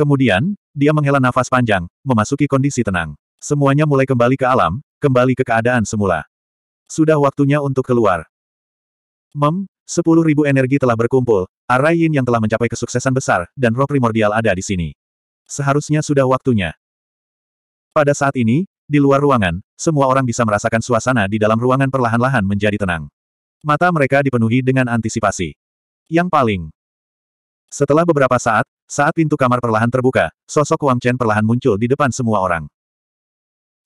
Kemudian, dia menghela nafas panjang, memasuki kondisi tenang. Semuanya mulai kembali ke alam, kembali ke keadaan semula. Sudah waktunya untuk keluar. Mem, Sepuluh ribu energi telah berkumpul, Arai yang telah mencapai kesuksesan besar, dan roh primordial ada di sini. Seharusnya sudah waktunya. Pada saat ini, di luar ruangan, semua orang bisa merasakan suasana di dalam ruangan perlahan-lahan menjadi tenang. Mata mereka dipenuhi dengan antisipasi. Yang paling. Setelah beberapa saat, saat pintu kamar perlahan terbuka, sosok Wang Chen perlahan muncul di depan semua orang.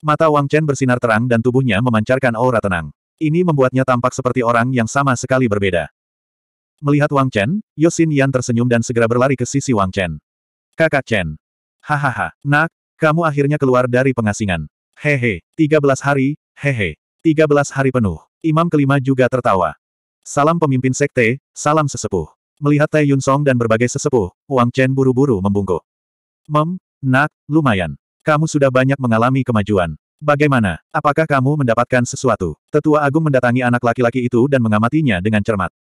Mata Wang Chen bersinar terang dan tubuhnya memancarkan aura tenang. Ini membuatnya tampak seperti orang yang sama sekali berbeda. Melihat Wang Chen, Yosin Yan tersenyum dan segera berlari ke sisi Wang Chen. Kakak Chen. Hahaha, nak, kamu akhirnya keluar dari pengasingan. Hehe, 13 hari, hehe. 13 hari penuh. Imam kelima juga tertawa. Salam pemimpin sekte, salam sesepuh. Melihat Tai Yun Song dan berbagai sesepuh, Wang Chen buru-buru membungkuk. Mem, nak, lumayan. Kamu sudah banyak mengalami kemajuan. Bagaimana? Apakah kamu mendapatkan sesuatu? Tetua Agung mendatangi anak laki-laki itu dan mengamatinya dengan cermat.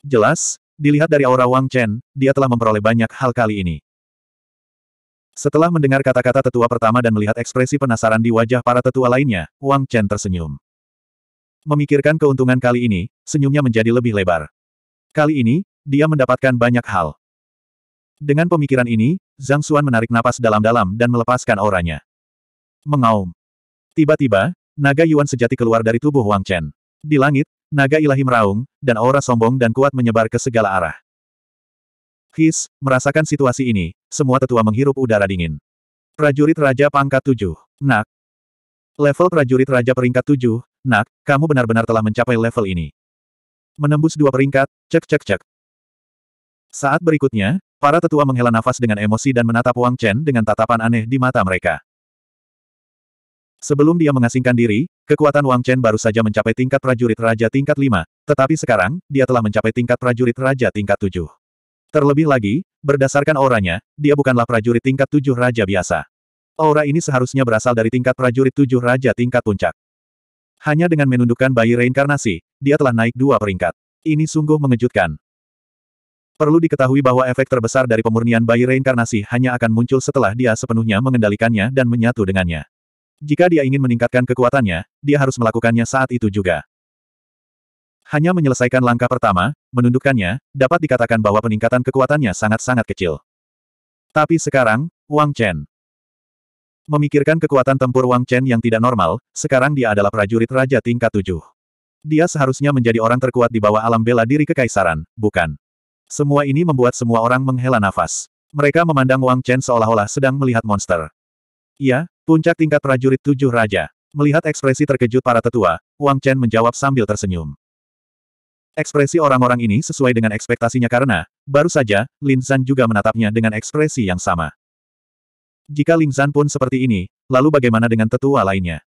Jelas, dilihat dari aura Wang Chen, dia telah memperoleh banyak hal kali ini. Setelah mendengar kata-kata tetua pertama dan melihat ekspresi penasaran di wajah para tetua lainnya, Wang Chen tersenyum. Memikirkan keuntungan kali ini, senyumnya menjadi lebih lebar. Kali ini, dia mendapatkan banyak hal. Dengan pemikiran ini, Zhang Xuan menarik napas dalam-dalam dan melepaskan auranya. Mengaum. Tiba-tiba, naga Yuan sejati keluar dari tubuh Wang Chen. Di langit, naga ilahi meraung, dan aura sombong dan kuat menyebar ke segala arah. His, merasakan situasi ini, semua tetua menghirup udara dingin. Prajurit Raja Pangkat 7. Nak. Level prajurit Raja peringkat 7, Nak, kamu benar-benar telah mencapai level ini. Menembus dua peringkat, cek cek cek. Saat berikutnya, para tetua menghela nafas dengan emosi dan menatap Wang Chen dengan tatapan aneh di mata mereka. Sebelum dia mengasingkan diri, kekuatan Wang Chen baru saja mencapai tingkat prajurit raja tingkat 5, tetapi sekarang, dia telah mencapai tingkat prajurit raja tingkat 7. Terlebih lagi, berdasarkan auranya, dia bukanlah prajurit tingkat 7 raja biasa. Aura ini seharusnya berasal dari tingkat prajurit 7 raja tingkat puncak. Hanya dengan menundukkan bayi reinkarnasi, dia telah naik dua peringkat. Ini sungguh mengejutkan. Perlu diketahui bahwa efek terbesar dari pemurnian bayi reinkarnasi hanya akan muncul setelah dia sepenuhnya mengendalikannya dan menyatu dengannya. Jika dia ingin meningkatkan kekuatannya, dia harus melakukannya saat itu juga. Hanya menyelesaikan langkah pertama, menundukkannya, dapat dikatakan bahwa peningkatan kekuatannya sangat-sangat kecil. Tapi sekarang, Wang Chen. Memikirkan kekuatan tempur Wang Chen yang tidak normal, sekarang dia adalah prajurit Raja tingkat tujuh. Dia seharusnya menjadi orang terkuat di bawah alam bela diri kekaisaran, bukan? Semua ini membuat semua orang menghela nafas. Mereka memandang Wang Chen seolah-olah sedang melihat monster. Iya, Puncak tingkat prajurit tujuh raja. Melihat ekspresi terkejut para tetua, Wang Chen menjawab sambil tersenyum. Ekspresi orang-orang ini sesuai dengan ekspektasinya karena, baru saja, Lin San juga menatapnya dengan ekspresi yang sama. Jika Lin San pun seperti ini, lalu bagaimana dengan tetua lainnya?